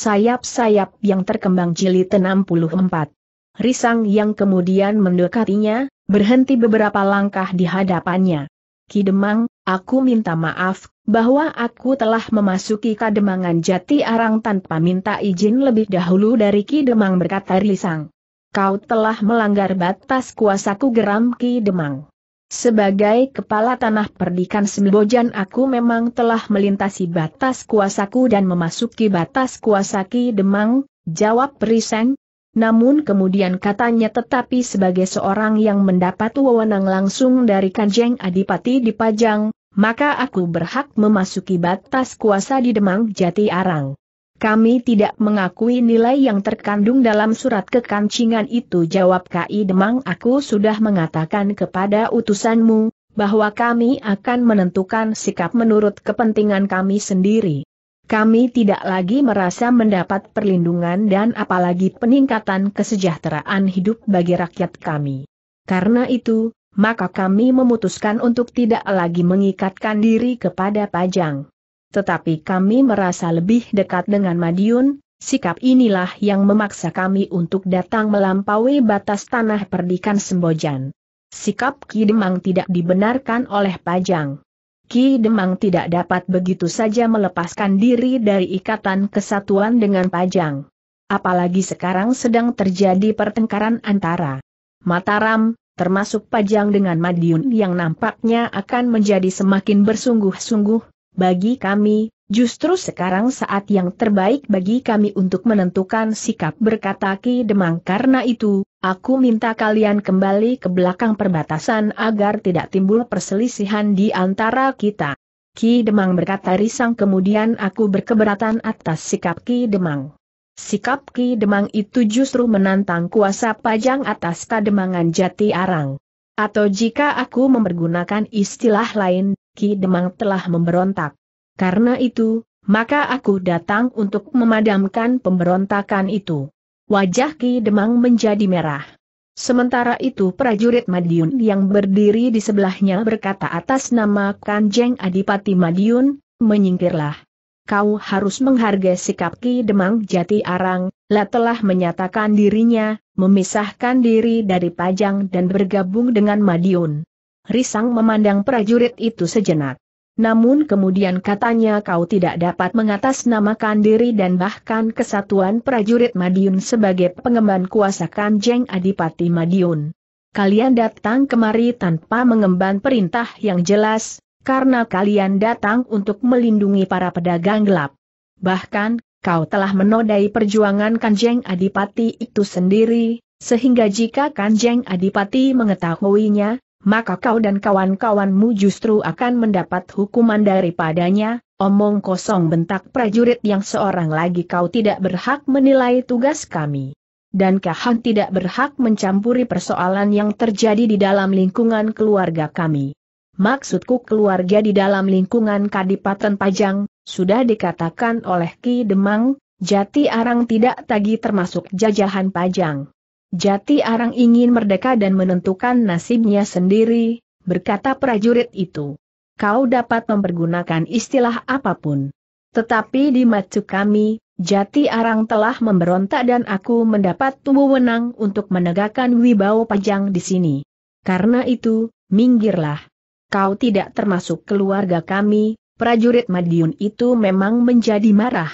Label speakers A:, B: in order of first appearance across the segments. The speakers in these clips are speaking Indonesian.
A: sayap-sayap yang terkembang jilid 64. Risang yang kemudian mendekatinya, berhenti beberapa langkah di hadapannya. Kidemang, aku minta maaf, bahwa aku telah memasuki kademangan jati arang tanpa minta izin lebih dahulu dari Kidemang berkata Risang. Kau telah melanggar batas kuasaku geram Kidemang. Sebagai kepala tanah perdikan Sembojan aku memang telah melintasi batas kuasaku dan memasuki batas kuasaki Demang, jawab Periseng. Namun kemudian katanya tetapi sebagai seorang yang mendapat wewenang langsung dari Kanjeng Adipati di Pajang, maka aku berhak memasuki batas kuasa di Demang Jati Arang. Kami tidak mengakui nilai yang terkandung dalam surat kekancingan itu jawab Kai Demang aku sudah mengatakan kepada utusanmu, bahwa kami akan menentukan sikap menurut kepentingan kami sendiri. Kami tidak lagi merasa mendapat perlindungan dan apalagi peningkatan kesejahteraan hidup bagi rakyat kami. Karena itu, maka kami memutuskan untuk tidak lagi mengikatkan diri kepada pajang tetapi kami merasa lebih dekat dengan Madiun, sikap inilah yang memaksa kami untuk datang melampaui batas tanah perdikan Sembojan. Sikap Ki Demang tidak dibenarkan oleh Pajang. Ki Demang tidak dapat begitu saja melepaskan diri dari ikatan kesatuan dengan Pajang. Apalagi sekarang sedang terjadi pertengkaran antara Mataram, termasuk Pajang dengan Madiun yang nampaknya akan menjadi semakin bersungguh-sungguh, bagi kami, justru sekarang saat yang terbaik bagi kami untuk menentukan sikap berkata Ki Demang karena itu, aku minta kalian kembali ke belakang perbatasan agar tidak timbul perselisihan di antara kita. Ki Demang berkata risang kemudian aku berkeberatan atas sikap Ki Demang. Sikap Ki Demang itu justru menantang kuasa pajang atas kademangan jati arang. Atau jika aku mempergunakan istilah lain, Ki Demang telah memberontak. Karena itu, maka aku datang untuk memadamkan pemberontakan itu. Wajah Ki Demang menjadi merah. Sementara itu prajurit Madiun yang berdiri di sebelahnya berkata atas nama Kanjeng Adipati Madiun, menyingkirlah. Kau harus menghargai sikap Ki Demang Jati Arang, lah telah menyatakan dirinya, memisahkan diri dari Pajang dan bergabung dengan Madiun risang memandang prajurit itu sejenak. Namun kemudian katanya kau tidak dapat mengatasnamakan diri dan bahkan kesatuan prajurit Madiun sebagai pengemban kuasa Kanjeng Adipati Madiun. Kalian datang kemari tanpa mengemban perintah yang jelas, karena kalian datang untuk melindungi para pedagang gelap. Bahkan, kau telah menodai perjuangan Kanjeng Adipati itu sendiri, sehingga jika Kanjeng Adipati mengetahuinya, maka kau dan kawan-kawanmu justru akan mendapat hukuman daripadanya, omong kosong bentak prajurit yang seorang lagi kau tidak berhak menilai tugas kami. Dan Kahan tidak berhak mencampuri persoalan yang terjadi di dalam lingkungan keluarga kami. Maksudku keluarga di dalam lingkungan Kadipaten Pajang, sudah dikatakan oleh Ki Demang, Jati Arang tidak tagi termasuk jajahan Pajang. Jati Arang ingin merdeka dan menentukan nasibnya sendiri, berkata prajurit itu. Kau dapat mempergunakan istilah apapun. Tetapi di macu kami, Jati Arang telah memberontak dan aku mendapat wewenang untuk menegakkan wibawa pajang di sini. Karena itu, minggirlah. Kau tidak termasuk keluarga kami, prajurit Madiun itu memang menjadi marah.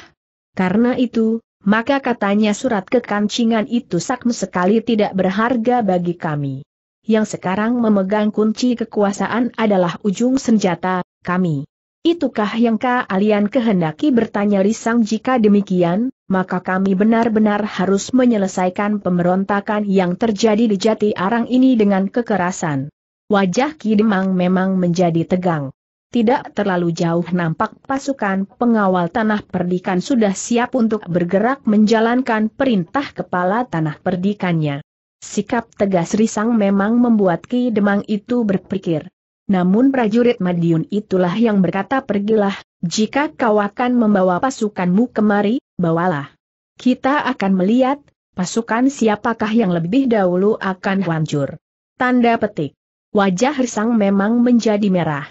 A: Karena itu, maka katanya surat kekancingan itu sakmu sekali tidak berharga bagi kami. Yang sekarang memegang kunci kekuasaan adalah ujung senjata, kami. Itukah yang kalian kehendaki bertanya Risang jika demikian, maka kami benar-benar harus menyelesaikan pemberontakan yang terjadi di jati arang ini dengan kekerasan. Wajah Ki Demang memang menjadi tegang tidak terlalu jauh nampak pasukan pengawal tanah perdikan sudah siap untuk bergerak menjalankan perintah kepala tanah perdikannya. Sikap tegas Risang memang membuat Ki Demang itu berpikir. Namun prajurit Madiun itulah yang berkata pergilah, jika kau akan membawa pasukanmu kemari, bawalah. Kita akan melihat, pasukan siapakah yang lebih dahulu akan hancur. Tanda petik. Wajah Risang memang menjadi merah.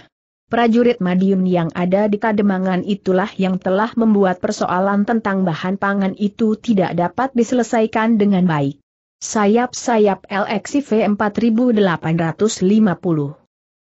A: Prajurit Madiun yang ada di Kademangan itulah yang telah membuat persoalan tentang bahan pangan itu tidak dapat diselesaikan dengan baik. Sayap-sayap LXV 4850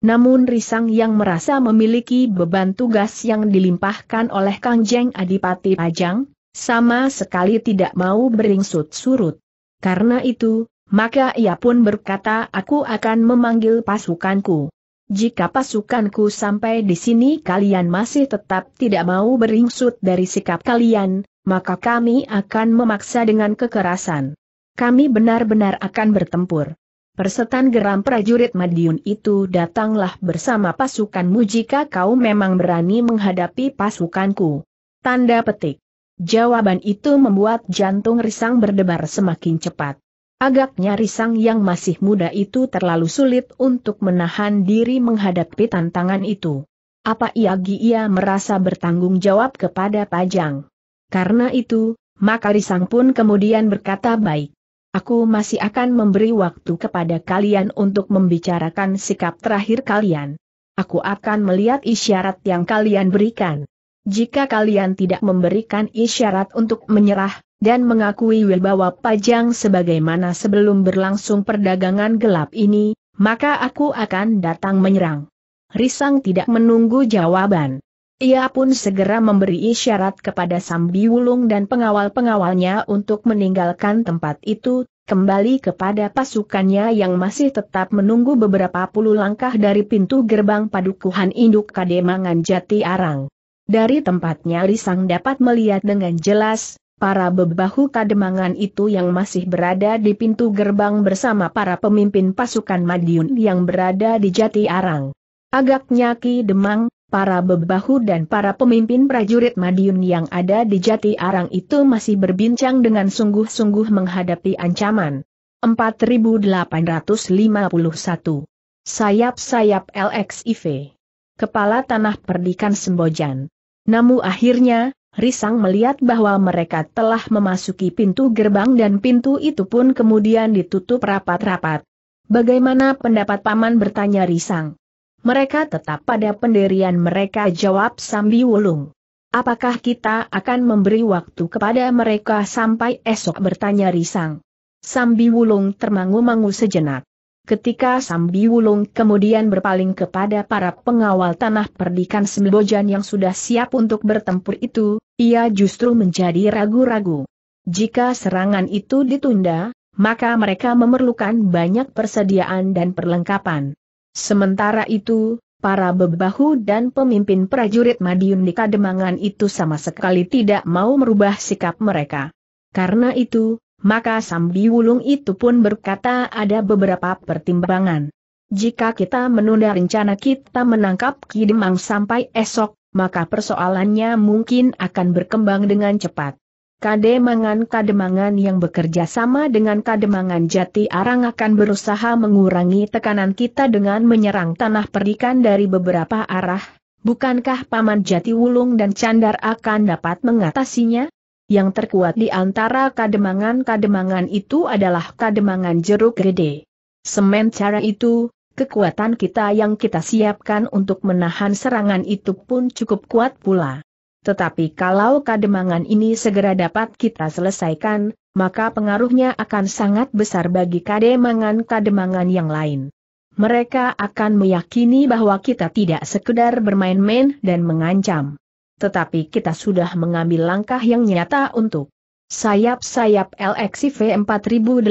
A: namun Risang yang merasa memiliki beban tugas yang dilimpahkan oleh Kang Jeng Adipati Pajang, sama sekali tidak mau beringsut-surut. Karena itu, maka ia pun berkata aku akan memanggil pasukanku. Jika pasukanku sampai di sini kalian masih tetap tidak mau beringsut dari sikap kalian, maka kami akan memaksa dengan kekerasan. Kami benar-benar akan bertempur. Persetan geram prajurit Madiun itu datanglah bersama pasukanmu jika kau memang berani menghadapi pasukanku. Tanda petik. Jawaban itu membuat jantung risang berdebar semakin cepat. Agaknya Risang yang masih muda itu terlalu sulit untuk menahan diri menghadapi tantangan itu. Apa ia ia merasa bertanggung jawab kepada Pajang? Karena itu, maka Risang pun kemudian berkata baik. Aku masih akan memberi waktu kepada kalian untuk membicarakan sikap terakhir kalian. Aku akan melihat isyarat yang kalian berikan. Jika kalian tidak memberikan isyarat untuk menyerah, dan mengakui wibawa Pajang sebagaimana sebelum berlangsung perdagangan gelap ini, maka aku akan datang menyerang. Risang tidak menunggu jawaban. Ia pun segera memberi isyarat kepada Sambiwulung dan pengawal-pengawalnya untuk meninggalkan tempat itu, kembali kepada pasukannya yang masih tetap menunggu beberapa puluh langkah dari pintu gerbang padukuhan induk Kademangan Jati Arang. Dari tempatnya Risang dapat melihat dengan jelas, para bebahu kademangan itu yang masih berada di pintu gerbang bersama para pemimpin pasukan Madiun yang berada di Jati Arang. Agaknya Ki Demang, para bebahu dan para pemimpin prajurit Madiun yang ada di Jati Arang itu masih berbincang dengan sungguh-sungguh menghadapi ancaman. 4851 Sayap-sayap LXIV Kepala Tanah Perdikan Sembojan Namu akhirnya, Risang melihat bahwa mereka telah memasuki pintu gerbang dan pintu itu pun kemudian ditutup rapat-rapat. Bagaimana pendapat Paman bertanya Risang? Mereka tetap pada pendirian mereka jawab Sambi Wulung. Apakah kita akan memberi waktu kepada mereka sampai esok bertanya Risang? Sambi Wulung termangu-mangu sejenak. Ketika Sambi Wulung kemudian berpaling kepada para pengawal tanah perdikan Sembojan yang sudah siap untuk bertempur itu, ia justru menjadi ragu-ragu. Jika serangan itu ditunda, maka mereka memerlukan banyak persediaan dan perlengkapan. Sementara itu, para bebahu dan pemimpin prajurit Madiun di Kademangan itu sama sekali tidak mau merubah sikap mereka. Karena itu, maka Wulung itu pun berkata ada beberapa pertimbangan. Jika kita menunda rencana kita menangkap Kidemang sampai esok, maka persoalannya mungkin akan berkembang dengan cepat. Kademangan-kademangan yang bekerja sama dengan kademangan jati arang akan berusaha mengurangi tekanan kita dengan menyerang tanah perdikan dari beberapa arah, bukankah Paman Jati Wulung dan Candar akan dapat mengatasinya? Yang terkuat di antara kademangan-kademangan itu adalah kademangan jeruk gede. Semen cara itu, kekuatan kita yang kita siapkan untuk menahan serangan itu pun cukup kuat pula. Tetapi kalau kademangan ini segera dapat kita selesaikan, maka pengaruhnya akan sangat besar bagi kademangan-kademangan yang lain. Mereka akan meyakini bahwa kita tidak sekedar bermain-main dan mengancam tetapi kita sudah mengambil langkah yang nyata untuk sayap-sayap LXV 4852.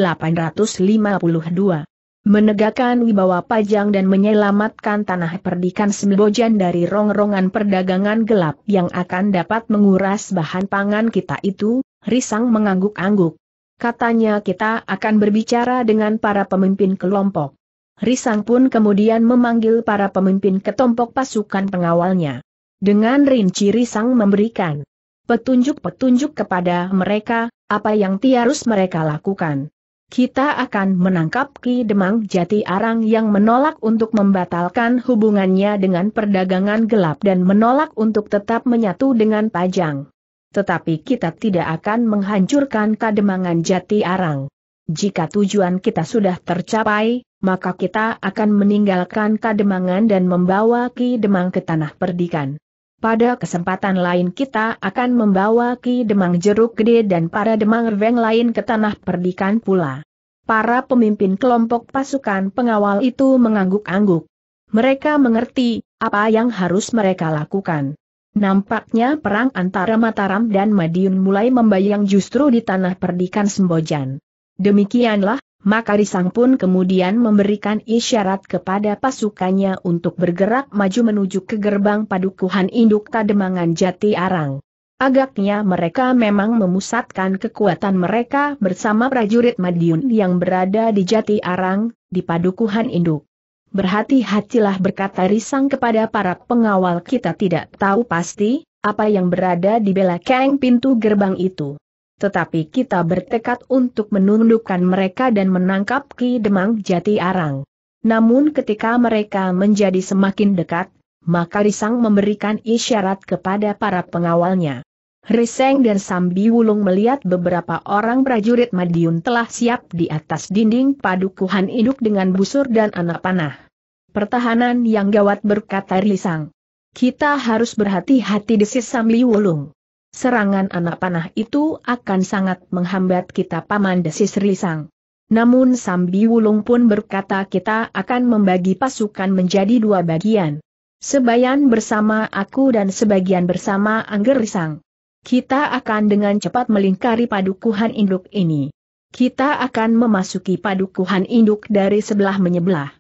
A: Menegakkan wibawa pajang dan menyelamatkan tanah perdikan Sembojan dari rongrongan perdagangan gelap yang akan dapat menguras bahan pangan kita itu, Risang mengangguk-angguk. Katanya kita akan berbicara dengan para pemimpin kelompok. Risang pun kemudian memanggil para pemimpin ketompok pasukan pengawalnya. Dengan rinci Risang memberikan petunjuk-petunjuk kepada mereka, apa yang tiarus mereka lakukan. Kita akan menangkap Ki Demang Jati Arang yang menolak untuk membatalkan hubungannya dengan perdagangan gelap dan menolak untuk tetap menyatu dengan Pajang. Tetapi kita tidak akan menghancurkan kademangan Jati Arang. Jika tujuan kita sudah tercapai, maka kita akan meninggalkan kademangan dan membawa Ki Demang ke tanah perdikan. Pada kesempatan lain kita akan membawa Ki Demang Jeruk Gede dan para Demang Reveng lain ke tanah perdikan pula. Para pemimpin kelompok pasukan pengawal itu mengangguk-angguk. Mereka mengerti apa yang harus mereka lakukan. Nampaknya perang antara Mataram dan Madiun mulai membayang justru di tanah perdikan Sembojan. Demikianlah maka Risang pun kemudian memberikan isyarat kepada pasukannya untuk bergerak maju menuju ke gerbang padukuhan induk Kademangan Jati Arang. Agaknya mereka memang memusatkan kekuatan mereka bersama prajurit Madiun yang berada di Jati Arang, di padukuhan induk. Berhati-hatilah berkata Risang kepada para pengawal kita tidak tahu pasti, apa yang berada di belakang pintu gerbang itu tetapi kita bertekad untuk menundukkan mereka dan menangkap Ki Demang Jati Arang. Namun ketika mereka menjadi semakin dekat, maka Risang memberikan isyarat kepada para pengawalnya. Riseng dan Sambi Wulung melihat beberapa orang prajurit Madiun telah siap di atas dinding padukuhan induk dengan busur dan anak panah. Pertahanan yang gawat berkata Risang. Kita harus berhati-hati desis Sambi Wulung. Serangan anak panah itu akan sangat menghambat kita paman desis risang. Namun Sambi Wulung pun berkata kita akan membagi pasukan menjadi dua bagian. Sebayan bersama aku dan sebagian bersama Angger Risang. Kita akan dengan cepat melingkari padukuhan induk ini. Kita akan memasuki padukuhan induk dari sebelah menyebelah.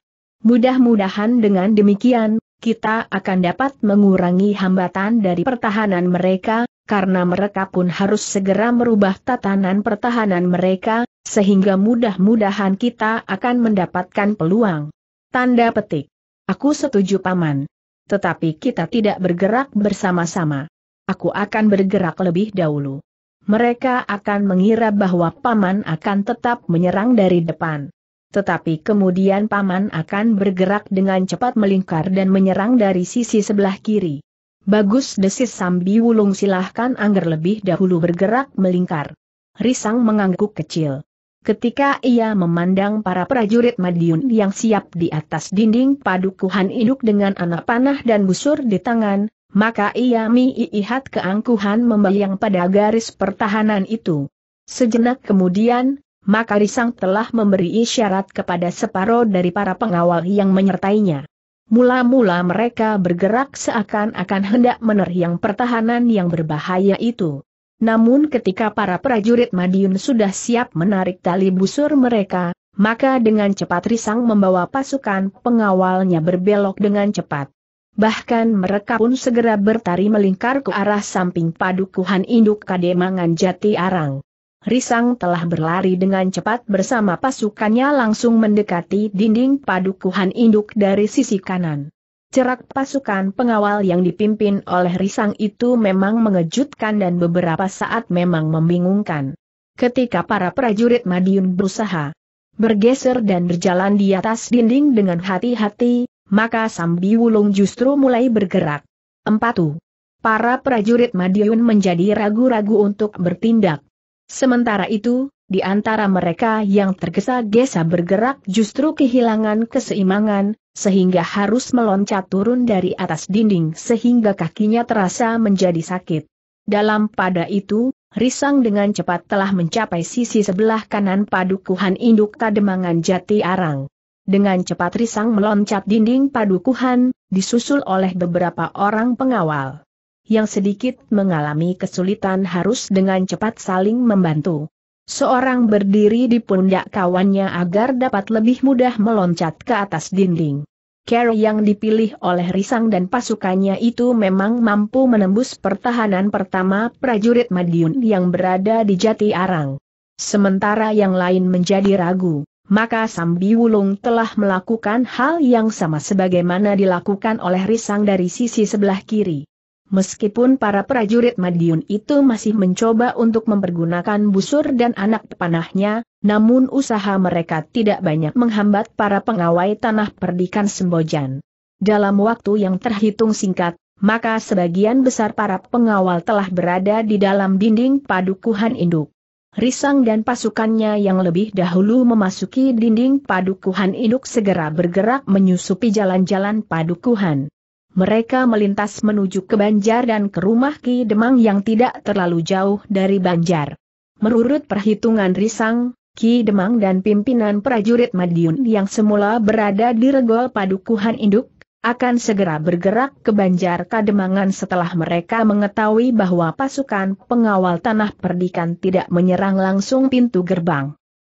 A: Mudah-mudahan dengan demikian, kita akan dapat mengurangi hambatan dari pertahanan mereka, karena mereka pun harus segera merubah tatanan pertahanan mereka, sehingga mudah-mudahan kita akan mendapatkan peluang. Tanda petik. Aku setuju Paman. Tetapi kita tidak bergerak bersama-sama. Aku akan bergerak lebih dahulu. Mereka akan mengira bahwa Paman akan tetap menyerang dari depan tetapi kemudian paman akan bergerak dengan cepat melingkar dan menyerang dari sisi sebelah kiri. Bagus desis Sambi Wulung silahkan Angger lebih dahulu bergerak melingkar. Risang mengangguk kecil. Ketika ia memandang para prajurit Madiun yang siap di atas dinding padukuhan induk dengan anak panah dan busur di tangan, maka ia miihat keangkuhan membayang pada garis pertahanan itu. Sejenak kemudian, maka Risang telah memberi isyarat kepada separuh dari para pengawal yang menyertainya. Mula-mula mereka bergerak seakan-akan hendak menerjang pertahanan yang berbahaya itu. Namun ketika para prajurit Madiun sudah siap menarik tali busur mereka, maka dengan cepat Risang membawa pasukan pengawalnya berbelok dengan cepat. Bahkan mereka pun segera bertari melingkar ke arah samping padukuhan induk Kademangan Jati Arang. Risang telah berlari dengan cepat bersama pasukannya langsung mendekati dinding padukuhan induk dari sisi kanan. Cerak pasukan pengawal yang dipimpin oleh Risang itu memang mengejutkan dan beberapa saat memang membingungkan. Ketika para prajurit Madiun berusaha bergeser dan berjalan di atas dinding dengan hati-hati, maka Sambi Wulung justru mulai bergerak. Empatu. Para prajurit Madiun menjadi ragu-ragu untuk bertindak. Sementara itu, di antara mereka yang tergesa-gesa bergerak justru kehilangan keseimbangan, sehingga harus meloncat turun dari atas dinding sehingga kakinya terasa menjadi sakit. Dalam pada itu, Risang dengan cepat telah mencapai sisi sebelah kanan padukuhan induk kademangan jati arang. Dengan cepat Risang meloncat dinding padukuhan, disusul oleh beberapa orang pengawal yang sedikit mengalami kesulitan harus dengan cepat saling membantu. Seorang berdiri di pundak kawannya agar dapat lebih mudah meloncat ke atas dinding. Carol yang dipilih oleh Risang dan pasukannya itu memang mampu menembus pertahanan pertama prajurit Madiun yang berada di Jati Arang. Sementara yang lain menjadi ragu maka Sambi Wulung telah melakukan hal yang sama sebagaimana dilakukan oleh Risang dari sisi sebelah kiri. Meskipun para prajurit Madiun itu masih mencoba untuk mempergunakan busur dan anak panahnya, namun usaha mereka tidak banyak menghambat para pengawai tanah perdikan Sembojan. Dalam waktu yang terhitung singkat, maka sebagian besar para pengawal telah berada di dalam dinding padukuhan induk. Risang dan pasukannya yang lebih dahulu memasuki dinding padukuhan induk segera bergerak menyusupi jalan-jalan padukuhan mereka melintas menuju ke Banjar dan ke rumah Ki Demang yang tidak terlalu jauh dari Banjar. Menurut perhitungan Risang, Ki Demang dan pimpinan prajurit Madiun yang semula berada di regol padukuhan induk, akan segera bergerak ke Banjar Kademangan setelah mereka mengetahui bahwa pasukan pengawal tanah perdikan tidak menyerang langsung pintu gerbang.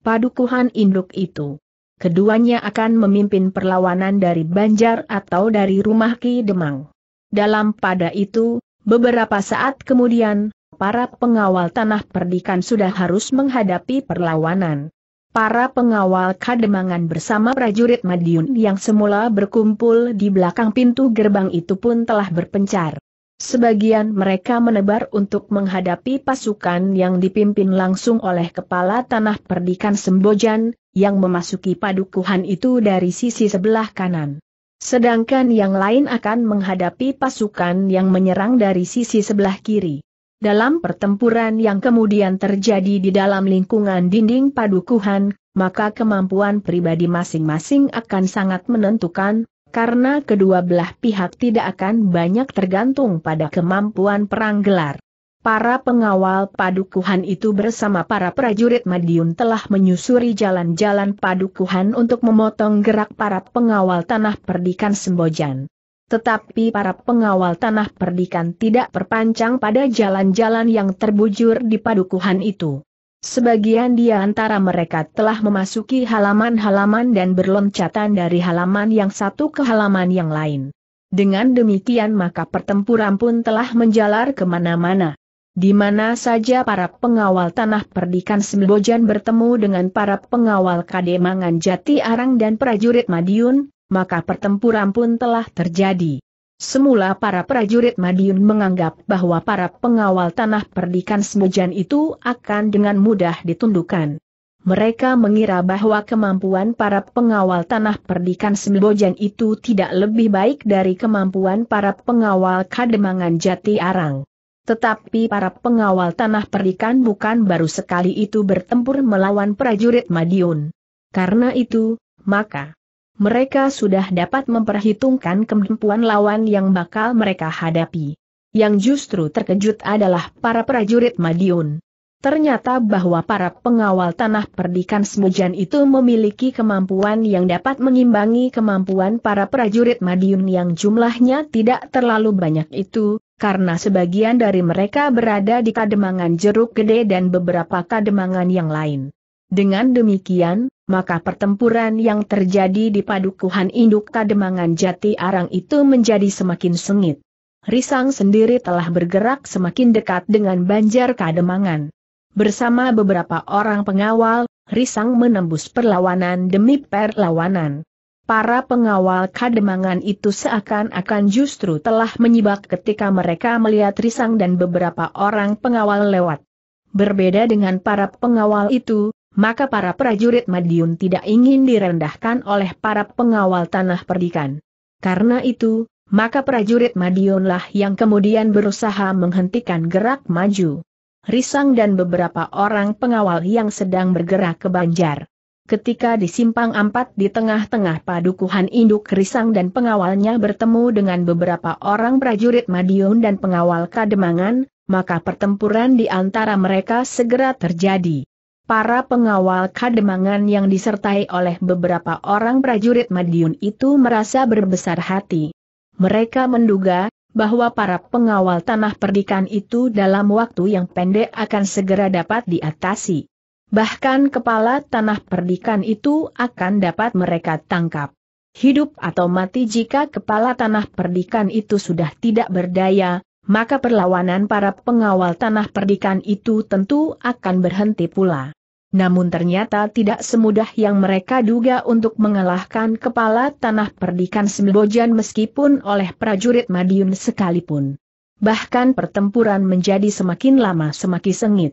A: Padukuhan induk itu keduanya akan memimpin perlawanan dari Banjar atau dari rumah Ki Demang. Dalam pada itu, beberapa saat kemudian, para pengawal tanah perdikan sudah harus menghadapi perlawanan. Para pengawal kademangan bersama prajurit Madiun yang semula berkumpul di belakang pintu gerbang itu pun telah berpencar. Sebagian mereka menebar untuk menghadapi pasukan yang dipimpin langsung oleh kepala tanah perdikan Sembojan, yang memasuki padukuhan itu dari sisi sebelah kanan. Sedangkan yang lain akan menghadapi pasukan yang menyerang dari sisi sebelah kiri. Dalam pertempuran yang kemudian terjadi di dalam lingkungan dinding padukuhan, maka kemampuan pribadi masing-masing akan sangat menentukan, karena kedua belah pihak tidak akan banyak tergantung pada kemampuan perang gelar. Para pengawal padukuhan itu bersama para prajurit Madiun telah menyusuri jalan-jalan padukuhan untuk memotong gerak para pengawal tanah perdikan Sembojan. Tetapi para pengawal tanah perdikan tidak perpanjang pada jalan-jalan yang terbujur di padukuhan itu. Sebagian di antara mereka telah memasuki halaman-halaman dan berloncatan dari halaman yang satu ke halaman yang lain. Dengan demikian maka pertempuran pun telah menjalar kemana-mana. Di mana saja para pengawal tanah perdikan Sembojan bertemu dengan para pengawal Kademangan Jati Arang dan prajurit Madiun, maka pertempuran pun telah terjadi. Semula para prajurit Madiun menganggap bahwa para pengawal tanah perdikan Semujan itu akan dengan mudah ditundukkan. Mereka mengira bahwa kemampuan para pengawal tanah perdikan Semujan itu tidak lebih baik dari kemampuan para pengawal kademangan jati arang. Tetapi para pengawal tanah perdikan bukan baru sekali itu bertempur melawan prajurit Madiun. Karena itu, maka mereka sudah dapat memperhitungkan kemampuan lawan yang bakal mereka hadapi. Yang justru terkejut adalah para prajurit Madiun. Ternyata bahwa para pengawal tanah perdikan Semujan itu memiliki kemampuan yang dapat mengimbangi kemampuan para prajurit Madiun yang jumlahnya tidak terlalu banyak itu, karena sebagian dari mereka berada di kademangan jeruk gede dan beberapa kademangan yang lain. Dengan demikian, maka pertempuran yang terjadi di padukuhan induk kademangan jati arang itu menjadi semakin sengit. Risang sendiri telah bergerak semakin dekat dengan banjar kademangan. Bersama beberapa orang pengawal, Risang menembus perlawanan demi perlawanan. Para pengawal kademangan itu seakan-akan justru telah menyibak ketika mereka melihat Risang dan beberapa orang pengawal lewat. Berbeda dengan para pengawal itu, maka para prajurit Madiun tidak ingin direndahkan oleh para pengawal tanah perdikan. Karena itu, maka prajurit Madiunlah yang kemudian berusaha menghentikan gerak maju. Risang dan beberapa orang pengawal yang sedang bergerak ke Banjar. Ketika di simpang empat di tengah-tengah padukuhan induk Risang dan pengawalnya bertemu dengan beberapa orang prajurit Madiun dan pengawal Kademangan, maka pertempuran di antara mereka segera terjadi. Para pengawal kademangan yang disertai oleh beberapa orang prajurit Madiun itu merasa berbesar hati. Mereka menduga, bahwa para pengawal tanah perdikan itu dalam waktu yang pendek akan segera dapat diatasi. Bahkan kepala tanah perdikan itu akan dapat mereka tangkap. Hidup atau mati jika kepala tanah perdikan itu sudah tidak berdaya, maka perlawanan para pengawal tanah perdikan itu tentu akan berhenti pula namun ternyata tidak semudah yang mereka duga untuk mengalahkan kepala tanah perdikan Sembojan meskipun oleh prajurit Madiun sekalipun. Bahkan pertempuran menjadi semakin lama semakin sengit.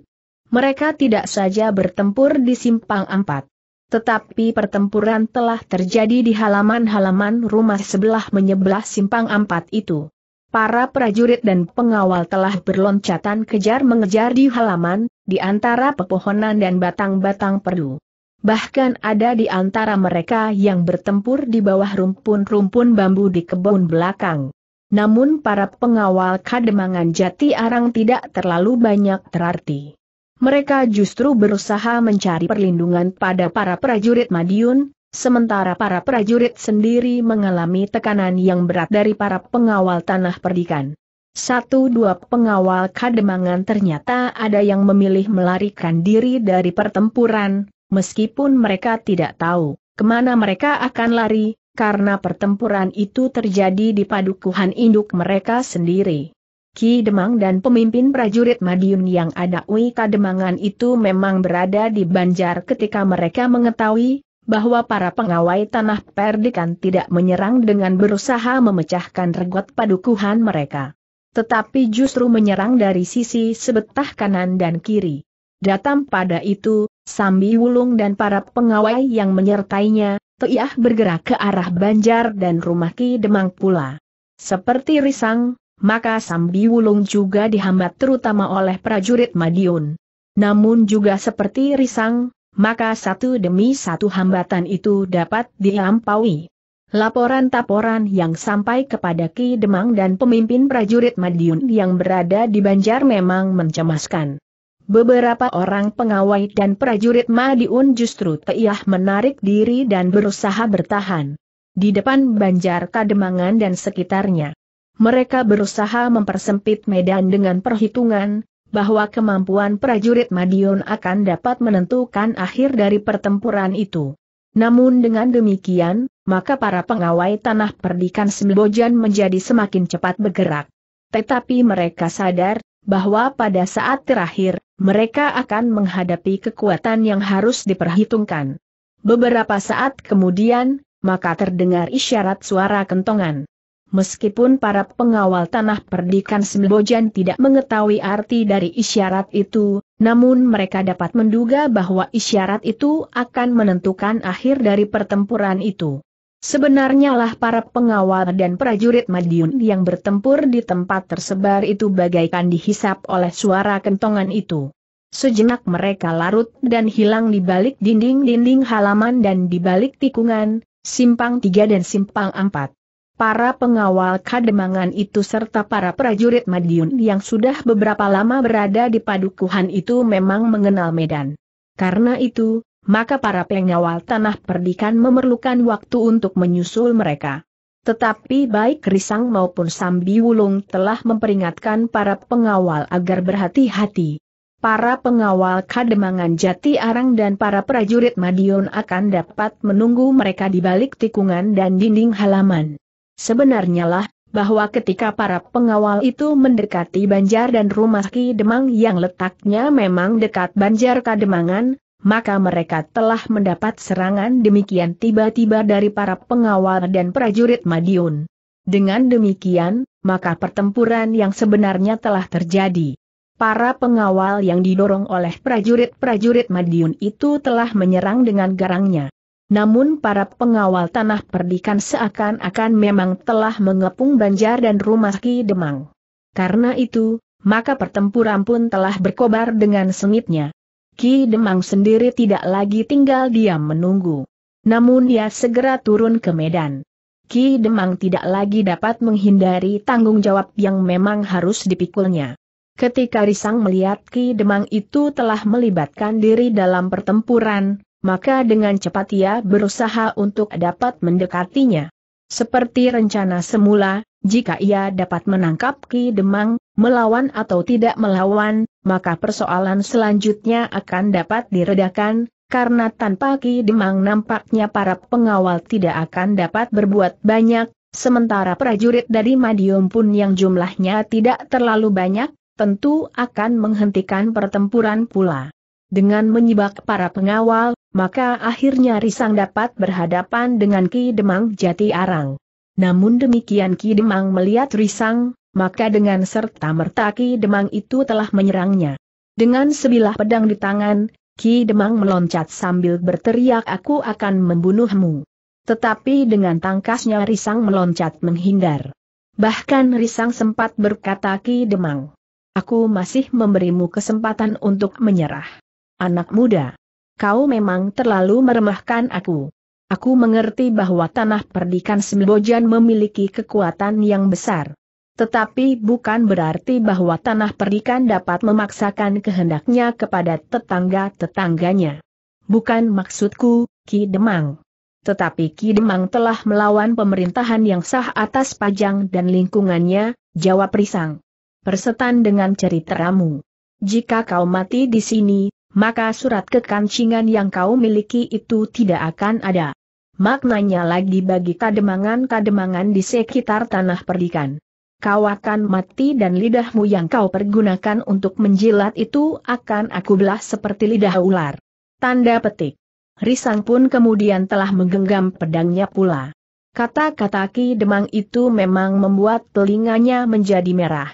A: Mereka tidak saja bertempur di simpang empat. Tetapi pertempuran telah terjadi di halaman-halaman rumah sebelah menyebelah simpang empat itu. Para prajurit dan pengawal telah berloncatan kejar-mengejar di halaman, di antara pepohonan dan batang-batang perdu. Bahkan ada di antara mereka yang bertempur di bawah rumpun-rumpun bambu di kebun belakang. Namun para pengawal kademangan jati arang tidak terlalu banyak terarti. Mereka justru berusaha mencari perlindungan pada para prajurit Madiun, Sementara para prajurit sendiri mengalami tekanan yang berat dari para pengawal tanah perdikan. Satu dua pengawal kademangan ternyata ada yang memilih melarikan diri dari pertempuran, meskipun mereka tidak tahu kemana mereka akan lari, karena pertempuran itu terjadi di padukuhan induk mereka sendiri. Ki Demang dan pemimpin prajurit Madiun yang ada Ui Kademangan itu memang berada di Banjar ketika mereka mengetahui bahwa para pengawai tanah perdikan tidak menyerang dengan berusaha memecahkan regot padukuhan mereka. Tetapi justru menyerang dari sisi sebetah kanan dan kiri. Datang pada itu, Sambi Wulung dan para pengawai yang menyertainya, Teiah bergerak ke arah Banjar dan rumah Ki Demang pula. Seperti risang, maka Sambi Wulung juga dihambat terutama oleh prajurit Madiun. Namun juga seperti risang, maka satu demi satu hambatan itu dapat dilampaui. Laporan-taporan yang sampai kepada Ki Demang dan pemimpin prajurit Madiun yang berada di Banjar memang mencemaskan. Beberapa orang pengawai dan prajurit Madiun justru teiah menarik diri dan berusaha bertahan. Di depan Banjar Kademangan dan sekitarnya. Mereka berusaha mempersempit medan dengan perhitungan, bahwa kemampuan prajurit Madiun akan dapat menentukan akhir dari pertempuran itu. Namun dengan demikian, maka para pengawai tanah perdikan Sembojan menjadi semakin cepat bergerak. Tetapi mereka sadar, bahwa pada saat terakhir, mereka akan menghadapi kekuatan yang harus diperhitungkan. Beberapa saat kemudian, maka terdengar isyarat suara kentongan. Meskipun para pengawal tanah perdikan Sembojan tidak mengetahui arti dari isyarat itu, namun mereka dapat menduga bahwa isyarat itu akan menentukan akhir dari pertempuran itu. Sebenarnya lah para pengawal dan prajurit Madiun yang bertempur di tempat tersebar itu bagaikan dihisap oleh suara kentongan itu. Sejenak mereka larut dan hilang di balik dinding-dinding halaman dan di balik tikungan, simpang tiga dan simpang empat. Para pengawal kademangan itu serta para prajurit Madiun yang sudah beberapa lama berada di padukuhan itu memang mengenal Medan. Karena itu, maka para pengawal tanah perdikan memerlukan waktu untuk menyusul mereka. Tetapi baik Risang maupun Sambi Wulung telah memperingatkan para pengawal agar berhati-hati. Para pengawal Kademangan Jati Arang dan para prajurit Madiun akan dapat menunggu mereka di balik tikungan dan dinding halaman. Sebenarnya lah, bahwa ketika para pengawal itu mendekati Banjar dan rumah Ki Demang yang letaknya memang dekat Banjar Kademangan, maka mereka telah mendapat serangan demikian tiba-tiba dari para pengawal dan prajurit Madiun. Dengan demikian, maka pertempuran yang sebenarnya telah terjadi. Para pengawal yang didorong oleh prajurit-prajurit Madiun itu telah menyerang dengan garangnya. Namun para pengawal tanah perdikan seakan-akan memang telah mengepung Banjar dan rumah Ki Demang. Karena itu, maka pertempuran pun telah berkobar dengan sengitnya. Ki Demang sendiri tidak lagi tinggal diam menunggu. Namun ia segera turun ke Medan. Ki Demang tidak lagi dapat menghindari tanggung jawab yang memang harus dipikulnya. Ketika Risang melihat Ki Demang itu telah melibatkan diri dalam pertempuran, maka dengan cepat ia berusaha untuk dapat mendekatinya. Seperti rencana semula, jika ia dapat menangkap Ki Demang, melawan atau tidak melawan, maka persoalan selanjutnya akan dapat diredakan, karena tanpa Ki Demang nampaknya para pengawal tidak akan dapat berbuat banyak, sementara prajurit dari Madiun pun yang jumlahnya tidak terlalu banyak, tentu akan menghentikan pertempuran pula. Dengan menyibak para pengawal, maka akhirnya Risang dapat berhadapan dengan Ki Demang Jati Arang. Namun demikian Ki Demang melihat Risang, maka dengan serta merta Ki Demang itu telah menyerangnya. Dengan sebilah pedang di tangan, Ki Demang meloncat sambil berteriak aku akan membunuhmu. Tetapi dengan tangkasnya Risang meloncat menghindar. Bahkan Risang sempat berkata Ki Demang, aku masih memberimu kesempatan untuk menyerah. Anak muda. Kau memang terlalu meremahkan aku. Aku mengerti bahwa tanah perdikan Sembojan memiliki kekuatan yang besar. Tetapi bukan berarti bahwa tanah perdikan dapat memaksakan kehendaknya kepada tetangga-tetangganya. Bukan maksudku, Ki Demang. Tetapi Ki Demang telah melawan pemerintahan yang sah atas Pajang dan lingkungannya, jawab Risang. Persetan dengan ceritamu. Jika kau mati di sini, maka surat kekancingan yang kau miliki itu tidak akan ada. Maknanya lagi bagi kademangan-kademangan di sekitar tanah perdikan. Kau akan mati dan lidahmu yang kau pergunakan untuk menjilat itu akan aku belah seperti lidah ular. Tanda petik. Risang pun kemudian telah menggenggam pedangnya pula. Kata-kata Ki Demang itu memang membuat telinganya menjadi merah.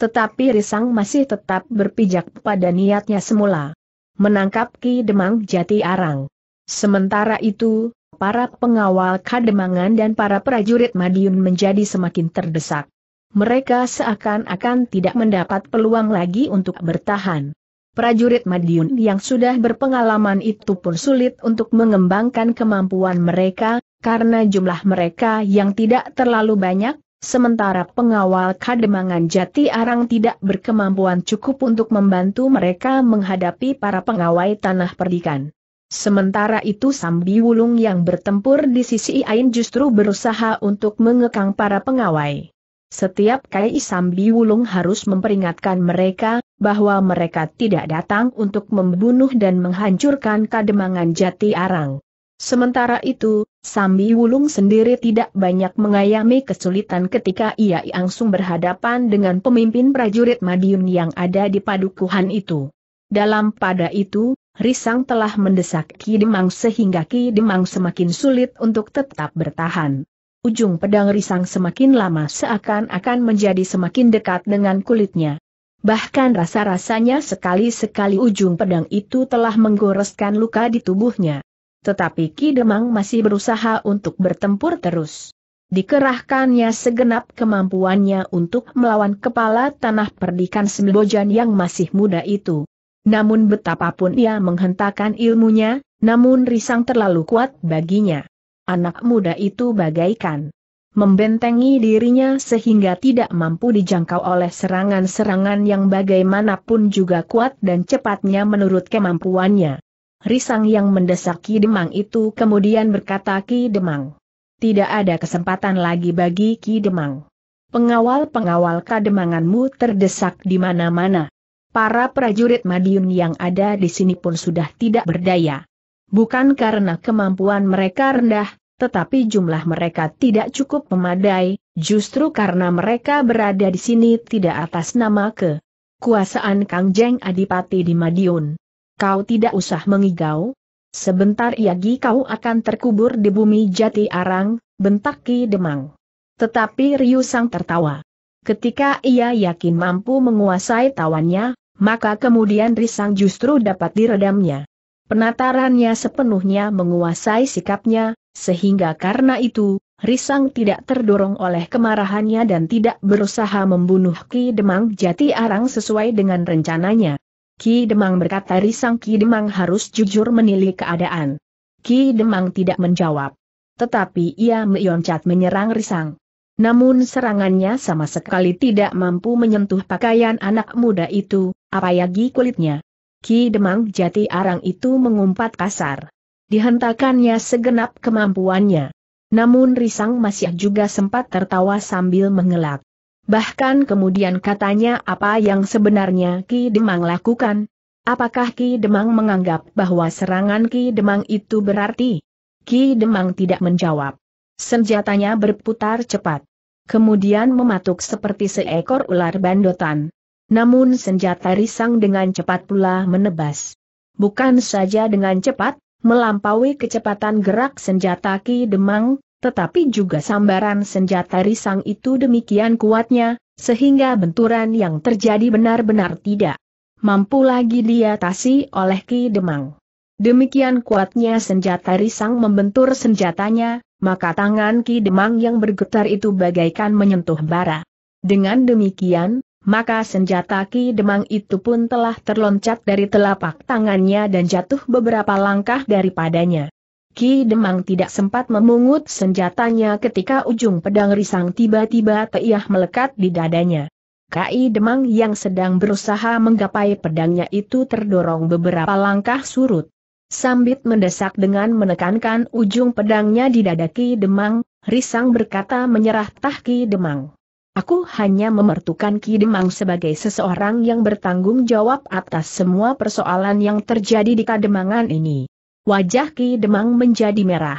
A: Tetapi Risang masih tetap berpijak pada niatnya semula menangkap Ki Demang Jati Arang. Sementara itu, para pengawal Kademangan dan para prajurit Madiun menjadi semakin terdesak. Mereka seakan-akan tidak mendapat peluang lagi untuk bertahan. Prajurit Madiun yang sudah berpengalaman itu pun sulit untuk mengembangkan kemampuan mereka, karena jumlah mereka yang tidak terlalu banyak, Sementara pengawal kademangan jati arang tidak berkemampuan cukup untuk membantu mereka menghadapi para pengawai tanah perdikan. Sementara itu Sambi Wulung yang bertempur di sisi Ain justru berusaha untuk mengekang para pengawai. Setiap kali Sambi Wulung harus memperingatkan mereka, bahwa mereka tidak datang untuk membunuh dan menghancurkan kademangan jati arang. Sementara itu, Sambi Wulung sendiri tidak banyak mengayami kesulitan ketika ia langsung berhadapan dengan pemimpin prajurit Madiun yang ada di padukuhan itu. Dalam pada itu, Risang telah mendesak Ki Demang sehingga Ki Demang semakin sulit untuk tetap bertahan. Ujung pedang Risang semakin lama seakan-akan menjadi semakin dekat dengan kulitnya. Bahkan rasa-rasanya sekali-sekali ujung pedang itu telah menggoreskan luka di tubuhnya. Tetapi Ki Demang masih berusaha untuk bertempur terus. Dikerahkannya segenap kemampuannya untuk melawan kepala tanah perdikan Sembojan yang masih muda itu. Namun betapapun ia menghentakkan ilmunya, namun risang terlalu kuat baginya. Anak muda itu bagaikan membentengi dirinya sehingga tidak mampu dijangkau oleh serangan-serangan yang bagaimanapun juga kuat dan cepatnya menurut kemampuannya. Risang yang mendesak Ki Demang itu kemudian berkata Ki Demang. Tidak ada kesempatan lagi bagi Ki Demang. Pengawal-pengawal kademanganmu terdesak di mana-mana. Para prajurit Madiun yang ada di sini pun sudah tidak berdaya. Bukan karena kemampuan mereka rendah, tetapi jumlah mereka tidak cukup memadai, justru karena mereka berada di sini tidak atas nama kekuasaan kuasaan Kang Jeng Adipati di Madiun. Kau tidak usah mengigau. Sebentar lagi kau akan terkubur di bumi jati arang, bentak Ki Demang. Tetapi Ryu Sang tertawa. Ketika ia yakin mampu menguasai tawannya, maka kemudian Risang justru dapat diredamnya. Penatarannya sepenuhnya menguasai sikapnya, sehingga karena itu, Risang tidak terdorong oleh kemarahannya dan tidak berusaha membunuh Ki Demang Jati Arang sesuai dengan rencananya. Ki Demang berkata risang Ki Demang harus jujur menilai keadaan. Ki Demang tidak menjawab. Tetapi ia meloncat menyerang risang. Namun serangannya sama sekali tidak mampu menyentuh pakaian anak muda itu, apalagi kulitnya. Ki Demang jati arang itu mengumpat kasar. Dihentakannya segenap kemampuannya. Namun Risang masih juga sempat tertawa sambil mengelak. Bahkan kemudian katanya apa yang sebenarnya Ki Demang lakukan. Apakah Ki Demang menganggap bahwa serangan Ki Demang itu berarti? Ki Demang tidak menjawab. Senjatanya berputar cepat. Kemudian mematuk seperti seekor ular bandotan. Namun senjata risang dengan cepat pula menebas. Bukan saja dengan cepat, melampaui kecepatan gerak senjata Ki Demang, tetapi juga sambaran senjata risang itu demikian kuatnya, sehingga benturan yang terjadi benar-benar tidak mampu lagi diatasi oleh Ki Demang. Demikian kuatnya senjata risang membentur senjatanya, maka tangan Ki Demang yang bergetar itu bagaikan menyentuh bara. Dengan demikian, maka senjata Ki Demang itu pun telah terloncat dari telapak tangannya dan jatuh beberapa langkah daripadanya. Ki Demang tidak sempat memungut senjatanya ketika ujung pedang risang tiba-tiba teiah melekat di dadanya. Ki Demang yang sedang berusaha menggapai pedangnya itu terdorong beberapa langkah surut. Sambit mendesak dengan menekankan ujung pedangnya di dada Ki Demang, Risang berkata menyerah tah Ki Demang. Aku hanya memertukan Ki Demang sebagai seseorang yang bertanggung jawab atas semua persoalan yang terjadi di Kademangan ini. Wajah Ki Demang menjadi merah.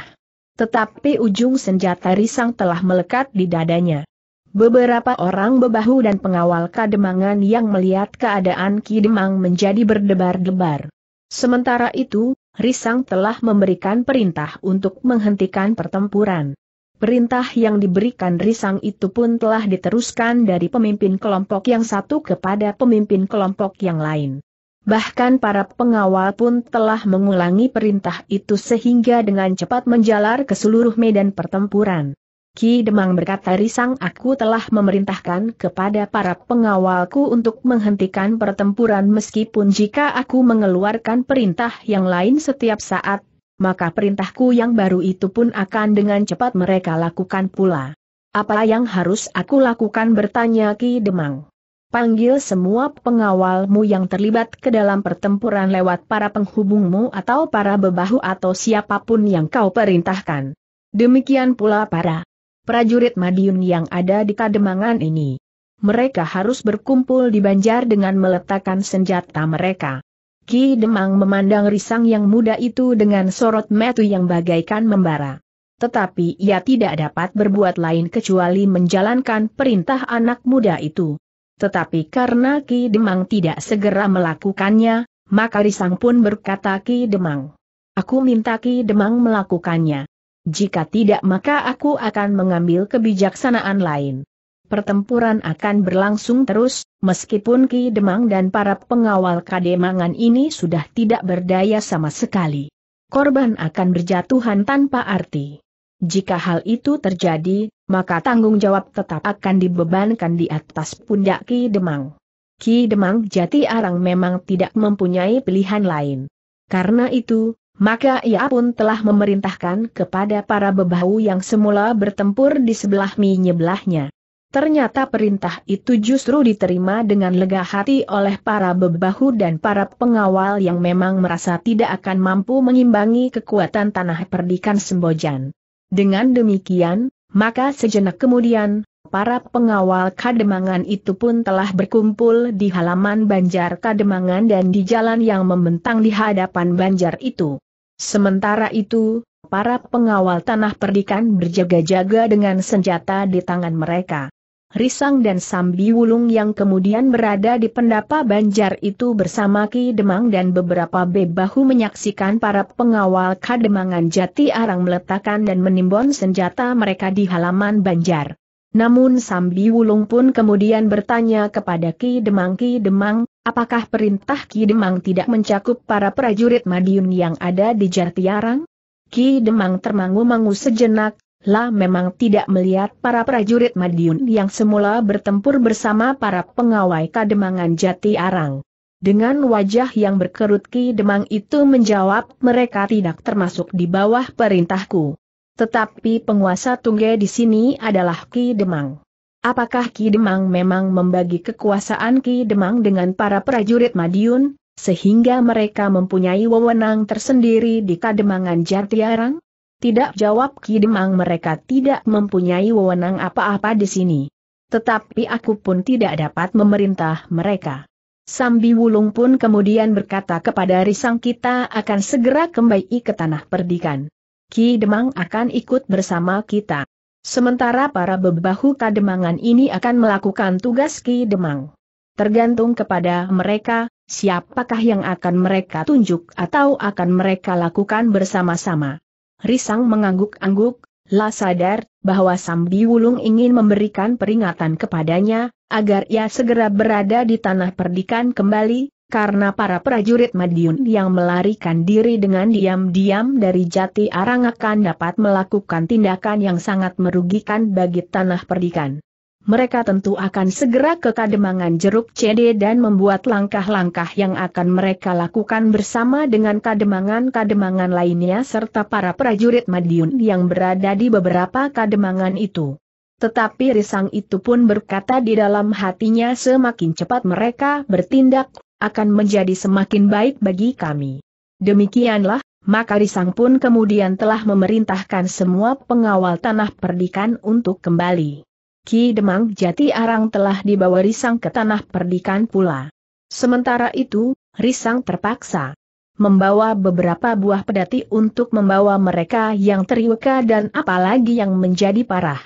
A: Tetapi ujung senjata risang telah melekat di dadanya. Beberapa orang bebahu dan pengawal kademangan yang melihat keadaan Ki Demang menjadi berdebar-debar. Sementara itu, Risang telah memberikan perintah untuk menghentikan pertempuran. Perintah yang diberikan Risang itu pun telah diteruskan dari pemimpin kelompok yang satu kepada pemimpin kelompok yang lain. Bahkan para pengawal pun telah mengulangi perintah itu sehingga dengan cepat menjalar ke seluruh medan pertempuran. Ki Demang berkata risang aku telah memerintahkan kepada para pengawalku untuk menghentikan pertempuran meskipun jika aku mengeluarkan perintah yang lain setiap saat, maka perintahku yang baru itu pun akan dengan cepat mereka lakukan pula. Apa yang harus aku lakukan bertanya Ki Demang. Panggil semua pengawalmu yang terlibat ke dalam pertempuran lewat para penghubungmu atau para bebahu atau siapapun yang kau perintahkan. Demikian pula para prajurit Madiun yang ada di Kademangan ini. Mereka harus berkumpul di Banjar dengan meletakkan senjata mereka. Ki Demang memandang risang yang muda itu dengan sorot metu yang bagaikan membara. Tetapi ia tidak dapat berbuat lain kecuali menjalankan perintah anak muda itu. Tetapi karena Ki Demang tidak segera melakukannya, maka Risang pun berkata Ki Demang. Aku minta Ki Demang melakukannya. Jika tidak maka aku akan mengambil kebijaksanaan lain. Pertempuran akan berlangsung terus, meskipun Ki Demang dan para pengawal Kademangan ini sudah tidak berdaya sama sekali. Korban akan berjatuhan tanpa arti. Jika hal itu terjadi, maka tanggung jawab tetap akan dibebankan di atas pundak Ki Demang. Ki Demang Jati Arang memang tidak mempunyai pilihan lain. Karena itu, maka ia pun telah memerintahkan kepada para bebahu yang semula bertempur di sebelah mi nyebelahnya. Ternyata perintah itu justru diterima dengan lega hati oleh para bebahu dan para pengawal yang memang merasa tidak akan mampu mengimbangi kekuatan tanah perdikan Sembojan. Dengan demikian, maka sejenak kemudian, para pengawal Kademangan itu pun telah berkumpul di halaman Banjar Kademangan dan di jalan yang membentang di hadapan Banjar itu. Sementara itu, para pengawal tanah perdikan berjaga-jaga dengan senjata di tangan mereka. Risang dan Sambi Wulung yang kemudian berada di pendapa Banjar itu bersama Ki Demang dan beberapa bebahu menyaksikan para pengawal Kademangan Jati Arang meletakkan dan menimbun senjata mereka di halaman Banjar. Namun Sambi Wulung pun kemudian bertanya kepada Ki Demang Ki Demang, apakah perintah Ki Demang tidak mencakup para prajurit Madiun yang ada di Jati Arang? Ki Demang termangu-mangu sejenak, lah memang tidak melihat para prajurit Madiun yang semula bertempur bersama para pengawai kademangan jati arang. Dengan wajah yang berkerut Ki Demang itu menjawab mereka tidak termasuk di bawah perintahku. Tetapi penguasa tungge di sini adalah Ki Demang. Apakah Ki Demang memang membagi kekuasaan Ki Demang dengan para prajurit Madiun, sehingga mereka mempunyai wewenang tersendiri di Kademangan jati arang? Tidak jawab Ki Demang mereka tidak mempunyai wewenang apa-apa di sini. Tetapi aku pun tidak dapat memerintah mereka. Sambi Wulung pun kemudian berkata kepada Risang kita akan segera kembali ke tanah perdikan. Ki Demang akan ikut bersama kita. Sementara para bebahu kademangan ini akan melakukan tugas Ki Demang. Tergantung kepada mereka, siapakah yang akan mereka tunjuk atau akan mereka lakukan bersama-sama. Risang mengangguk-angguk, La sadar bahwa Sambi Wulung ingin memberikan peringatan kepadanya, agar ia segera berada di tanah perdikan kembali, karena para prajurit Madiun yang melarikan diri dengan diam-diam dari jati arang akan dapat melakukan tindakan yang sangat merugikan bagi tanah perdikan mereka tentu akan segera ke kademangan jeruk CD dan membuat langkah-langkah yang akan mereka lakukan bersama dengan kademangan-kademangan lainnya serta para prajurit Madiun yang berada di beberapa kademangan itu. Tetapi Risang itu pun berkata di dalam hatinya semakin cepat mereka bertindak, akan menjadi semakin baik bagi kami. Demikianlah, maka Risang pun kemudian telah memerintahkan semua pengawal tanah perdikan untuk kembali. Ki Demang Jati Arang telah dibawa Risang ke tanah perdikan pula. Sementara itu, Risang terpaksa membawa beberapa buah pedati untuk membawa mereka yang teriweka dan apalagi yang menjadi parah.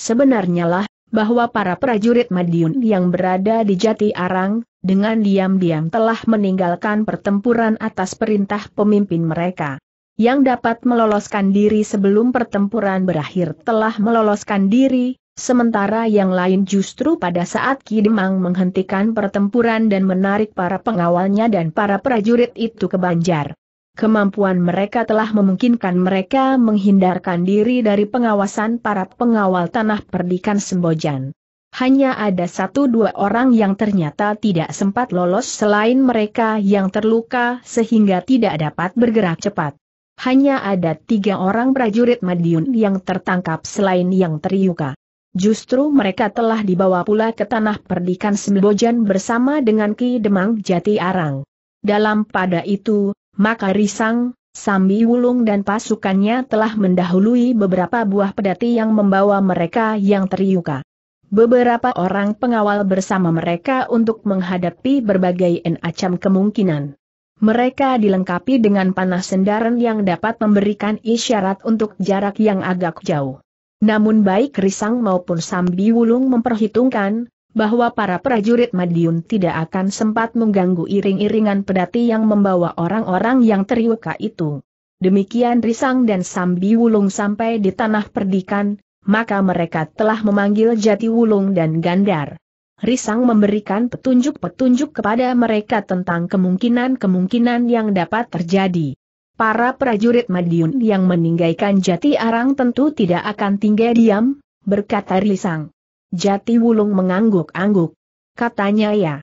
A: Sebenarnya lah, bahwa para prajurit Madiun yang berada di Jati Arang, dengan diam-diam telah meninggalkan pertempuran atas perintah pemimpin mereka. Yang dapat meloloskan diri sebelum pertempuran berakhir telah meloloskan diri, Sementara yang lain justru pada saat Kidemang menghentikan pertempuran dan menarik para pengawalnya dan para prajurit itu ke Banjar. Kemampuan mereka telah memungkinkan mereka menghindarkan diri dari pengawasan para pengawal tanah perdikan Sembojan. Hanya ada satu dua orang yang ternyata tidak sempat lolos selain mereka yang terluka sehingga tidak dapat bergerak cepat. Hanya ada tiga orang prajurit Madiun yang tertangkap selain yang teriuka. Justru mereka telah dibawa pula ke tanah perdikan Sembojan bersama dengan Ki Demang Jati Arang. Dalam pada itu, maka Risang, Sambi Wulung dan pasukannya telah mendahului beberapa buah pedati yang membawa mereka yang teriuka. Beberapa orang pengawal bersama mereka untuk menghadapi berbagai enacam kemungkinan. Mereka dilengkapi dengan panah sendaran yang dapat memberikan isyarat untuk jarak yang agak jauh. Namun baik Risang maupun Sambi Wulung memperhitungkan, bahwa para prajurit Madiun tidak akan sempat mengganggu iring-iringan pedati yang membawa orang-orang yang teriuka itu. Demikian Risang dan Sambi Wulung sampai di tanah perdikan, maka mereka telah memanggil Jati Wulung dan Gandar. Risang memberikan petunjuk-petunjuk kepada mereka tentang kemungkinan-kemungkinan yang dapat terjadi. Para prajurit Madiun yang meninggalkan jati arang tentu tidak akan tinggal diam, berkata Risang. Jati Wulung mengangguk-angguk. Katanya ya.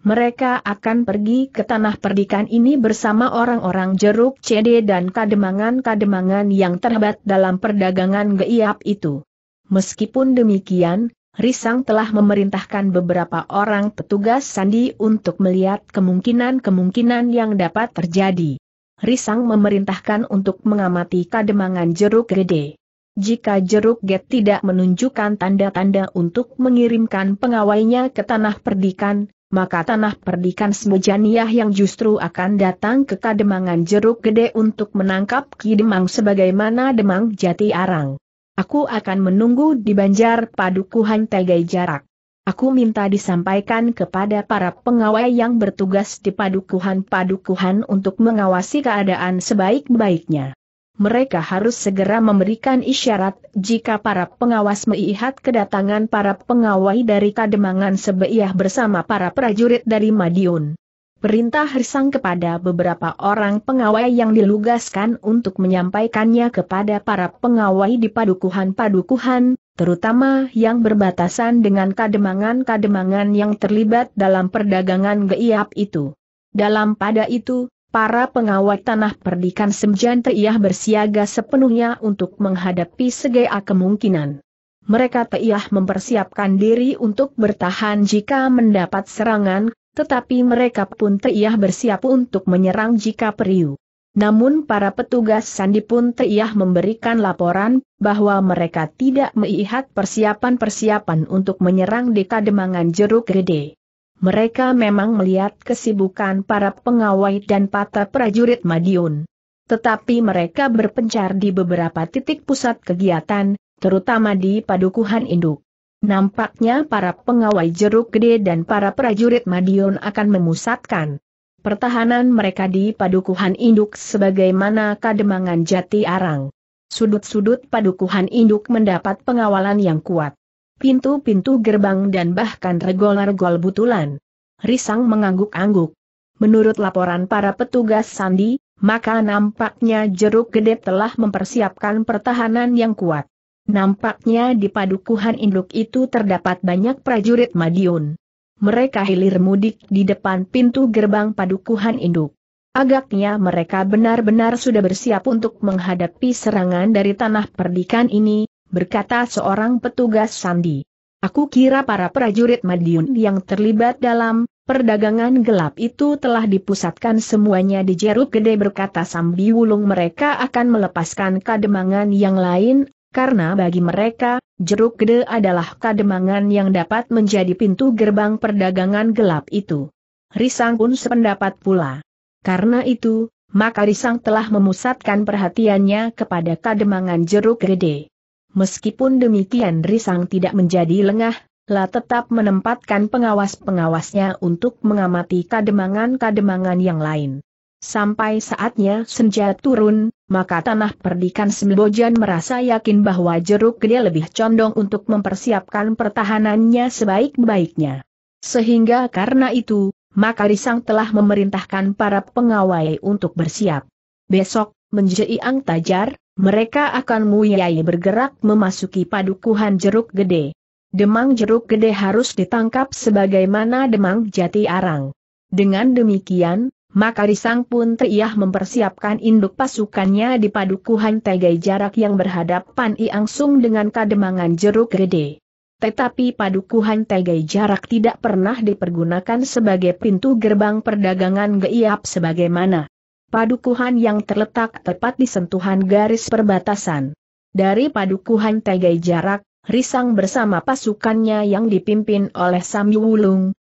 A: Mereka akan pergi ke tanah perdikan ini bersama orang-orang jeruk CD dan kademangan-kademangan yang terhebat dalam perdagangan geiap itu. Meskipun demikian, Risang telah memerintahkan beberapa orang petugas sandi untuk melihat kemungkinan-kemungkinan yang dapat terjadi. Risang memerintahkan untuk mengamati kademangan jeruk gede. Jika jeruk get tidak menunjukkan tanda-tanda untuk mengirimkan pengawainya ke tanah perdikan, maka tanah perdikan Smejaniah yang justru akan datang ke kademangan jeruk gede untuk menangkap Ki Demang sebagaimana Demang jati arang. Aku akan menunggu di banjar padukuhan tegai jarak. Aku minta disampaikan kepada para pengawai yang bertugas di padukuhan-padukuhan untuk mengawasi keadaan sebaik-baiknya. Mereka harus segera memberikan isyarat jika para pengawas melihat kedatangan para pengawai dari Kademangan Sebeiah bersama para prajurit dari Madiun. Perintah Hirsang kepada beberapa orang pengawai yang dilugaskan untuk menyampaikannya kepada para pengawai di padukuhan-padukuhan, terutama yang berbatasan dengan kademangan-kademangan yang terlibat dalam perdagangan geiap itu. Dalam pada itu, para pengawat tanah perdikan Semjan Teiyah bersiaga sepenuhnya untuk menghadapi segala kemungkinan. Mereka Teiyah mempersiapkan diri untuk bertahan jika mendapat serangan, tetapi mereka pun Teiyah bersiap untuk menyerang jika periuk. Namun para petugas Sandi pun teriah memberikan laporan bahwa mereka tidak melihat persiapan-persiapan untuk menyerang di Kademangan Jeruk Gede. Mereka memang melihat kesibukan para pengawai dan patah prajurit Madiun. Tetapi mereka berpencar di beberapa titik pusat kegiatan, terutama di padukuhan induk. Nampaknya para pengawai jeruk gede dan para prajurit Madiun akan memusatkan Pertahanan mereka di padukuhan induk sebagaimana kademangan jati arang. Sudut-sudut padukuhan induk mendapat pengawalan yang kuat. Pintu-pintu gerbang dan bahkan regol-regol butulan. Risang mengangguk-angguk. Menurut laporan para petugas Sandi, maka nampaknya jeruk gede telah mempersiapkan pertahanan yang kuat. Nampaknya di padukuhan induk itu terdapat banyak prajurit Madiun mereka hilir mudik di depan pintu gerbang padukuhan induk. Agaknya mereka benar-benar sudah bersiap untuk menghadapi serangan dari tanah perdikan ini, berkata seorang petugas sandi. Aku kira para prajurit Madiun yang terlibat dalam perdagangan gelap itu telah dipusatkan semuanya di jeruk gede berkata Sambi Wulung mereka akan melepaskan kademangan yang lain karena bagi mereka, jeruk gede adalah kademangan yang dapat menjadi pintu gerbang perdagangan gelap itu. Risang pun sependapat pula. Karena itu, maka Risang telah memusatkan perhatiannya kepada kademangan jeruk gede. Meskipun demikian Risang tidak menjadi lengah, lah tetap menempatkan pengawas-pengawasnya untuk mengamati kademangan-kademangan yang lain. Sampai saatnya senja turun, maka tanah perdikan Sembojan merasa yakin bahwa jeruk gede lebih condong untuk mempersiapkan pertahanannya sebaik-baiknya. Sehingga karena itu, maka Risang telah memerintahkan para pengawai untuk bersiap. Besok, menjadi ang tajar, mereka akan muyai bergerak memasuki padukuhan jeruk gede. Demang jeruk gede harus ditangkap sebagaimana demang jati arang. Dengan demikian, maka Risang pun teriah mempersiapkan induk pasukannya di padukuhan tegai jarak yang berhadapan iangsung dengan kademangan jeruk gede. Tetapi padukuhan tegai jarak tidak pernah dipergunakan sebagai pintu gerbang perdagangan geiap sebagaimana padukuhan yang terletak tepat di sentuhan garis perbatasan. Dari padukuhan tegai jarak, Risang bersama pasukannya yang dipimpin oleh Samyu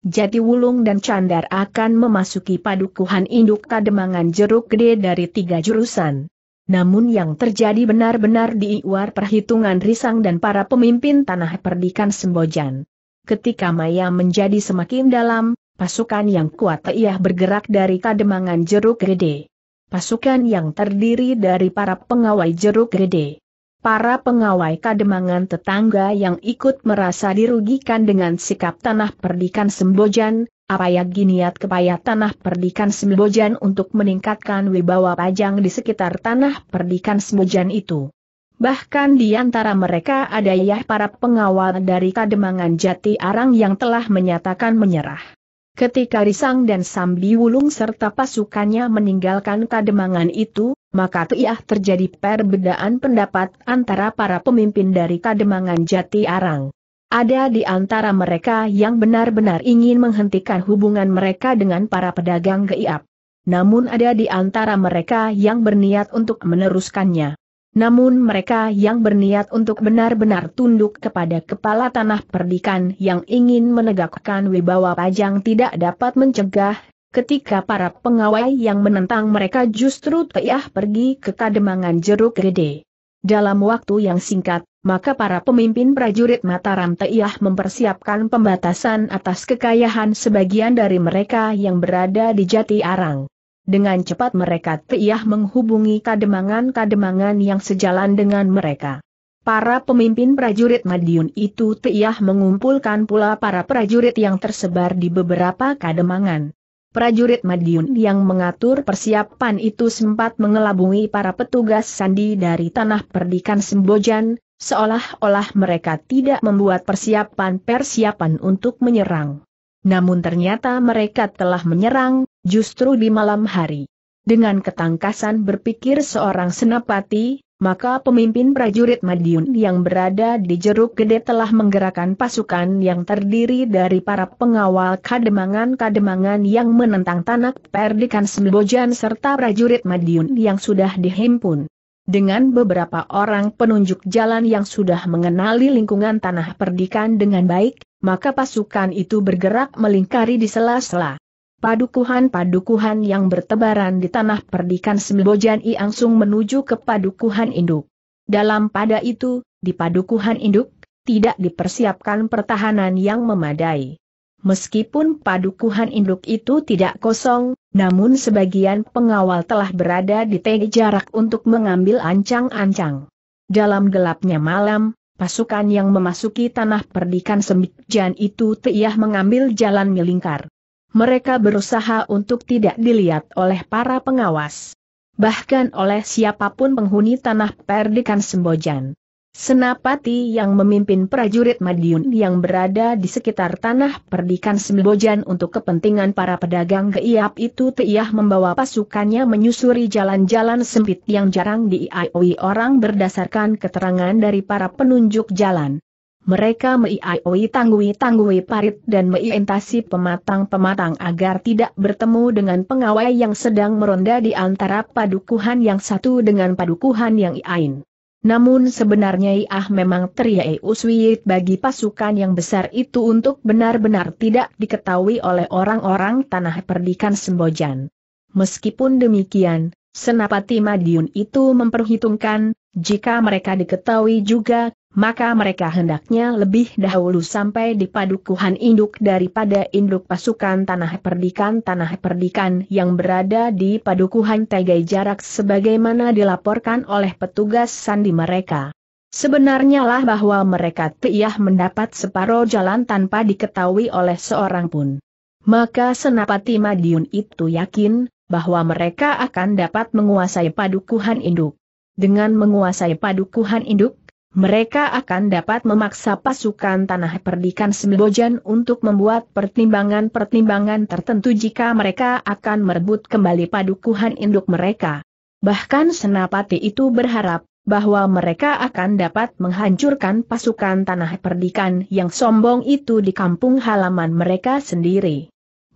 A: Jati Wulung dan Candar akan memasuki padukuhan induk kademangan jeruk gede dari tiga jurusan. Namun yang terjadi benar-benar di luar perhitungan Risang dan para pemimpin tanah perdikan Sembojan. Ketika Maya menjadi semakin dalam, pasukan yang kuat ia bergerak dari kademangan jeruk gede. Pasukan yang terdiri dari para pengawal jeruk gede Para pengawai kademangan tetangga yang ikut merasa dirugikan dengan sikap tanah perdikan Sembojan, apa apayagi niat kepaya tanah perdikan Sembojan untuk meningkatkan wibawa pajang di sekitar tanah perdikan Sembojan itu. Bahkan di antara mereka ada ya para pengawal dari kademangan jati arang yang telah menyatakan menyerah. Ketika Risang dan Sambi Wulung serta pasukannya meninggalkan Kademangan itu, maka tiah terjadi perbedaan pendapat antara para pemimpin dari Kademangan Jati Arang. Ada di antara mereka yang benar-benar ingin menghentikan hubungan mereka dengan para pedagang geiap. Namun ada di antara mereka yang berniat untuk meneruskannya. Namun mereka yang berniat untuk benar-benar tunduk kepada kepala tanah perdikan yang ingin menegakkan wibawa pajang tidak dapat mencegah, ketika para pengawai yang menentang mereka justru telah pergi ke kademangan jeruk gede. Dalam waktu yang singkat, maka para pemimpin prajurit Mataram Teiyah mempersiapkan pembatasan atas kekayaan sebagian dari mereka yang berada di Jati Arang. Dengan cepat mereka tiah menghubungi kademangan-kademangan yang sejalan dengan mereka. Para pemimpin prajurit Madiun itu tiah mengumpulkan pula para prajurit yang tersebar di beberapa kademangan. Prajurit Madiun yang mengatur persiapan itu sempat mengelabungi para petugas sandi dari tanah perdikan Sembojan, seolah-olah mereka tidak membuat persiapan-persiapan untuk menyerang. Namun ternyata mereka telah menyerang, justru di malam hari. Dengan ketangkasan berpikir seorang senapati, maka pemimpin prajurit Madiun yang berada di Jeruk Gede telah menggerakkan pasukan yang terdiri dari para pengawal kademangan-kademangan yang menentang tanah perdikan Sembojan serta prajurit Madiun yang sudah dihimpun dengan beberapa orang penunjuk jalan yang sudah mengenali lingkungan tanah perdikan dengan baik, maka pasukan itu bergerak melingkari di sela-sela. Padukuhan-padukuhan yang bertebaran di tanah perdikan Sembojan langsung menuju ke padukuhan induk. Dalam pada itu, di padukuhan induk, tidak dipersiapkan pertahanan yang memadai. Meskipun padukuhan induk itu tidak kosong, namun sebagian pengawal telah berada di tegi jarak untuk mengambil ancang-ancang. Dalam gelapnya malam, pasukan yang memasuki tanah perdikan Sembikjan itu tiah mengambil jalan melingkar. Mereka berusaha untuk tidak dilihat oleh para pengawas. Bahkan oleh siapapun penghuni tanah perdikan Sembojan. Senapati yang memimpin prajurit Madiun yang berada di sekitar tanah perdikan Sembojan untuk kepentingan para pedagang geiap itu teiah membawa pasukannya menyusuri jalan-jalan sempit yang jarang diioi orang berdasarkan keterangan dari para penunjuk jalan. Mereka meioi tanggui-tanggui parit dan meientasi pematang-pematang agar tidak bertemu dengan pengawai yang sedang meronda di antara padukuhan yang satu dengan padukuhan yang lain. Namun sebenarnya Iah memang teriak uswit bagi pasukan yang besar itu untuk benar-benar tidak diketahui oleh orang-orang tanah perdikan Sembojan. Meskipun demikian, Senapati Madiun itu memperhitungkan, jika mereka diketahui juga, maka mereka hendaknya lebih dahulu sampai di padukuhan induk daripada induk pasukan tanah perdikan tanah perdikan yang berada di padukuhan Tegai jarak sebagaimana dilaporkan oleh petugas sandi mereka. Sebenarnya lah bahwa mereka tiah mendapat separoh jalan tanpa diketahui oleh seorang pun. Maka Senapati Madiun itu yakin, bahwa mereka akan dapat menguasai padukuhan induk. Dengan menguasai padukuhan induk, mereka akan dapat memaksa pasukan tanah perdikan Sembojan untuk membuat pertimbangan-pertimbangan tertentu jika mereka akan merebut kembali padukuhan induk mereka. Bahkan Senapati itu berharap bahwa mereka akan dapat menghancurkan pasukan tanah perdikan yang sombong itu di kampung halaman mereka sendiri.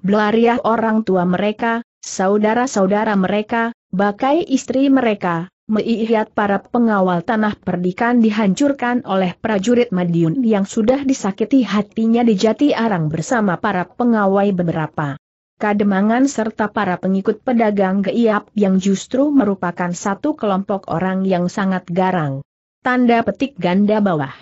A: Belariah orang tua mereka, saudara-saudara mereka, bakai istri mereka, Melihat para pengawal tanah perdikan dihancurkan oleh prajurit Madiun yang sudah disakiti hatinya di jati arang bersama para pengawai beberapa kademangan serta para pengikut pedagang geiap yang justru merupakan satu kelompok orang yang sangat garang. Tanda petik ganda bawah.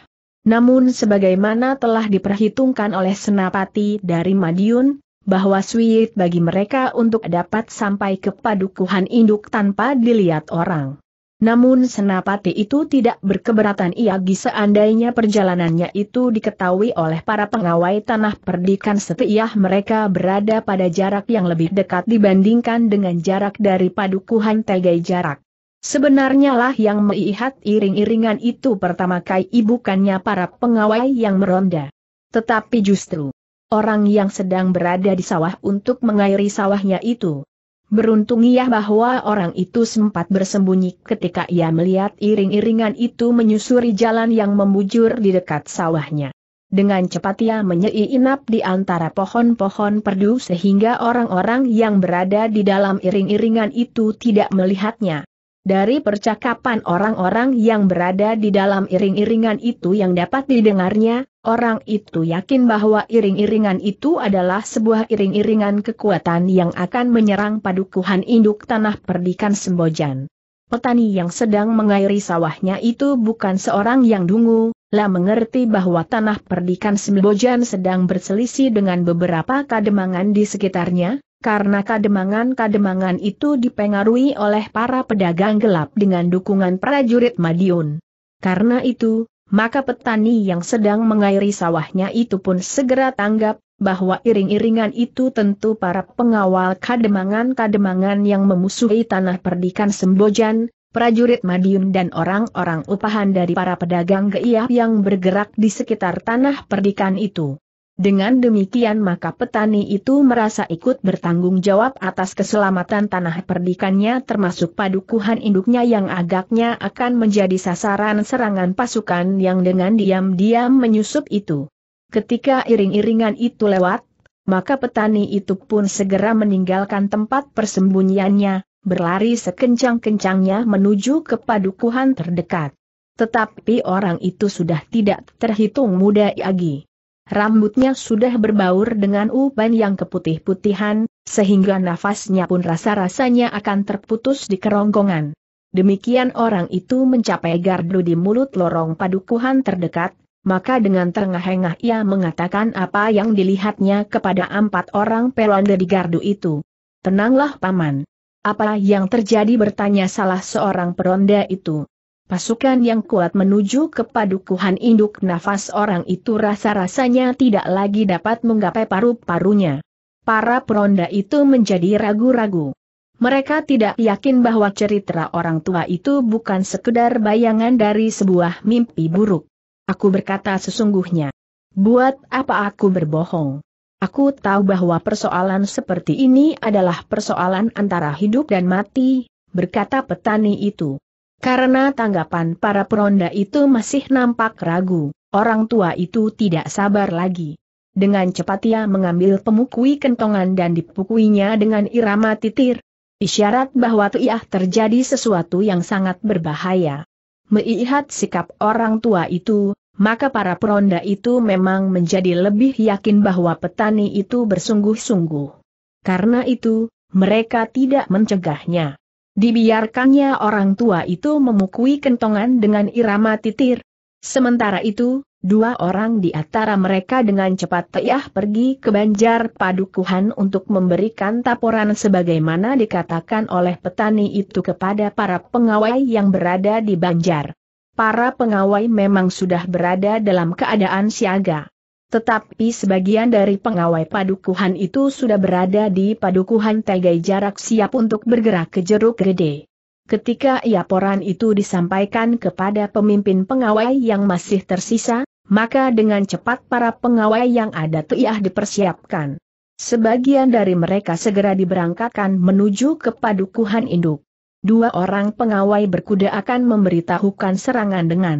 A: Namun sebagaimana telah diperhitungkan oleh senapati dari Madiun, bahwa sulit bagi mereka untuk dapat sampai ke padukuhan induk tanpa dilihat orang. Namun senapati itu tidak berkeberatan ia Iagi seandainya perjalanannya itu diketahui oleh para pengawai tanah perdikan setiah mereka berada pada jarak yang lebih dekat dibandingkan dengan jarak dari padukuhan tegai jarak. Sebenarnya lah yang melihat iring-iringan itu pertama kali bukannya para pengawai yang meronda. Tetapi justru orang yang sedang berada di sawah untuk mengairi sawahnya itu. Beruntung ia bahwa orang itu sempat bersembunyi ketika ia melihat iring-iringan itu menyusuri jalan yang membujur di dekat sawahnya. Dengan cepat ia menyei inap di antara pohon-pohon perdu sehingga orang-orang yang berada di dalam iring-iringan itu tidak melihatnya. Dari percakapan orang-orang yang berada di dalam iring-iringan itu yang dapat didengarnya, orang itu yakin bahwa iring-iringan itu adalah sebuah iring-iringan kekuatan yang akan menyerang padukuhan induk tanah perdikan Sembojan. Petani yang sedang mengairi sawahnya itu bukan seorang yang dungu, lah mengerti bahwa tanah perdikan Sembojan sedang berselisih dengan beberapa kademangan di sekitarnya, karena kademangan-kademangan itu dipengaruhi oleh para pedagang gelap dengan dukungan prajurit Madiun. Karena itu, maka petani yang sedang mengairi sawahnya itu pun segera tanggap, bahwa iring-iringan itu tentu para pengawal kademangan-kademangan yang memusuhi tanah perdikan Sembojan, prajurit Madiun dan orang-orang upahan dari para pedagang geiah yang bergerak di sekitar tanah perdikan itu. Dengan demikian maka petani itu merasa ikut bertanggung jawab atas keselamatan tanah perdikannya termasuk padukuhan induknya yang agaknya akan menjadi sasaran serangan pasukan yang dengan diam-diam menyusup itu. Ketika iring-iringan itu lewat, maka petani itu pun segera meninggalkan tempat persembunyiannya, berlari sekencang-kencangnya menuju ke padukuhan terdekat. Tetapi orang itu sudah tidak terhitung muda lagi. Rambutnya sudah berbaur dengan uban yang keputih-putihan, sehingga nafasnya pun rasa-rasanya akan terputus di kerongkongan. Demikian orang itu mencapai gardu di mulut lorong padukuhan terdekat, maka dengan terengah-engah ia mengatakan apa yang dilihatnya kepada empat orang Peronda di gardu itu. Tenanglah paman. Apa yang terjadi bertanya salah seorang peronda itu. Pasukan yang kuat menuju ke padukuhan induk nafas orang itu rasa-rasanya tidak lagi dapat menggapai paru-parunya. Para peronda itu menjadi ragu-ragu. Mereka tidak yakin bahwa cerita orang tua itu bukan sekedar bayangan dari sebuah mimpi buruk. Aku berkata sesungguhnya. Buat apa aku berbohong? Aku tahu bahwa persoalan seperti ini adalah persoalan antara hidup dan mati, berkata petani itu. Karena tanggapan para peronda itu masih nampak ragu, orang tua itu tidak sabar lagi. Dengan cepat ia mengambil pemukui kentongan dan dipukuinya dengan irama titir. Isyarat bahwa tiah terjadi sesuatu yang sangat berbahaya. Melihat sikap orang tua itu, maka para peronda itu memang menjadi lebih yakin bahwa petani itu bersungguh-sungguh. Karena itu, mereka tidak mencegahnya. Dibiarkannya orang tua itu memukui kentongan dengan irama titir. Sementara itu, dua orang di antara mereka dengan cepat teyah pergi ke banjar padukuhan untuk memberikan laporan sebagaimana dikatakan oleh petani itu kepada para pengawai yang berada di banjar. Para pengawai memang sudah berada dalam keadaan siaga. Tetapi sebagian dari pengawai padukuhan itu sudah berada di padukuhan Tegai jarak siap untuk bergerak ke jeruk gede. Ketika iaporan itu disampaikan kepada pemimpin pengawai yang masih tersisa, maka dengan cepat para pengawai yang ada tiah dipersiapkan. Sebagian dari mereka segera diberangkatkan menuju ke padukuhan induk. Dua orang pengawai berkuda akan memberitahukan serangan dengan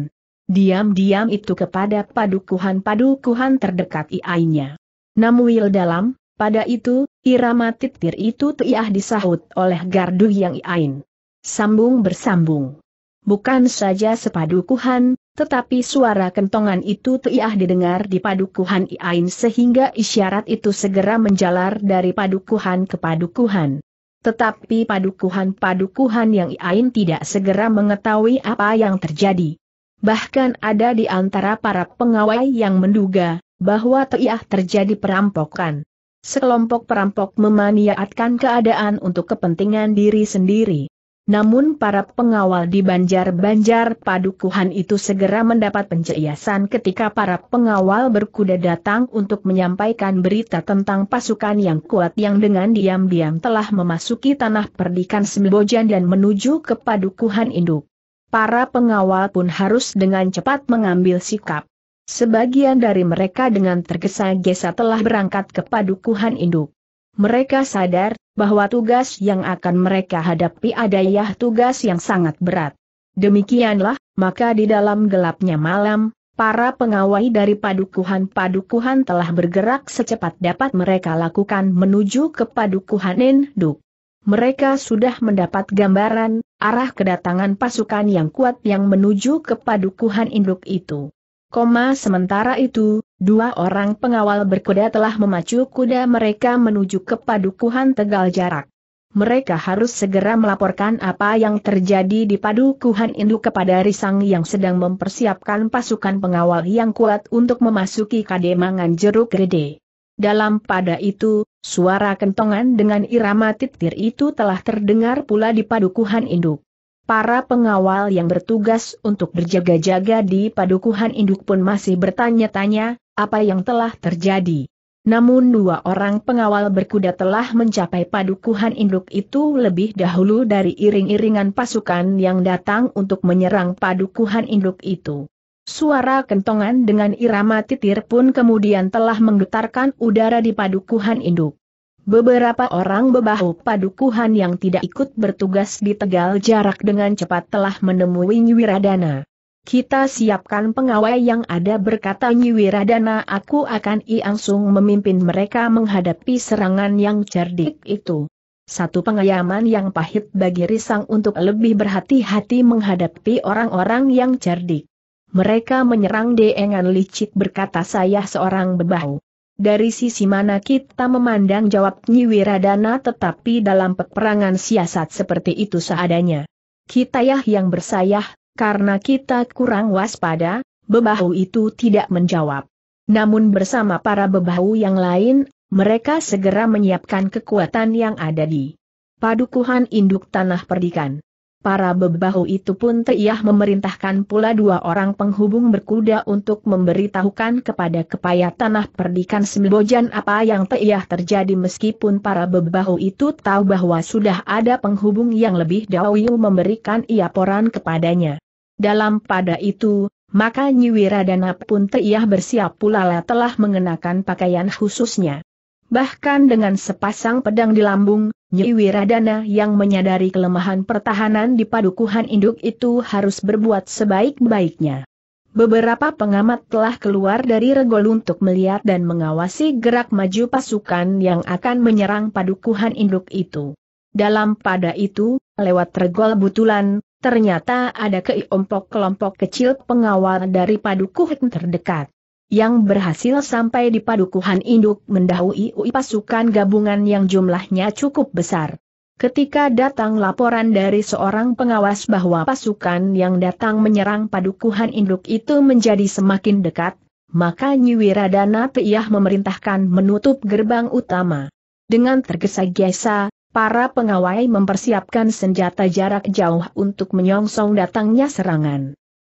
A: diam-diam itu kepada padukuhan-padukuhan terdekat iainya. Namuil dalam, pada itu, irama titir itu tiah disahut oleh gardu yang iain. Sambung bersambung. Bukan saja sepadukuhan, tetapi suara kentongan itu tiah didengar di padukuhan iain sehingga isyarat itu segera menjalar dari padukuhan ke padukuhan. Tetapi padukuhan-padukuhan yang iain tidak segera mengetahui apa yang terjadi. Bahkan ada di antara para pengawai yang menduga bahwa Teiah terjadi perampokan. Sekelompok perampok memaniatkan keadaan untuk kepentingan diri sendiri. Namun para pengawal di banjar-banjar padukuhan itu segera mendapat penjelasan ketika para pengawal berkuda datang untuk menyampaikan berita tentang pasukan yang kuat yang dengan diam-diam telah memasuki tanah perdikan Sembojan dan menuju ke padukuhan induk para pengawal pun harus dengan cepat mengambil sikap. Sebagian dari mereka dengan tergesa-gesa telah berangkat ke padukuhan induk. Mereka sadar bahwa tugas yang akan mereka hadapi adalah tugas yang sangat berat. Demikianlah, maka di dalam gelapnya malam, para pengawai dari padukuhan-padukuhan telah bergerak secepat dapat mereka lakukan menuju ke padukuhan induk. Mereka sudah mendapat gambaran arah kedatangan pasukan yang kuat yang menuju ke padukuhan induk itu. Koma sementara itu, dua orang pengawal berkuda telah memacu kuda mereka menuju ke padukuhan Tegal Jarak. Mereka harus segera melaporkan apa yang terjadi di padukuhan induk kepada Risang yang sedang mempersiapkan pasukan pengawal yang kuat untuk memasuki kademangan jeruk gede. Dalam pada itu, Suara kentongan dengan irama titir itu telah terdengar pula di padukuhan induk. Para pengawal yang bertugas untuk berjaga-jaga di padukuhan induk pun masih bertanya-tanya, apa yang telah terjadi. Namun dua orang pengawal berkuda telah mencapai padukuhan induk itu lebih dahulu dari iring-iringan pasukan yang datang untuk menyerang padukuhan induk itu. Suara kentongan dengan irama titir pun kemudian telah menggetarkan udara di padukuhan induk. Beberapa orang bebahu padukuhan yang tidak ikut bertugas di Tegal jarak dengan cepat telah menemui Nyiwiradana. Kita siapkan pengawai yang ada berkata Nyiwiradana aku akan iangsung memimpin mereka menghadapi serangan yang cerdik itu. Satu pengayaman yang pahit bagi Risang untuk lebih berhati-hati menghadapi orang-orang yang cerdik. Mereka menyerang dengan licik berkata saya seorang bebau. Dari sisi mana kita memandang jawab Wiradana tetapi dalam peperangan siasat seperti itu seadanya. Kita yah yang bersayah, karena kita kurang waspada, bebahu itu tidak menjawab. Namun bersama para bebahu yang lain, mereka segera menyiapkan kekuatan yang ada di padukuhan induk tanah perdikan. Para bebahu itu pun teriah memerintahkan pula dua orang penghubung berkuda untuk memberitahukan kepada kepaya tanah perdikan Sembojan apa yang teriah terjadi meskipun para bebahu itu tahu bahwa sudah ada penghubung yang lebih dahulu memberikan iaporan kepadanya. Dalam pada itu, maka Nyiwiradana pun teriah bersiap pula telah mengenakan pakaian khususnya. Bahkan dengan sepasang pedang di lambung, Nyi Wiradana yang menyadari kelemahan pertahanan di padukuhan induk itu harus berbuat sebaik-baiknya. Beberapa pengamat telah keluar dari regol untuk melihat dan mengawasi gerak maju pasukan yang akan menyerang padukuhan induk itu. Dalam pada itu, lewat regol butulan, ternyata ada keompok kelompok kecil pengawal dari padukuhan terdekat yang berhasil sampai di padukuhan induk mendahului pasukan gabungan yang jumlahnya cukup besar. Ketika datang laporan dari seorang pengawas bahwa pasukan yang datang menyerang padukuhan induk itu menjadi semakin dekat, maka Nyiwiradana Piyah memerintahkan menutup gerbang utama. Dengan tergesa-gesa, para pengawai mempersiapkan senjata jarak jauh untuk menyongsong datangnya serangan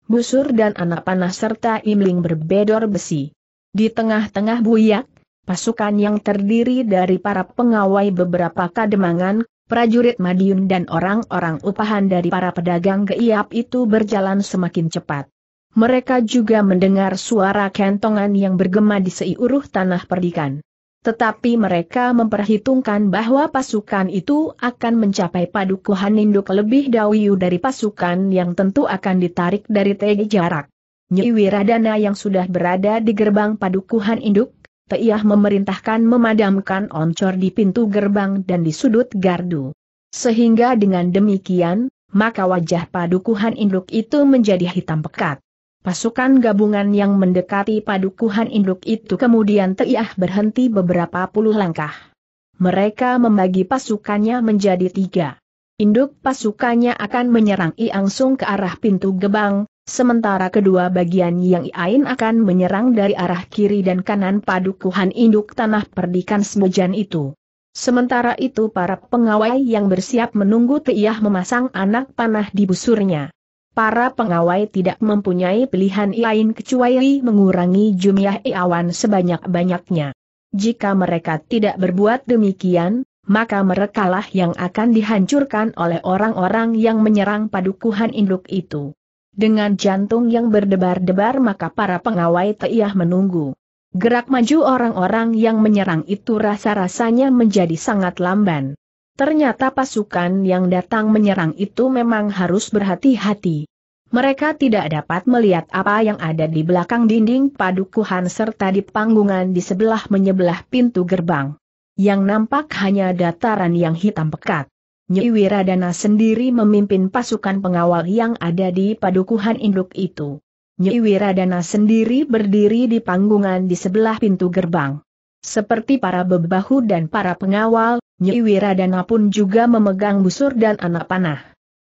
A: busur dan anak panah serta imling berbedor besi. Di tengah-tengah buyak, pasukan yang terdiri dari para pengawai beberapa kademangan, prajurit Madiun dan orang-orang upahan dari para pedagang keiap itu berjalan semakin cepat. Mereka juga mendengar suara kentongan yang bergema di seiuruh tanah perdikan. Tetapi mereka memperhitungkan bahwa pasukan itu akan mencapai padukuhan induk lebih dahulu dari pasukan yang tentu akan ditarik dari tegi jarak. Nyi Wiradana yang sudah berada di gerbang padukuhan induk, Teiah memerintahkan memadamkan oncor di pintu gerbang dan di sudut gardu. Sehingga dengan demikian, maka wajah padukuhan induk itu menjadi hitam pekat. Pasukan gabungan yang mendekati padukuhan induk itu kemudian teriah berhenti beberapa puluh langkah. Mereka membagi pasukannya menjadi tiga. Induk pasukannya akan menyerang iangsung ke arah pintu gebang, sementara kedua bagian yang Iain akan menyerang dari arah kiri dan kanan padukuhan induk tanah perdikan Semejan itu. Sementara itu para pengawai yang bersiap menunggu Tiah memasang anak panah di busurnya para pengawai tidak mempunyai pilihan lain kecuali mengurangi jumlah iawan sebanyak-banyaknya. Jika mereka tidak berbuat demikian, maka merekalah yang akan dihancurkan oleh orang-orang yang menyerang padukuhan induk itu. Dengan jantung yang berdebar-debar maka para pengawai teiah menunggu. Gerak maju orang-orang yang menyerang itu rasa-rasanya menjadi sangat lamban. Ternyata pasukan yang datang menyerang itu memang harus berhati-hati. Mereka tidak dapat melihat apa yang ada di belakang dinding padukuhan serta di panggungan di sebelah menyebelah pintu gerbang. Yang nampak hanya dataran yang hitam pekat. Nyi Wiradana sendiri memimpin pasukan pengawal yang ada di padukuhan induk itu. Nyi Wiradana sendiri berdiri di panggungan di sebelah pintu gerbang. Seperti para bebahu dan para pengawal, Nyi Wiradana pun juga memegang busur dan anak panah.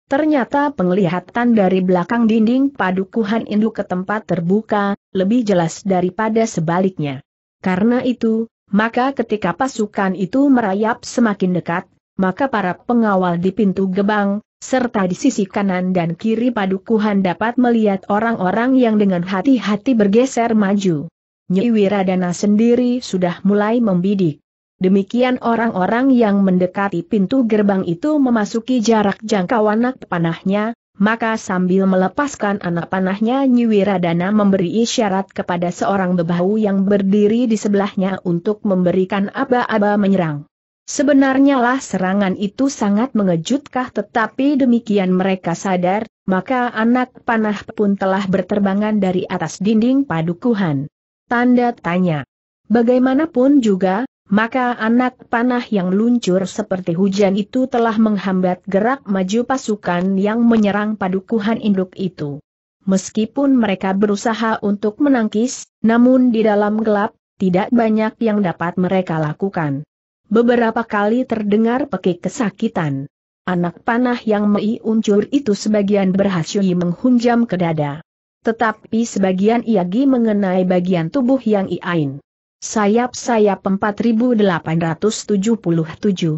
A: Ternyata penglihatan dari belakang dinding padukuhan induk ke tempat terbuka, lebih jelas daripada sebaliknya. Karena itu, maka ketika pasukan itu merayap semakin dekat, maka para pengawal di pintu gebang, serta di sisi kanan dan kiri padukuhan dapat melihat orang-orang yang dengan hati-hati bergeser maju. Nyi Wiradana sendiri sudah mulai membidik. Demikian orang-orang yang mendekati pintu gerbang itu memasuki jarak jangkau anak panahnya, maka sambil melepaskan anak panahnya Nyiwiradana memberi isyarat kepada seorang bebahu yang berdiri di sebelahnya untuk memberikan aba-aba menyerang. Sebenarnya lah serangan itu sangat mengejutkan tetapi demikian mereka sadar, maka anak panah pun telah berterbangan dari atas dinding padukuhan. Tanda tanya. Bagaimanapun juga, maka anak panah yang luncur seperti hujan itu telah menghambat gerak maju pasukan yang menyerang padukuhan induk itu. Meskipun mereka berusaha untuk menangkis, namun di dalam gelap, tidak banyak yang dapat mereka lakukan. Beberapa kali terdengar pekik kesakitan. Anak panah yang meiuncur itu sebagian berhasil menghunjam ke dada. Tetapi sebagian iagi mengenai bagian tubuh yang iain sayap-sayap 4877. 39.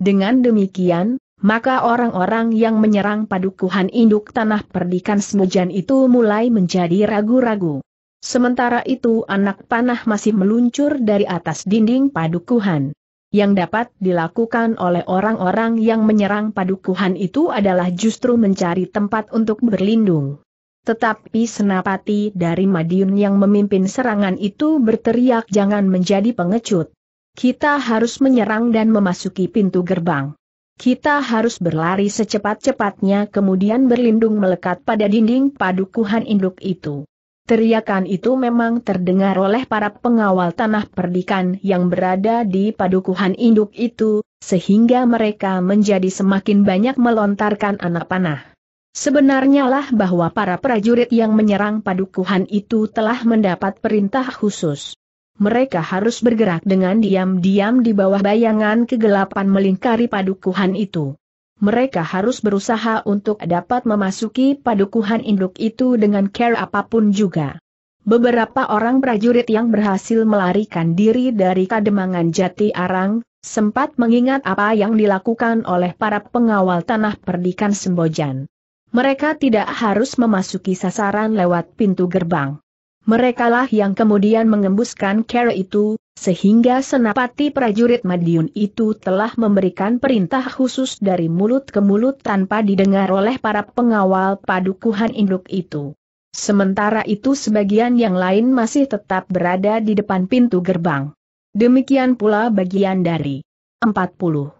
A: Dengan demikian, maka orang-orang yang menyerang padukuhan induk tanah perdikan Semujan itu mulai menjadi ragu-ragu. Sementara itu anak panah masih meluncur dari atas dinding padukuhan. Yang dapat dilakukan oleh orang-orang yang menyerang padukuhan itu adalah justru mencari tempat untuk berlindung. Tetapi Senapati dari Madiun yang memimpin serangan itu berteriak jangan menjadi pengecut. Kita harus menyerang dan memasuki pintu gerbang. Kita harus berlari secepat-cepatnya kemudian berlindung melekat pada dinding padukuhan induk itu. Teriakan itu memang terdengar oleh para pengawal tanah perdikan yang berada di padukuhan induk itu, sehingga mereka menjadi semakin banyak melontarkan anak panah. Sebenarnya lah bahwa para prajurit yang menyerang padukuhan itu telah mendapat perintah khusus. Mereka harus bergerak dengan diam-diam di bawah bayangan kegelapan melingkari padukuhan itu. Mereka harus berusaha untuk dapat memasuki padukuhan induk itu dengan care apapun juga. Beberapa orang prajurit yang berhasil melarikan diri dari kademangan jati arang, sempat mengingat apa yang dilakukan oleh para pengawal tanah perdikan Sembojan. Mereka tidak harus memasuki sasaran lewat pintu gerbang. Merekalah yang kemudian mengembuskan kera itu, sehingga senapati prajurit Madiun itu telah memberikan perintah khusus dari mulut ke mulut tanpa didengar oleh para pengawal padukuhan induk itu. Sementara itu sebagian yang lain masih tetap berada di depan pintu gerbang. Demikian pula bagian dari 40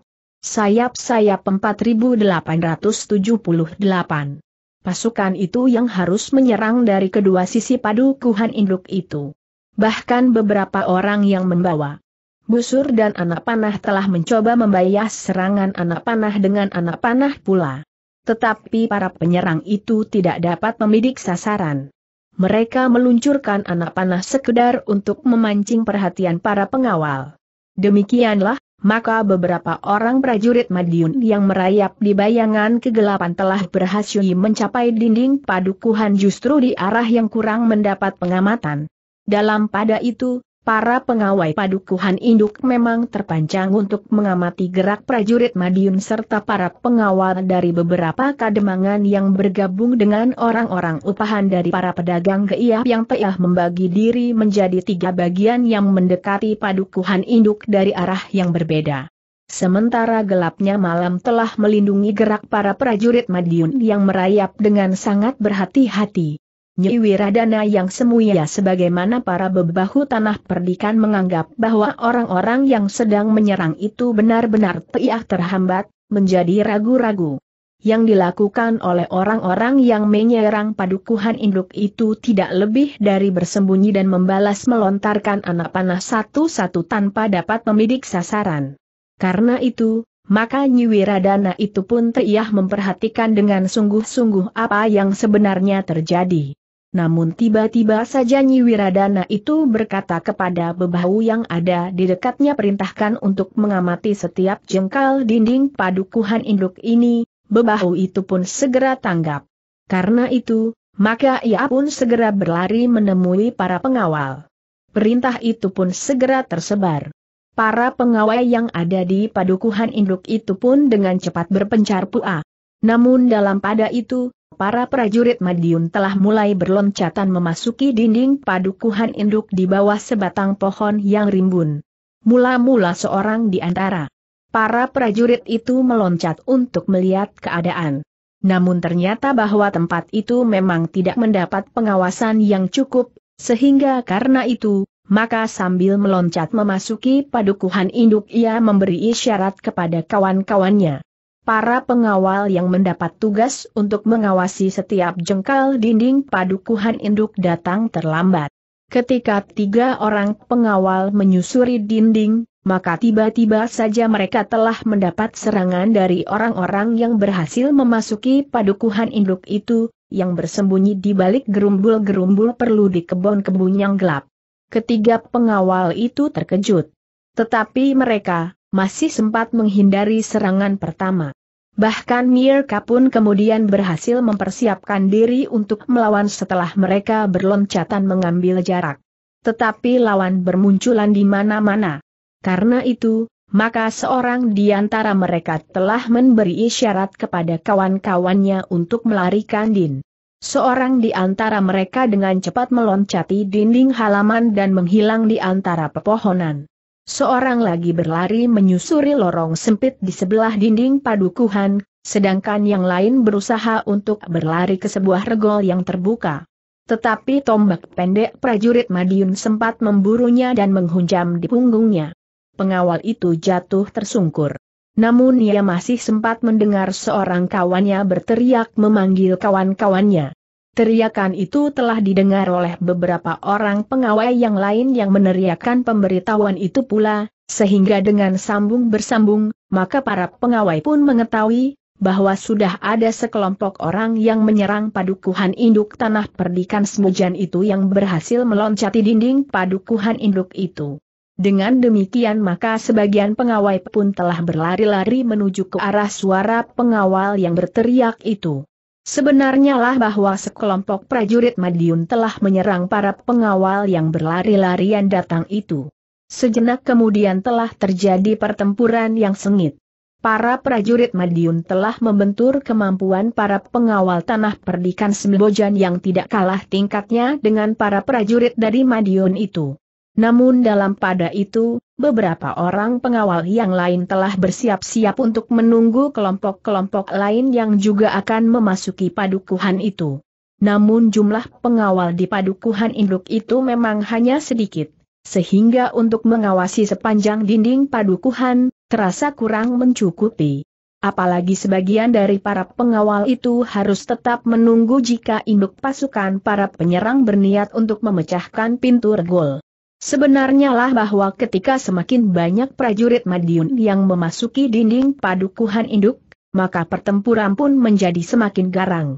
A: sayap-sayap 4878. Pasukan itu yang harus menyerang dari kedua sisi padu padukuhan induk itu. Bahkan beberapa orang yang membawa busur dan anak panah telah mencoba membayar serangan anak panah dengan anak panah pula. Tetapi para penyerang itu tidak dapat membidik sasaran. Mereka meluncurkan anak panah sekedar untuk memancing perhatian para pengawal. Demikianlah maka beberapa orang prajurit Madiun yang merayap di bayangan kegelapan telah berhasil mencapai dinding padukuhan justru di arah yang kurang mendapat pengamatan. Dalam pada itu, Para pengawai padukuhan induk memang terpanjang untuk mengamati gerak prajurit Madiun serta para pengawal dari beberapa kademangan yang bergabung dengan orang-orang upahan dari para pedagang geiah yang peyah membagi diri menjadi tiga bagian yang mendekati padukuhan induk dari arah yang berbeda. Sementara gelapnya malam telah melindungi gerak para prajurit Madiun yang merayap dengan sangat berhati-hati. Nyi Wiradana yang semuia, sebagaimana para bebahu tanah perdikan menganggap bahwa orang-orang yang sedang menyerang itu benar-benar teriak terhambat, menjadi ragu-ragu. Yang dilakukan oleh orang-orang yang menyerang padukuhan induk itu tidak lebih dari bersembunyi dan membalas melontarkan anak panah satu-satu tanpa dapat memidik sasaran. Karena itu, maka Nyi Wiradana itu pun teriak memperhatikan dengan sungguh-sungguh apa yang sebenarnya terjadi. Namun tiba-tiba saja Nyi Wiradana itu berkata kepada bebahu yang ada di dekatnya perintahkan untuk mengamati setiap jengkal dinding padukuhan induk ini, bebahu itu pun segera tanggap. Karena itu, maka ia pun segera berlari menemui para pengawal. Perintah itu pun segera tersebar. Para pengawal yang ada di padukuhan induk itu pun dengan cepat berpencar pua. Namun dalam pada itu, Para prajurit Madiun telah mulai berloncatan memasuki dinding padukuhan induk di bawah sebatang pohon yang rimbun. Mula-mula seorang di antara para prajurit itu meloncat untuk melihat keadaan. Namun ternyata bahwa tempat itu memang tidak mendapat pengawasan yang cukup, sehingga karena itu, maka sambil meloncat memasuki padukuhan induk ia memberi isyarat kepada kawan-kawannya para pengawal yang mendapat tugas untuk mengawasi setiap jengkal dinding padukuhan induk datang terlambat. Ketika tiga orang pengawal menyusuri dinding, maka tiba-tiba saja mereka telah mendapat serangan dari orang-orang yang berhasil memasuki padukuhan induk itu, yang bersembunyi di balik gerumbul-gerumbul perlu di kebun-kebun yang gelap. Ketiga pengawal itu terkejut. Tetapi mereka, masih sempat menghindari serangan pertama. Bahkan Mirka pun kemudian berhasil mempersiapkan diri untuk melawan setelah mereka berloncatan mengambil jarak. Tetapi lawan bermunculan di mana-mana. Karena itu, maka seorang di antara mereka telah memberi isyarat kepada kawan-kawannya untuk melarikan Din. Seorang di antara mereka dengan cepat meloncati dinding halaman dan menghilang di antara pepohonan. Seorang lagi berlari menyusuri lorong sempit di sebelah dinding padukuhan, sedangkan yang lain berusaha untuk berlari ke sebuah regol yang terbuka. Tetapi tombak pendek prajurit Madiun sempat memburunya dan menghunjam di punggungnya. Pengawal itu jatuh tersungkur. Namun ia masih sempat mendengar seorang kawannya berteriak memanggil kawan-kawannya. Teriakan itu telah didengar oleh beberapa orang pengawai yang lain yang meneriakan pemberitahuan itu pula, sehingga dengan sambung bersambung, maka para pengawai pun mengetahui bahwa sudah ada sekelompok orang yang menyerang padukuhan induk tanah perdikan semujan itu yang berhasil meloncati dinding padukuhan induk itu. Dengan demikian maka sebagian pengawai pun telah berlari-lari menuju ke arah suara pengawal yang berteriak itu. Sebenarnya lah bahwa sekelompok prajurit Madiun telah menyerang para pengawal yang berlari-larian datang itu. Sejenak kemudian telah terjadi pertempuran yang sengit. Para prajurit Madiun telah membentur kemampuan para pengawal tanah perdikan Sembojan yang tidak kalah tingkatnya dengan para prajurit dari Madiun itu. Namun dalam pada itu, beberapa orang pengawal yang lain telah bersiap-siap untuk menunggu kelompok-kelompok lain yang juga akan memasuki padukuhan itu. Namun jumlah pengawal di padukuhan induk itu memang hanya sedikit, sehingga untuk mengawasi sepanjang dinding padukuhan, terasa kurang mencukupi. Apalagi sebagian dari para pengawal itu harus tetap menunggu jika induk pasukan para penyerang berniat untuk memecahkan pintu regol. Sebenarnya lah bahwa ketika semakin banyak prajurit Madiun yang memasuki dinding padukuhan induk, maka pertempuran pun menjadi semakin garang.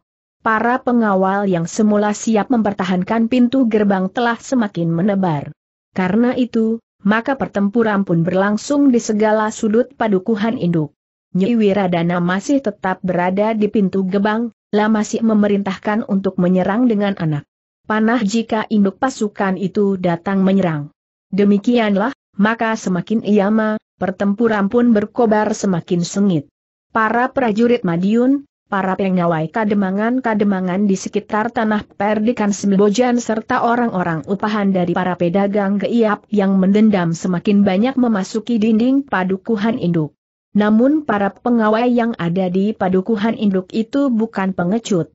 A: Para pengawal yang semula siap mempertahankan pintu gerbang telah semakin menebar. Karena itu, maka pertempuran pun berlangsung di segala sudut padukuhan induk. Nyi Wiradana masih tetap berada di pintu gerbang, lah masih memerintahkan untuk menyerang dengan anak panah jika induk pasukan itu datang menyerang. Demikianlah, maka semakin iama, pertempuran pun berkobar semakin sengit. Para prajurit Madiun, para pengawai kademangan-kademangan di sekitar tanah perdikan Sembojan serta orang-orang upahan dari para pedagang keiap yang mendendam semakin banyak memasuki dinding padukuhan induk. Namun para pengawai yang ada di padukuhan induk itu bukan pengecut.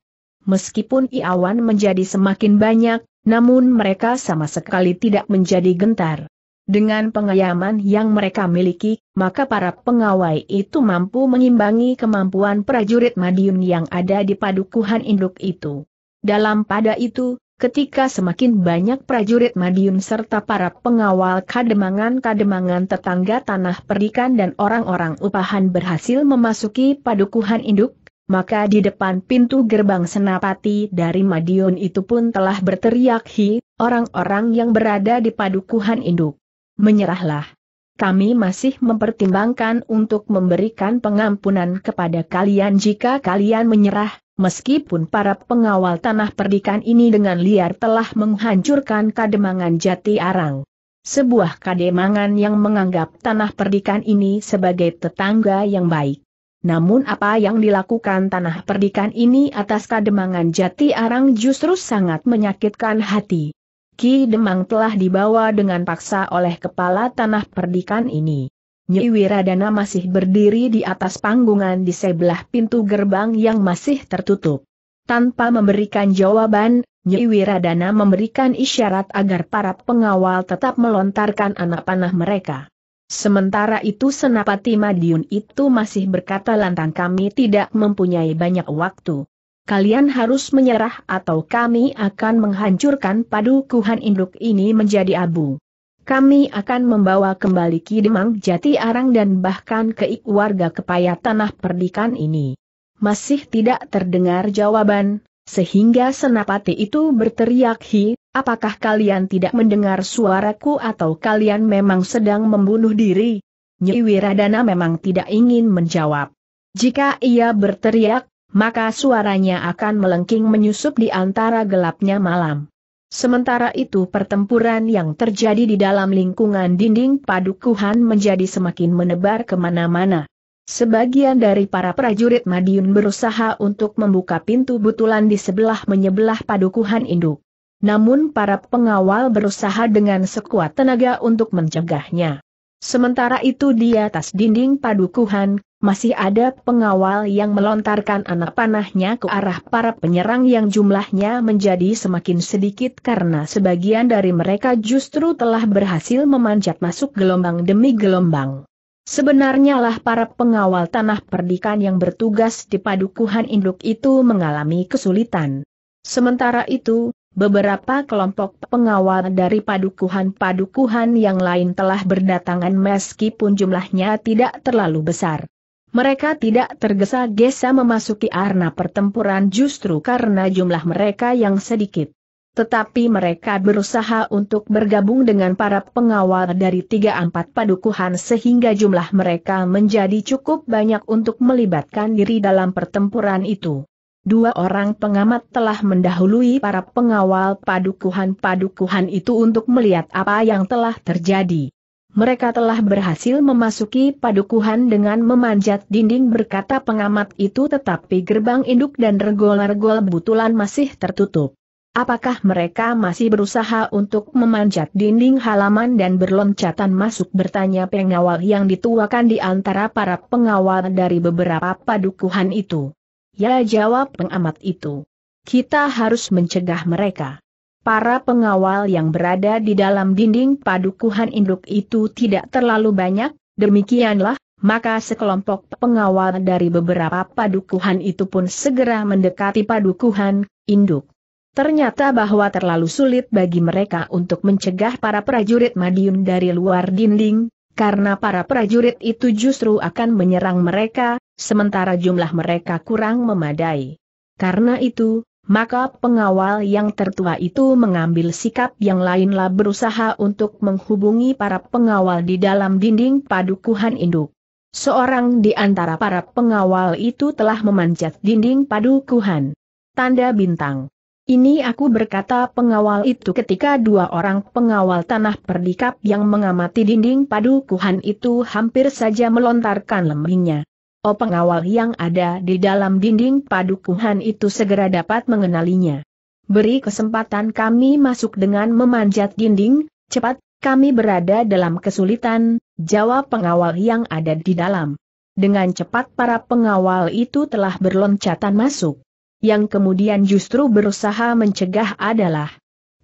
A: Meskipun iawan menjadi semakin banyak, namun mereka sama sekali tidak menjadi gentar. Dengan pengayaman yang mereka miliki, maka para pengawai itu mampu mengimbangi kemampuan prajurit Madiun yang ada di padukuhan induk itu. Dalam pada itu, ketika semakin banyak prajurit Madiun serta para pengawal kademangan-kademangan tetangga tanah perdikan dan orang-orang upahan berhasil memasuki padukuhan induk, maka di depan pintu gerbang senapati dari Madiun itu pun telah berteriak hi, orang-orang yang berada di padukuhan induk. Menyerahlah. Kami masih mempertimbangkan untuk memberikan pengampunan kepada kalian jika kalian menyerah, meskipun para pengawal tanah perdikan ini dengan liar telah menghancurkan kademangan jati arang sebuah kademangan yang menganggap tanah perdikan ini sebagai tetangga yang baik. Namun apa yang dilakukan tanah perdikan ini atas kademangan jati arang justru sangat menyakitkan hati. Ki Demang telah dibawa dengan paksa oleh kepala tanah perdikan ini. Nyi Wiradana masih berdiri di atas panggungan di sebelah pintu gerbang yang masih tertutup. Tanpa memberikan jawaban, Nyi Wiradana memberikan isyarat agar para pengawal tetap melontarkan anak panah mereka. Sementara itu Senapati Madiun itu masih berkata lantang kami tidak mempunyai banyak waktu. Kalian harus menyerah atau kami akan menghancurkan padukuhan induk ini menjadi abu. Kami akan membawa kembali Kidemang Jati Arang dan bahkan keik warga kepaya tanah perdikan ini. Masih tidak terdengar jawaban, sehingga senapati itu berteriak hi, Apakah kalian tidak mendengar suaraku atau kalian memang sedang membunuh diri? Nyi Wiradana memang tidak ingin menjawab. Jika ia berteriak, maka suaranya akan melengking menyusup di antara gelapnya malam. Sementara itu pertempuran yang terjadi di dalam lingkungan dinding padukuhan menjadi semakin menebar kemana-mana. Sebagian dari para prajurit Madiun berusaha untuk membuka pintu butulan di sebelah menyebelah padukuhan induk. Namun para pengawal berusaha dengan sekuat tenaga untuk mencegahnya. Sementara itu di atas dinding padukuhan, masih ada pengawal yang melontarkan anak panahnya ke arah para penyerang yang jumlahnya menjadi semakin sedikit karena sebagian dari mereka justru telah berhasil memanjat masuk gelombang demi gelombang. Sebenarnya lah para pengawal tanah perdikan yang bertugas di padukuhan induk itu mengalami kesulitan. Sementara itu, Beberapa kelompok pengawal dari padukuhan-padukuhan yang lain telah berdatangan meskipun jumlahnya tidak terlalu besar. Mereka tidak tergesa-gesa memasuki arena pertempuran justru karena jumlah mereka yang sedikit. Tetapi mereka berusaha untuk bergabung dengan para pengawal dari tiga empat padukuhan sehingga jumlah mereka menjadi cukup banyak untuk melibatkan diri dalam pertempuran itu. Dua orang pengamat telah mendahului para pengawal padukuhan-padukuhan itu untuk melihat apa yang telah terjadi. Mereka telah berhasil memasuki padukuhan dengan memanjat dinding berkata pengamat itu tetapi gerbang induk dan regol-regol butulan masih tertutup. Apakah mereka masih berusaha untuk memanjat dinding halaman dan berloncatan masuk bertanya pengawal yang dituakan di antara para pengawal dari beberapa padukuhan itu. Ya jawab pengamat itu. Kita harus mencegah mereka. Para pengawal yang berada di dalam dinding padukuhan induk itu tidak terlalu banyak, demikianlah, maka sekelompok pengawal dari beberapa padukuhan itu pun segera mendekati padukuhan induk. Ternyata bahwa terlalu sulit bagi mereka untuk mencegah para prajurit Madiun dari luar dinding, karena para prajurit itu justru akan menyerang mereka, sementara jumlah mereka kurang memadai. Karena itu, maka pengawal yang tertua itu mengambil sikap yang lainlah berusaha untuk menghubungi para pengawal di dalam dinding padukuhan induk. Seorang di antara para pengawal itu telah memanjat dinding padukuhan. Tanda bintang. Ini aku berkata pengawal itu ketika dua orang pengawal tanah perdikap yang mengamati dinding padukuhan itu hampir saja melontarkan lembingnya. Oh pengawal yang ada di dalam dinding padukuhan itu segera dapat mengenalinya. Beri kesempatan kami masuk dengan memanjat dinding, cepat, kami berada dalam kesulitan, jawab pengawal yang ada di dalam. Dengan cepat para pengawal itu telah berloncatan masuk. Yang kemudian justru berusaha mencegah adalah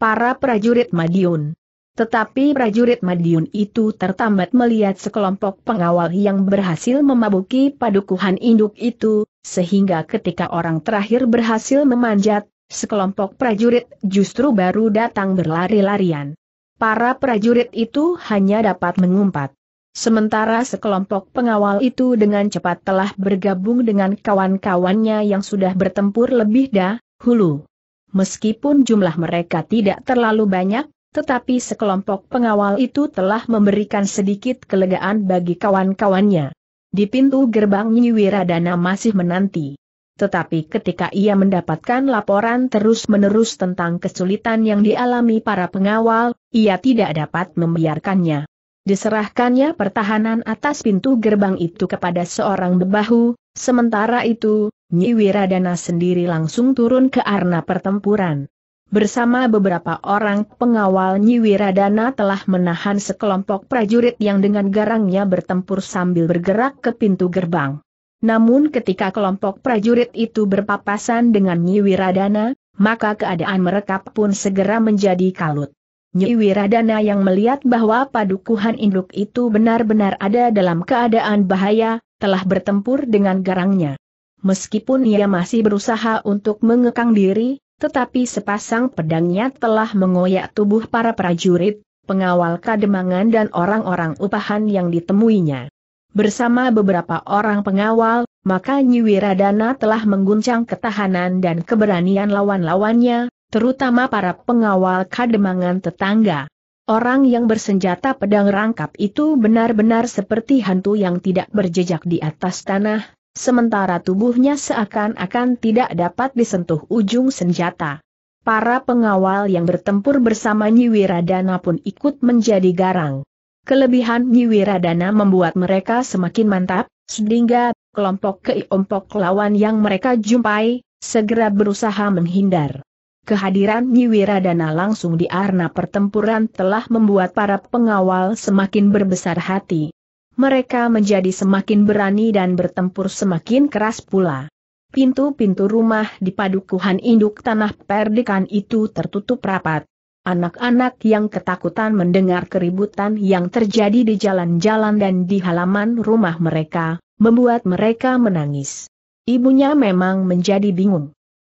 A: para prajurit Madiun. Tetapi prajurit Madiun itu tertambat melihat sekelompok pengawal yang berhasil memabuki padukuhan induk itu, sehingga ketika orang terakhir berhasil memanjat, sekelompok prajurit justru baru datang berlari-larian. Para prajurit itu hanya dapat mengumpat. Sementara sekelompok pengawal itu dengan cepat telah bergabung dengan kawan-kawannya yang sudah bertempur lebih dahulu. Meskipun jumlah mereka tidak terlalu banyak, tetapi sekelompok pengawal itu telah memberikan sedikit kelegaan bagi kawan-kawannya. Di pintu gerbang Nyiwiradana masih menanti. Tetapi ketika ia mendapatkan laporan terus-menerus tentang kesulitan yang dialami para pengawal, ia tidak dapat membiarkannya. Diserahkannya pertahanan atas pintu gerbang itu kepada seorang bebahu, sementara itu, Nyiwiradana sendiri langsung turun ke arena pertempuran bersama beberapa orang pengawal Nyiwiradana telah menahan sekelompok prajurit yang dengan garangnya bertempur sambil bergerak ke pintu gerbang. Namun ketika kelompok prajurit itu berpapasan dengan Nyiwiradana, maka keadaan mereka pun segera menjadi kalut. Nyiwiradana yang melihat bahwa padukuhan induk itu benar-benar ada dalam keadaan bahaya, telah bertempur dengan garangnya. Meskipun ia masih berusaha untuk mengekang diri, tetapi sepasang pedangnya telah mengoyak tubuh para prajurit, pengawal kademangan dan orang-orang upahan yang ditemuinya. Bersama beberapa orang pengawal, maka Nyiwiradana telah mengguncang ketahanan dan keberanian lawan-lawannya, terutama para pengawal kademangan tetangga. Orang yang bersenjata pedang rangkap itu benar-benar seperti hantu yang tidak berjejak di atas tanah, sementara tubuhnya seakan-akan tidak dapat disentuh ujung senjata. Para pengawal yang bertempur bersama Nyiwiradana pun ikut menjadi garang. Kelebihan Nyiwiradana membuat mereka semakin mantap, sehingga kelompok keiompok lawan yang mereka jumpai, segera berusaha menghindar. Kehadiran Nyiwiradana langsung di arena pertempuran telah membuat para pengawal semakin berbesar hati mereka menjadi semakin berani dan bertempur semakin keras pula. Pintu-pintu rumah di padukuhan induk tanah perdikan itu tertutup rapat. Anak-anak yang ketakutan mendengar keributan yang terjadi di jalan-jalan dan di halaman rumah mereka, membuat mereka menangis. Ibunya memang menjadi bingung.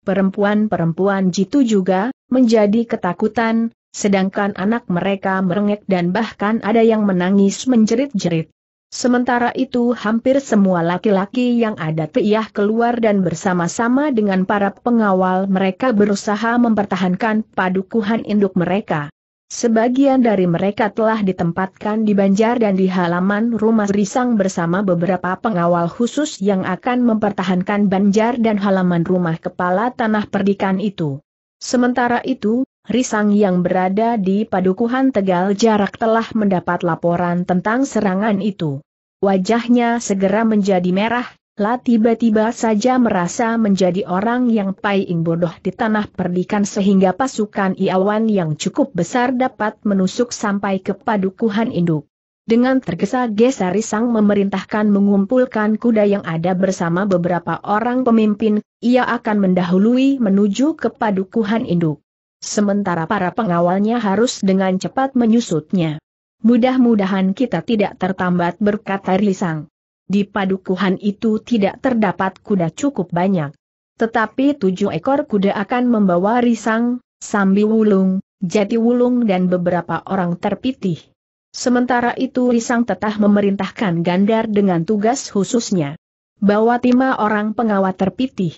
A: Perempuan-perempuan jitu juga, menjadi ketakutan, sedangkan anak mereka merengek dan bahkan ada yang menangis menjerit-jerit. Sementara itu hampir semua laki-laki yang ada piah keluar dan bersama-sama dengan para pengawal mereka berusaha mempertahankan padukuhan induk mereka. Sebagian dari mereka telah ditempatkan di banjar dan di halaman rumah risang bersama beberapa pengawal khusus yang akan mempertahankan banjar dan halaman rumah kepala tanah perdikan itu. Sementara itu, Risang yang berada di padukuhan Tegal Jarak telah mendapat laporan tentang serangan itu. Wajahnya segera menjadi merah, La tiba-tiba saja merasa menjadi orang yang paling bodoh di tanah perdikan sehingga pasukan Iawan yang cukup besar dapat menusuk sampai ke padukuhan induk. Dengan tergesa-gesa Risang memerintahkan mengumpulkan kuda yang ada bersama beberapa orang pemimpin, ia akan mendahului menuju ke padukuhan induk. Sementara para pengawalnya harus dengan cepat menyusutnya. Mudah-mudahan kita tidak tertambat berkata Risang. Di padukuhan itu tidak terdapat kuda cukup banyak. Tetapi tujuh ekor kuda akan membawa Risang, Sambi Wulung, Jati Wulung dan beberapa orang terpitih. Sementara itu Risang tetap memerintahkan Gandar dengan tugas khususnya. Bawa lima orang pengawat terpitih.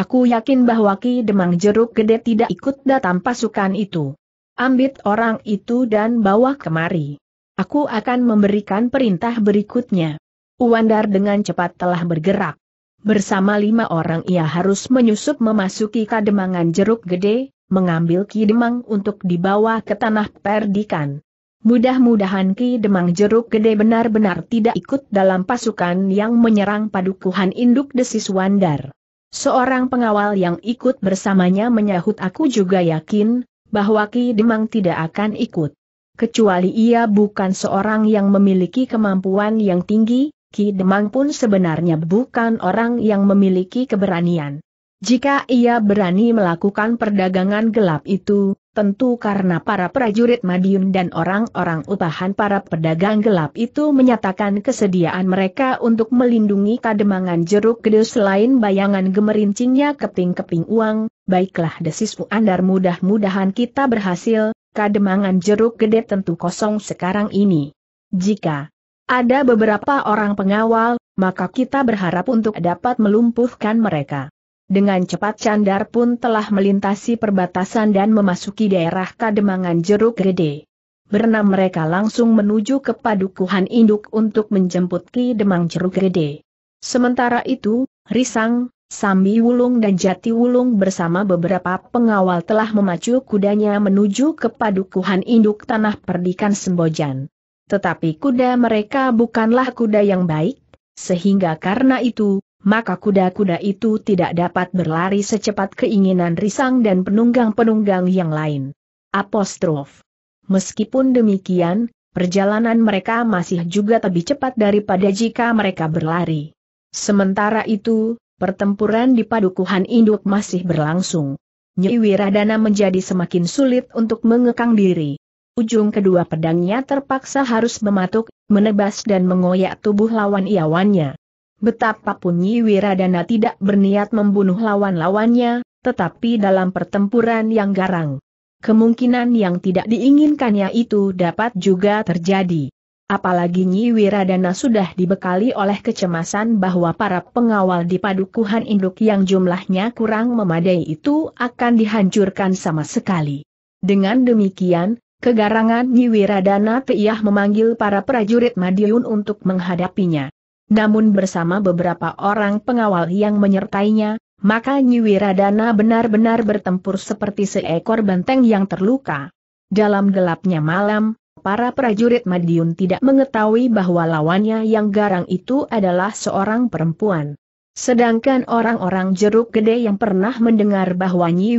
A: Aku yakin bahwa Ki Demang Jeruk Gede tidak ikut datang pasukan itu. Ambil orang itu dan bawa kemari. Aku akan memberikan perintah berikutnya. Uwandar dengan cepat telah bergerak. Bersama lima orang ia harus menyusup memasuki kademangan jeruk gede, mengambil Ki Demang untuk dibawa ke tanah perdikan. Mudah-mudahan Ki Demang Jeruk Gede benar-benar tidak ikut dalam pasukan yang menyerang padukuhan induk Desis Wandar. Seorang pengawal yang ikut bersamanya menyahut aku juga yakin, bahwa Ki Demang tidak akan ikut. Kecuali ia bukan seorang yang memiliki kemampuan yang tinggi, Ki Demang pun sebenarnya bukan orang yang memiliki keberanian. Jika ia berani melakukan perdagangan gelap itu, tentu karena para prajurit Madiun dan orang-orang upahan para pedagang gelap itu menyatakan kesediaan mereka untuk melindungi kademangan jeruk gede selain bayangan gemerincingnya keping-keping uang, baiklah desis Andar mudah-mudahan kita berhasil, kademangan jeruk gede tentu kosong sekarang ini. Jika ada beberapa orang pengawal, maka kita berharap untuk dapat melumpuhkan mereka. Dengan cepat Candar pun telah melintasi perbatasan dan memasuki daerah Kademangan Jeruk Gede. Berenam mereka langsung menuju ke padukuhan induk untuk menjemput Ki Demang Jeruk Gede. Sementara itu, Risang, Sambi Wulung dan Jati Wulung bersama beberapa pengawal telah memacu kudanya menuju ke padukuhan induk tanah perdikan Sembojan. Tetapi kuda mereka bukanlah kuda yang baik, sehingga karena itu, maka kuda-kuda itu tidak dapat berlari secepat keinginan risang dan penunggang-penunggang yang lain. Apostrof. Meskipun demikian, perjalanan mereka masih juga lebih cepat daripada jika mereka berlari. Sementara itu, pertempuran di padukuhan induk masih berlangsung. Nyi Wiradana menjadi semakin sulit untuk mengekang diri. Ujung kedua pedangnya terpaksa harus mematuk, menebas dan mengoyak tubuh lawan iawannya. Betapapun Nyi Wiradana tidak berniat membunuh lawan-lawannya, tetapi dalam pertempuran yang garang, kemungkinan yang tidak diinginkannya itu dapat juga terjadi. Apalagi Nyi Wiradana sudah dibekali oleh kecemasan bahwa para pengawal di padukuhan induk yang jumlahnya kurang memadai itu akan dihancurkan sama sekali. Dengan demikian, kegarangan Nyi Wiradana Tiah memanggil para prajurit Madiun untuk menghadapinya namun bersama beberapa orang pengawal yang menyertainya, maka Nyiwiradana benar-benar bertempur seperti seekor benteng yang terluka. Dalam gelapnya malam, para prajurit Madiun tidak mengetahui bahwa lawannya yang garang itu adalah seorang perempuan. Sedangkan orang-orang jeruk gede yang pernah mendengar bahwa Nyi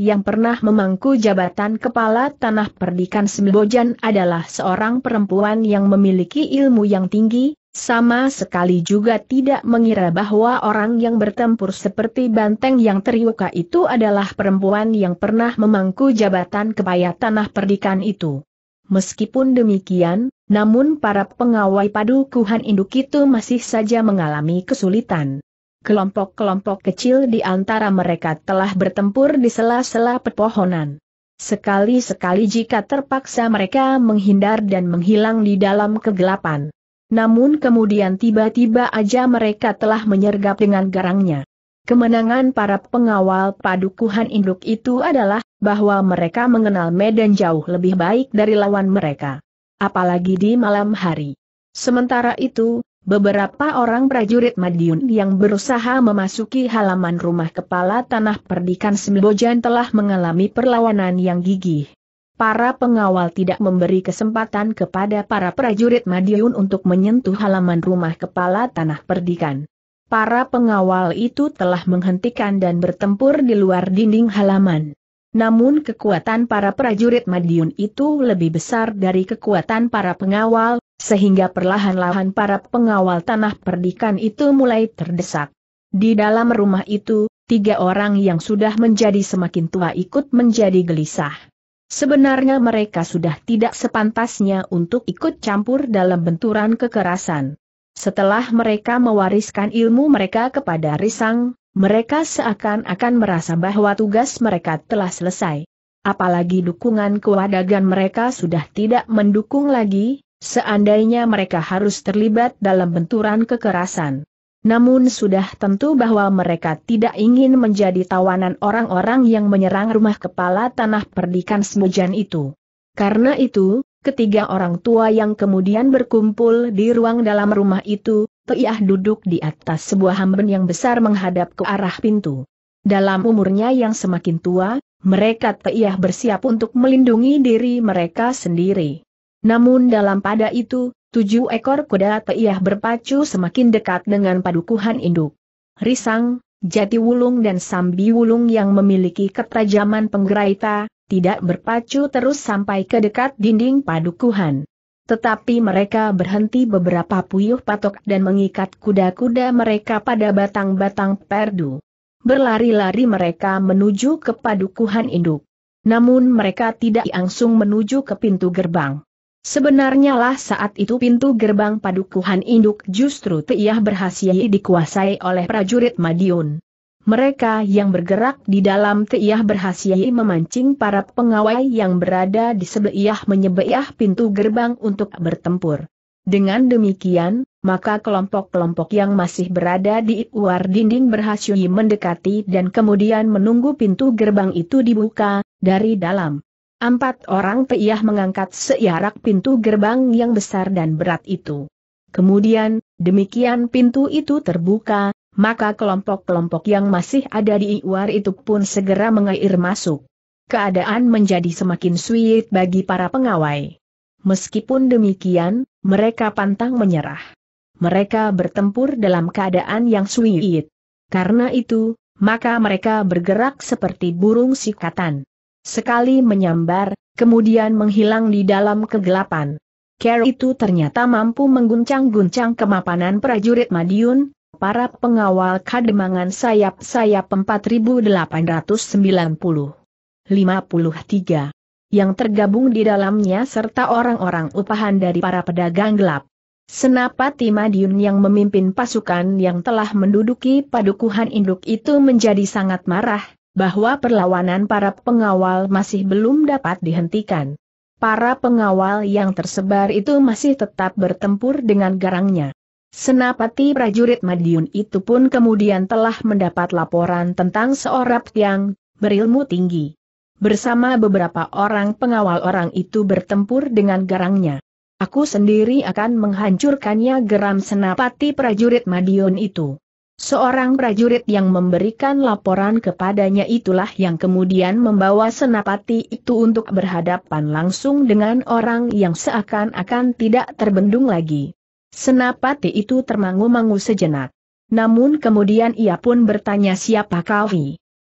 A: yang pernah memangku jabatan kepala tanah perdikan Sembojan adalah seorang perempuan yang memiliki ilmu yang tinggi, sama sekali juga tidak mengira bahwa orang yang bertempur seperti banteng yang teriuka itu adalah perempuan yang pernah memangku jabatan kepaya tanah perdikan itu. Meskipun demikian, namun para pengawai padukuhan induk itu masih saja mengalami kesulitan. Kelompok-kelompok kecil di antara mereka telah bertempur di sela-sela pepohonan. Sekali-sekali jika terpaksa mereka menghindar dan menghilang di dalam kegelapan. Namun kemudian tiba-tiba aja mereka telah menyergap dengan garangnya. Kemenangan para pengawal padukuhan induk itu adalah bahwa mereka mengenal medan jauh lebih baik dari lawan mereka. Apalagi di malam hari. Sementara itu, beberapa orang prajurit Madiun yang berusaha memasuki halaman rumah kepala tanah perdikan Sembojan telah mengalami perlawanan yang gigih para pengawal tidak memberi kesempatan kepada para prajurit Madiun untuk menyentuh halaman rumah kepala tanah perdikan. Para pengawal itu telah menghentikan dan bertempur di luar dinding halaman. Namun kekuatan para prajurit Madiun itu lebih besar dari kekuatan para pengawal, sehingga perlahan-lahan para pengawal tanah perdikan itu mulai terdesak. Di dalam rumah itu, tiga orang yang sudah menjadi semakin tua ikut menjadi gelisah. Sebenarnya mereka sudah tidak sepantasnya untuk ikut campur dalam benturan kekerasan. Setelah mereka mewariskan ilmu mereka kepada Risang, mereka seakan-akan merasa bahwa tugas mereka telah selesai. Apalagi dukungan kewadagan mereka sudah tidak mendukung lagi, seandainya mereka harus terlibat dalam benturan kekerasan. Namun sudah tentu bahwa mereka tidak ingin menjadi tawanan orang-orang yang menyerang rumah kepala tanah perdikan Semujan itu. Karena itu, ketiga orang tua yang kemudian berkumpul di ruang dalam rumah itu, Teiah duduk di atas sebuah hamben yang besar menghadap ke arah pintu. Dalam umurnya yang semakin tua, mereka Teiah bersiap untuk melindungi diri mereka sendiri. Namun dalam pada itu, Tujuh ekor kuda teiah berpacu semakin dekat dengan padukuhan induk. Risang, Jati Wulung dan Sambi Wulung yang memiliki ketajaman penggeraita, tidak berpacu terus sampai ke dekat dinding padukuhan. Tetapi mereka berhenti beberapa puyuh patok dan mengikat kuda-kuda mereka pada batang-batang perdu. Berlari-lari mereka menuju ke padukuhan induk. Namun mereka tidak langsung menuju ke pintu gerbang. Sebenarnya lah saat itu pintu gerbang padukuhan induk justru Tiah berhasil dikuasai oleh prajurit Madiun. Mereka yang bergerak di dalam Tiah berhasil memancing para pengawai yang berada di sebelah menyebelah pintu gerbang untuk bertempur. Dengan demikian, maka kelompok-kelompok yang masih berada di luar dinding berhasil mendekati dan kemudian menunggu pintu gerbang itu dibuka, dari dalam. Empat orang peiah mengangkat seiarak pintu gerbang yang besar dan berat itu. Kemudian, demikian pintu itu terbuka, maka kelompok-kelompok yang masih ada di Iwar itu pun segera mengair masuk. Keadaan menjadi semakin sulit bagi para pengawai. Meskipun demikian, mereka pantang menyerah. Mereka bertempur dalam keadaan yang sulit. Karena itu, maka mereka bergerak seperti burung sikatan sekali menyambar, kemudian menghilang di dalam kegelapan. Care itu ternyata mampu mengguncang-guncang kemapanan prajurit Madiun, para pengawal kademangan sayap-sayap 4890. 53. Yang tergabung di dalamnya serta orang-orang upahan dari para pedagang gelap. Senapati Madiun yang memimpin pasukan yang telah menduduki padukuhan induk itu menjadi sangat marah, bahwa perlawanan para pengawal masih belum dapat dihentikan. Para pengawal yang tersebar itu masih tetap bertempur dengan garangnya. Senapati prajurit Madiun itu pun kemudian telah mendapat laporan tentang seorang yang berilmu tinggi. Bersama beberapa orang pengawal orang itu bertempur dengan garangnya. Aku sendiri akan menghancurkannya geram senapati prajurit Madiun itu. Seorang prajurit yang memberikan laporan kepadanya itulah yang kemudian membawa senapati itu untuk berhadapan langsung dengan orang yang seakan-akan tidak terbendung lagi. Senapati itu termangu-mangu sejenak. Namun kemudian ia pun bertanya siapa kau?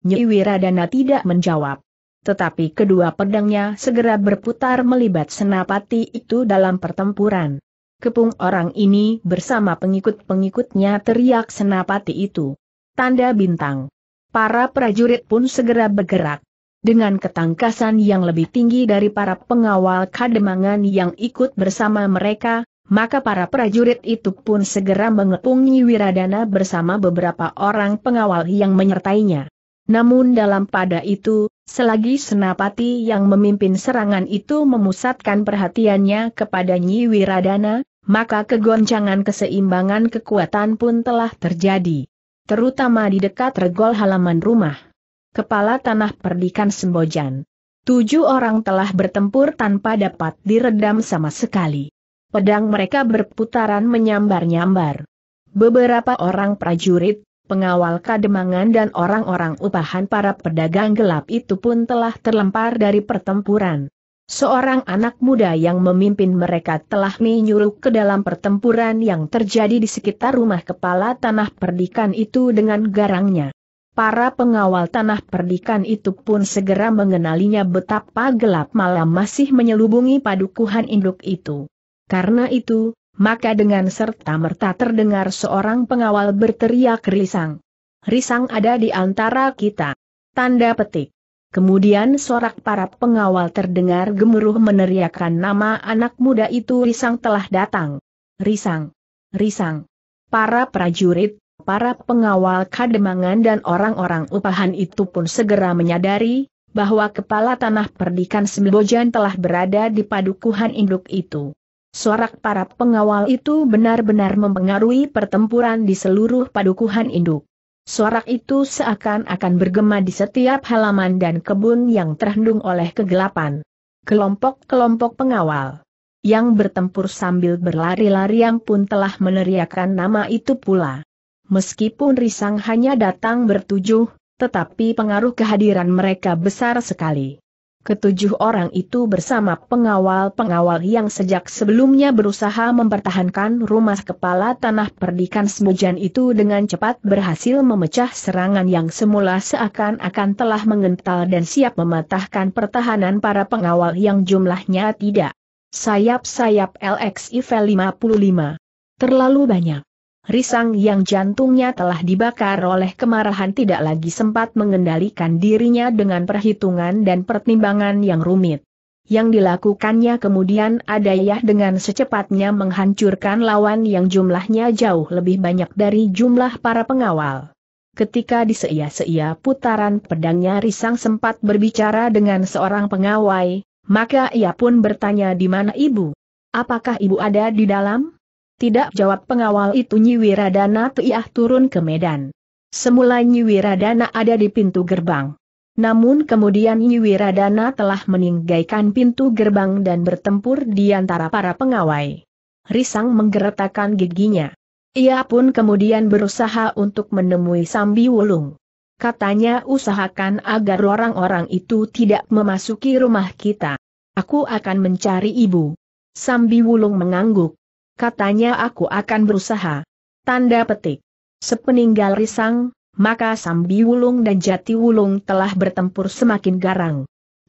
A: Nyi Wiradana tidak menjawab. Tetapi kedua pedangnya segera berputar melibat senapati itu dalam pertempuran. Kepung orang ini bersama pengikut-pengikutnya teriak senapati itu. Tanda bintang. Para prajurit pun segera bergerak. Dengan ketangkasan yang lebih tinggi dari para pengawal kademangan yang ikut bersama mereka, maka para prajurit itu pun segera mengepungi Wiradana bersama beberapa orang pengawal yang menyertainya. Namun dalam pada itu, selagi Senapati yang memimpin serangan itu memusatkan perhatiannya kepada Nyi Wiradana, maka kegoncangan keseimbangan kekuatan pun telah terjadi. Terutama di dekat regol halaman rumah. Kepala Tanah Perdikan Sembojan. Tujuh orang telah bertempur tanpa dapat diredam sama sekali. Pedang mereka berputaran menyambar-nyambar. Beberapa orang prajurit, pengawal kademangan dan orang-orang upahan para pedagang gelap itu pun telah terlempar dari pertempuran. Seorang anak muda yang memimpin mereka telah menyuruh ke dalam pertempuran yang terjadi di sekitar rumah kepala tanah perdikan itu dengan garangnya. Para pengawal tanah perdikan itu pun segera mengenalinya betapa gelap malam masih menyelubungi padukuhan induk itu. Karena itu, maka dengan serta-merta terdengar seorang pengawal berteriak risang. Risang ada di antara kita. Tanda petik. Kemudian sorak para pengawal terdengar gemuruh meneriakkan nama anak muda itu Risang telah datang. Risang! Risang! Para prajurit, para pengawal kademangan dan orang-orang upahan itu pun segera menyadari, bahwa kepala tanah perdikan Sembojan telah berada di padukuhan induk itu. Sorak para pengawal itu benar-benar mempengaruhi pertempuran di seluruh padukuhan induk. Suara itu seakan-akan bergema di setiap halaman dan kebun yang terhendung oleh kegelapan. Kelompok-kelompok pengawal yang bertempur sambil berlari-larian pun telah meneriakkan nama itu pula. Meskipun Risang hanya datang bertujuh, tetapi pengaruh kehadiran mereka besar sekali. Ketujuh orang itu bersama pengawal-pengawal yang sejak sebelumnya berusaha mempertahankan rumah kepala tanah perdikan Semujan itu dengan cepat berhasil memecah serangan yang semula seakan-akan telah mengental dan siap mematahkan pertahanan para pengawal yang jumlahnya tidak. Sayap-sayap LXIV 55. Terlalu banyak. Risang yang jantungnya telah dibakar oleh kemarahan tidak lagi sempat mengendalikan dirinya dengan perhitungan dan pertimbangan yang rumit. Yang dilakukannya kemudian adayah dengan secepatnya menghancurkan lawan yang jumlahnya jauh lebih banyak dari jumlah para pengawal. Ketika di seia-seia putaran pedangnya Risang sempat berbicara dengan seorang pengawai, maka ia pun bertanya di mana ibu. Apakah ibu ada di dalam? Tidak jawab pengawal itu Nyi Wiradana Tuiah turun ke medan. Semula Nyi Wiradana ada di pintu gerbang. Namun kemudian Nyi Wiradana telah meninggalkan pintu gerbang dan bertempur di antara para pengawai. Risang menggeretakan giginya. Ia pun kemudian berusaha untuk menemui Sambi Wulung. Katanya usahakan agar orang-orang itu tidak memasuki rumah kita. Aku akan mencari ibu. Sambi Wulung mengangguk katanya aku akan berusaha. Tanda petik. Sepeninggal Risang, maka Sambi Wulung dan Jati Wulung telah bertempur semakin garang.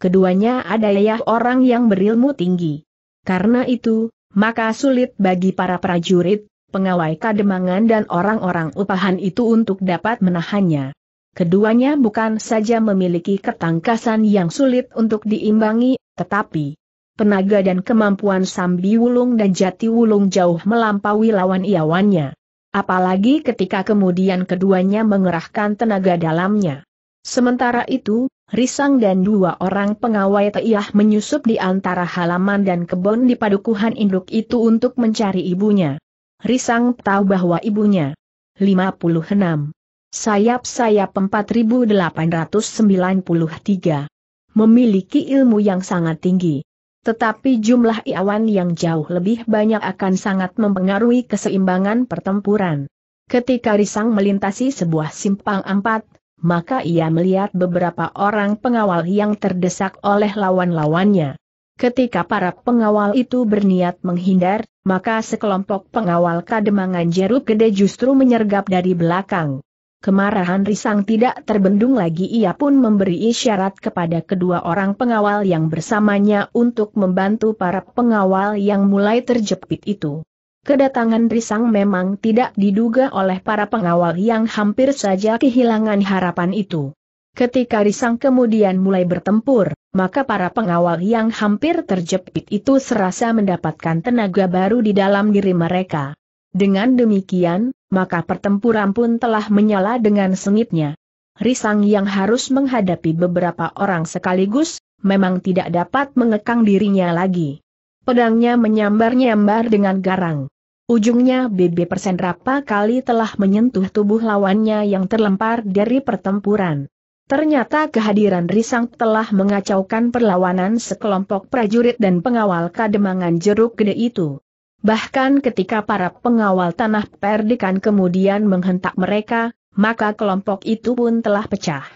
A: Keduanya adayah orang yang berilmu tinggi. Karena itu, maka sulit bagi para prajurit, pengawai kademangan dan orang-orang upahan itu untuk dapat menahannya. Keduanya bukan saja memiliki ketangkasan yang sulit untuk diimbangi, tetapi tenaga dan kemampuan Sambi Wulung dan Jati Wulung jauh melampaui lawan iawannya. Apalagi ketika kemudian keduanya mengerahkan tenaga dalamnya. Sementara itu, Risang dan dua orang pengawai Teiah menyusup di antara halaman dan kebun di padukuhan induk itu untuk mencari ibunya. Risang tahu bahwa ibunya 56. Sayap-sayap 4893. Memiliki ilmu yang sangat tinggi. Tetapi jumlah iawan yang jauh lebih banyak akan sangat mempengaruhi keseimbangan pertempuran. Ketika Risang melintasi sebuah simpang empat, maka ia melihat beberapa orang pengawal yang terdesak oleh lawan-lawannya. Ketika para pengawal itu berniat menghindar, maka sekelompok pengawal kademangan jeruk gede justru menyergap dari belakang. Kemarahan Risang tidak terbendung lagi ia pun memberi isyarat kepada kedua orang pengawal yang bersamanya untuk membantu para pengawal yang mulai terjepit itu. Kedatangan Risang memang tidak diduga oleh para pengawal yang hampir saja kehilangan harapan itu. Ketika Risang kemudian mulai bertempur, maka para pengawal yang hampir terjepit itu serasa mendapatkan tenaga baru di dalam diri mereka. Dengan demikian, maka pertempuran pun telah menyala dengan sengitnya. Risang yang harus menghadapi beberapa orang sekaligus, memang tidak dapat mengekang dirinya lagi. Pedangnya menyambar-nyambar dengan garang. Ujungnya BB persen rapa kali telah menyentuh tubuh lawannya yang terlempar dari pertempuran. Ternyata kehadiran Risang telah mengacaukan perlawanan sekelompok prajurit dan pengawal kademangan jeruk gede itu. Bahkan ketika para pengawal tanah perdikan kemudian menghentak mereka, maka kelompok itu pun telah pecah.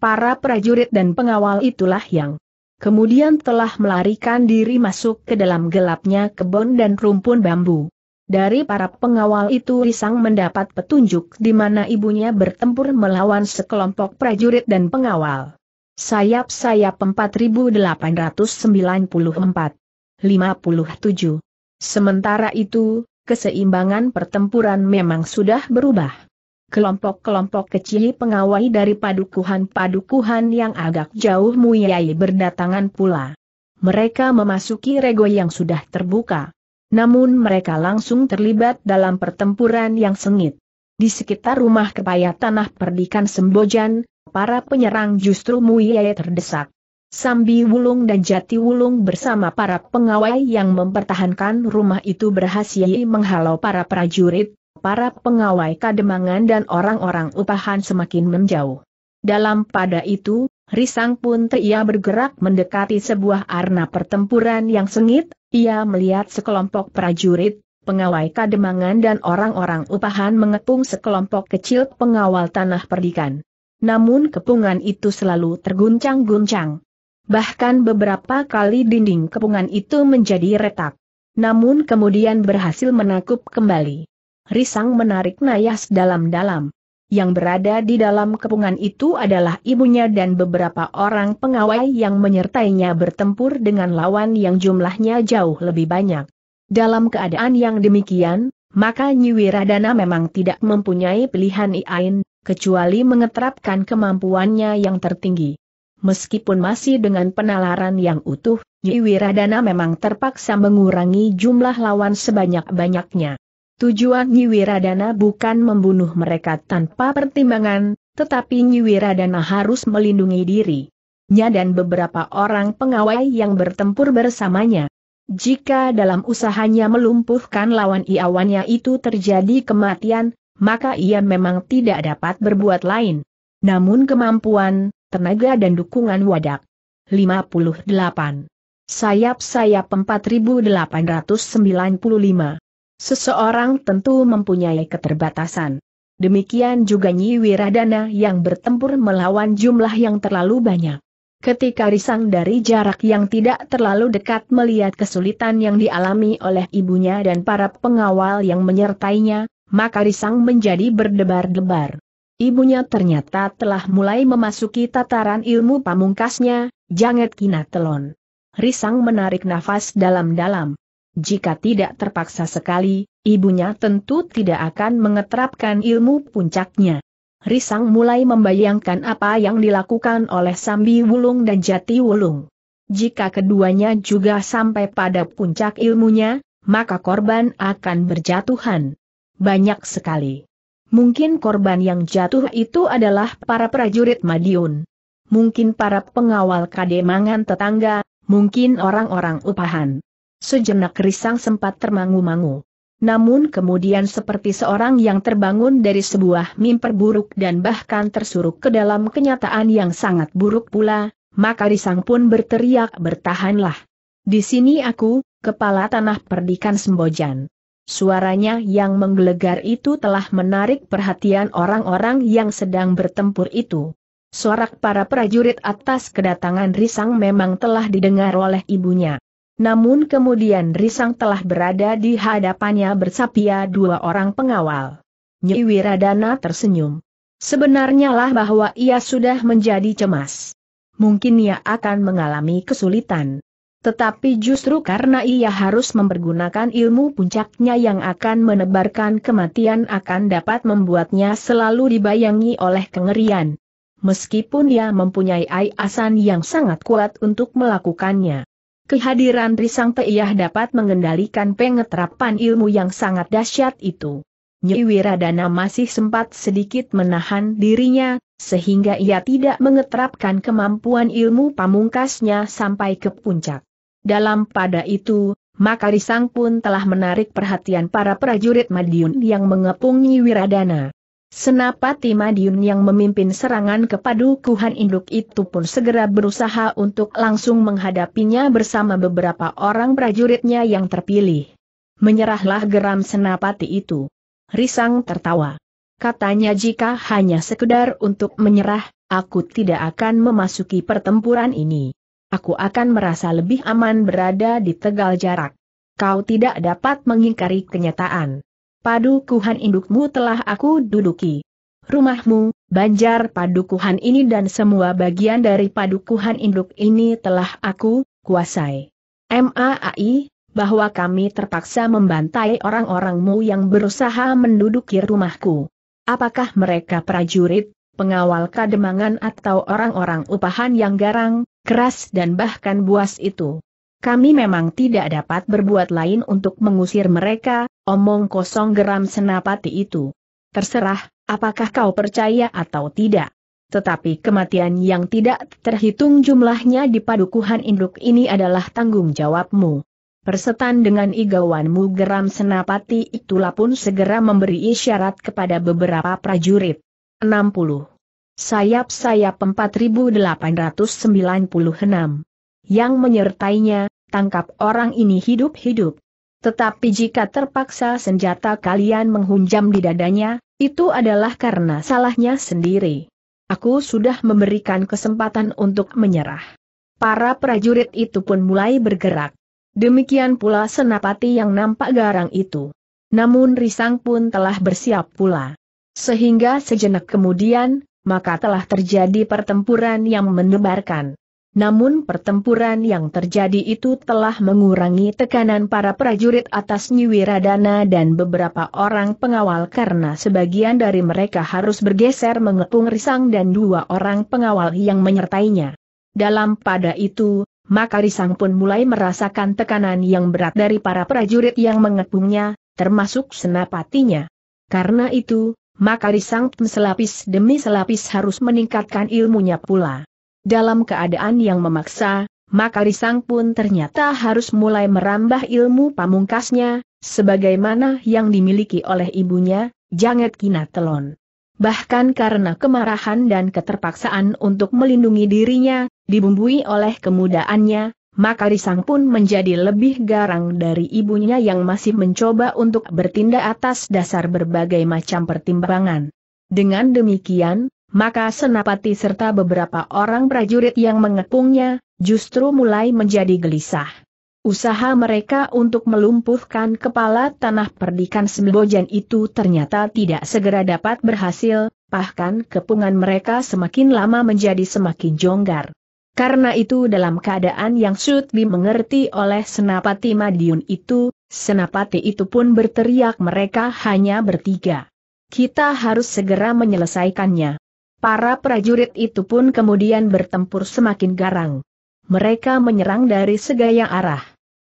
A: Para prajurit dan pengawal itulah yang kemudian telah melarikan diri masuk ke dalam gelapnya kebun dan rumpun bambu. Dari para pengawal itu Risang mendapat petunjuk di mana ibunya bertempur melawan sekelompok prajurit dan pengawal. Sayap-sayap 4894. 57 Sementara itu, keseimbangan pertempuran memang sudah berubah. Kelompok-kelompok kecil pengawai dari padukuhan-padukuhan yang agak jauh muyai berdatangan pula. Mereka memasuki rego yang sudah terbuka. Namun mereka langsung terlibat dalam pertempuran yang sengit. Di sekitar rumah kepaya tanah perdikan Sembojan, para penyerang justru muyai terdesak. Sambi Wulung dan Jati Wulung bersama para pengawai yang mempertahankan rumah itu berhasil menghalau para prajurit, para pengawai kademangan dan orang-orang upahan semakin menjauh. Dalam pada itu, Risang pun ia bergerak mendekati sebuah arena pertempuran yang sengit, ia melihat sekelompok prajurit, pengawai kademangan dan orang-orang upahan mengepung sekelompok kecil pengawal tanah perdikan. Namun kepungan itu selalu terguncang-guncang bahkan beberapa kali dinding kepungan itu menjadi retak. Namun kemudian berhasil menakup kembali. Risang menarik Nayas dalam-dalam. Yang berada di dalam kepungan itu adalah ibunya dan beberapa orang pengawai yang menyertainya bertempur dengan lawan yang jumlahnya jauh lebih banyak. Dalam keadaan yang demikian, maka Nyiwiradana memang tidak mempunyai pilihan iain, kecuali mengeterapkan kemampuannya yang tertinggi. Meskipun masih dengan penalaran yang utuh, Wiradana memang terpaksa mengurangi jumlah lawan sebanyak-banyaknya. Tujuan Nyi Wiradana bukan membunuh mereka tanpa pertimbangan, tetapi Nyi Wiradana harus melindungi diri. Nya dan beberapa orang pengawai yang bertempur bersamanya. Jika dalam usahanya melumpuhkan lawan iawannya itu terjadi kematian, maka ia memang tidak dapat berbuat lain. Namun kemampuan, tenaga dan dukungan wadak. 58. Sayap-sayap 4895. Seseorang tentu mempunyai keterbatasan. Demikian juga Nyi Wiradana yang bertempur melawan jumlah yang terlalu banyak. Ketika Risang dari jarak yang tidak terlalu dekat melihat kesulitan yang dialami oleh ibunya dan para pengawal yang menyertainya, maka Risang menjadi berdebar-debar. Ibunya ternyata telah mulai memasuki tataran ilmu pamungkasnya, janget kinatelon. Risang menarik nafas dalam-dalam. Jika tidak terpaksa sekali, ibunya tentu tidak akan mengeterapkan ilmu puncaknya. Risang mulai membayangkan apa yang dilakukan oleh Sambi Wulung dan Jati Wulung. Jika keduanya juga sampai pada puncak ilmunya, maka korban akan berjatuhan. Banyak sekali. Mungkin korban yang jatuh itu adalah para prajurit Madiun. Mungkin para pengawal kademangan tetangga, mungkin orang-orang upahan. Sejenak risang sempat termangu-mangu. Namun kemudian seperti seorang yang terbangun dari sebuah mimpi buruk dan bahkan tersuruk ke dalam kenyataan yang sangat buruk pula, maka risang pun berteriak bertahanlah. Di sini aku, kepala tanah perdikan Sembojan. Suaranya yang menggelegar itu telah menarik perhatian orang-orang yang sedang bertempur itu. Sorak para prajurit atas kedatangan Risang memang telah didengar oleh ibunya. Namun kemudian Risang telah berada di hadapannya bersapia dua orang pengawal. Nyi Wiradana tersenyum. Sebenarnya lah bahwa ia sudah menjadi cemas. Mungkin ia akan mengalami kesulitan. Tetapi justru karena ia harus mempergunakan ilmu puncaknya yang akan menebarkan kematian akan dapat membuatnya selalu dibayangi oleh kengerian. Meskipun ia mempunyai ayasan yang sangat kuat untuk melakukannya. Kehadiran Risang Teiyah dapat mengendalikan pengetrapan ilmu yang sangat dahsyat itu. Nyi Wiradana masih sempat sedikit menahan dirinya, sehingga ia tidak mengetrapkan kemampuan ilmu pamungkasnya sampai ke puncak. Dalam pada itu, maka Risang pun telah menarik perhatian para prajurit Madiun yang mengepungi Wiradana. Senapati Madiun yang memimpin serangan kepada Kuhan Induk itu pun segera berusaha untuk langsung menghadapinya bersama beberapa orang prajuritnya yang terpilih. Menyerahlah geram Senapati itu. Risang tertawa. Katanya jika hanya sekedar untuk menyerah, aku tidak akan memasuki pertempuran ini aku akan merasa lebih aman berada di tegal jarak. Kau tidak dapat mengingkari kenyataan. Padukuhan indukmu telah aku duduki. Rumahmu, banjar padukuhan ini dan semua bagian dari padukuhan induk ini telah aku kuasai. MAAI, bahwa kami terpaksa membantai orang-orangmu yang berusaha menduduki rumahku. Apakah mereka prajurit, pengawal kademangan atau orang-orang upahan yang garang, keras dan bahkan buas itu. Kami memang tidak dapat berbuat lain untuk mengusir mereka, omong kosong geram senapati itu. Terserah, apakah kau percaya atau tidak. Tetapi kematian yang tidak terhitung jumlahnya di padukuhan induk ini adalah tanggung jawabmu. Persetan dengan igawanmu geram senapati itulah pun segera memberi isyarat kepada beberapa prajurit. 60 sayap-sayap 4896. Yang menyertainya, tangkap orang ini hidup-hidup. Tetapi jika terpaksa senjata kalian menghunjam di dadanya, itu adalah karena salahnya sendiri. Aku sudah memberikan kesempatan untuk menyerah. Para prajurit itu pun mulai bergerak. Demikian pula senapati yang nampak garang itu. Namun Risang pun telah bersiap pula. Sehingga sejenak kemudian, maka telah terjadi pertempuran yang mendebarkan. Namun pertempuran yang terjadi itu telah mengurangi tekanan para prajurit atas Nyiwiradana dan beberapa orang pengawal karena sebagian dari mereka harus bergeser mengepung Risang dan dua orang pengawal yang menyertainya. Dalam pada itu, maka Risang pun mulai merasakan tekanan yang berat dari para prajurit yang mengepungnya, termasuk senapatinya. Karena itu, maka Risang selapis demi selapis harus meningkatkan ilmunya pula. Dalam keadaan yang memaksa, maka Risang pun ternyata harus mulai merambah ilmu pamungkasnya, sebagaimana yang dimiliki oleh ibunya, Janget Kinatelon. Bahkan karena kemarahan dan keterpaksaan untuk melindungi dirinya, dibumbui oleh kemudaannya, maka Risang pun menjadi lebih garang dari ibunya yang masih mencoba untuk bertindak atas dasar berbagai macam pertimbangan. Dengan demikian, maka Senapati serta beberapa orang prajurit yang mengepungnya, justru mulai menjadi gelisah. Usaha mereka untuk melumpuhkan kepala tanah perdikan Sembojan itu ternyata tidak segera dapat berhasil, bahkan kepungan mereka semakin lama menjadi semakin jonggar. Karena itu dalam keadaan yang sulit dimengerti oleh senapati Madiun itu, senapati itu pun berteriak mereka hanya bertiga. Kita harus segera menyelesaikannya. Para prajurit itu pun kemudian bertempur semakin garang. Mereka menyerang dari segaya arah.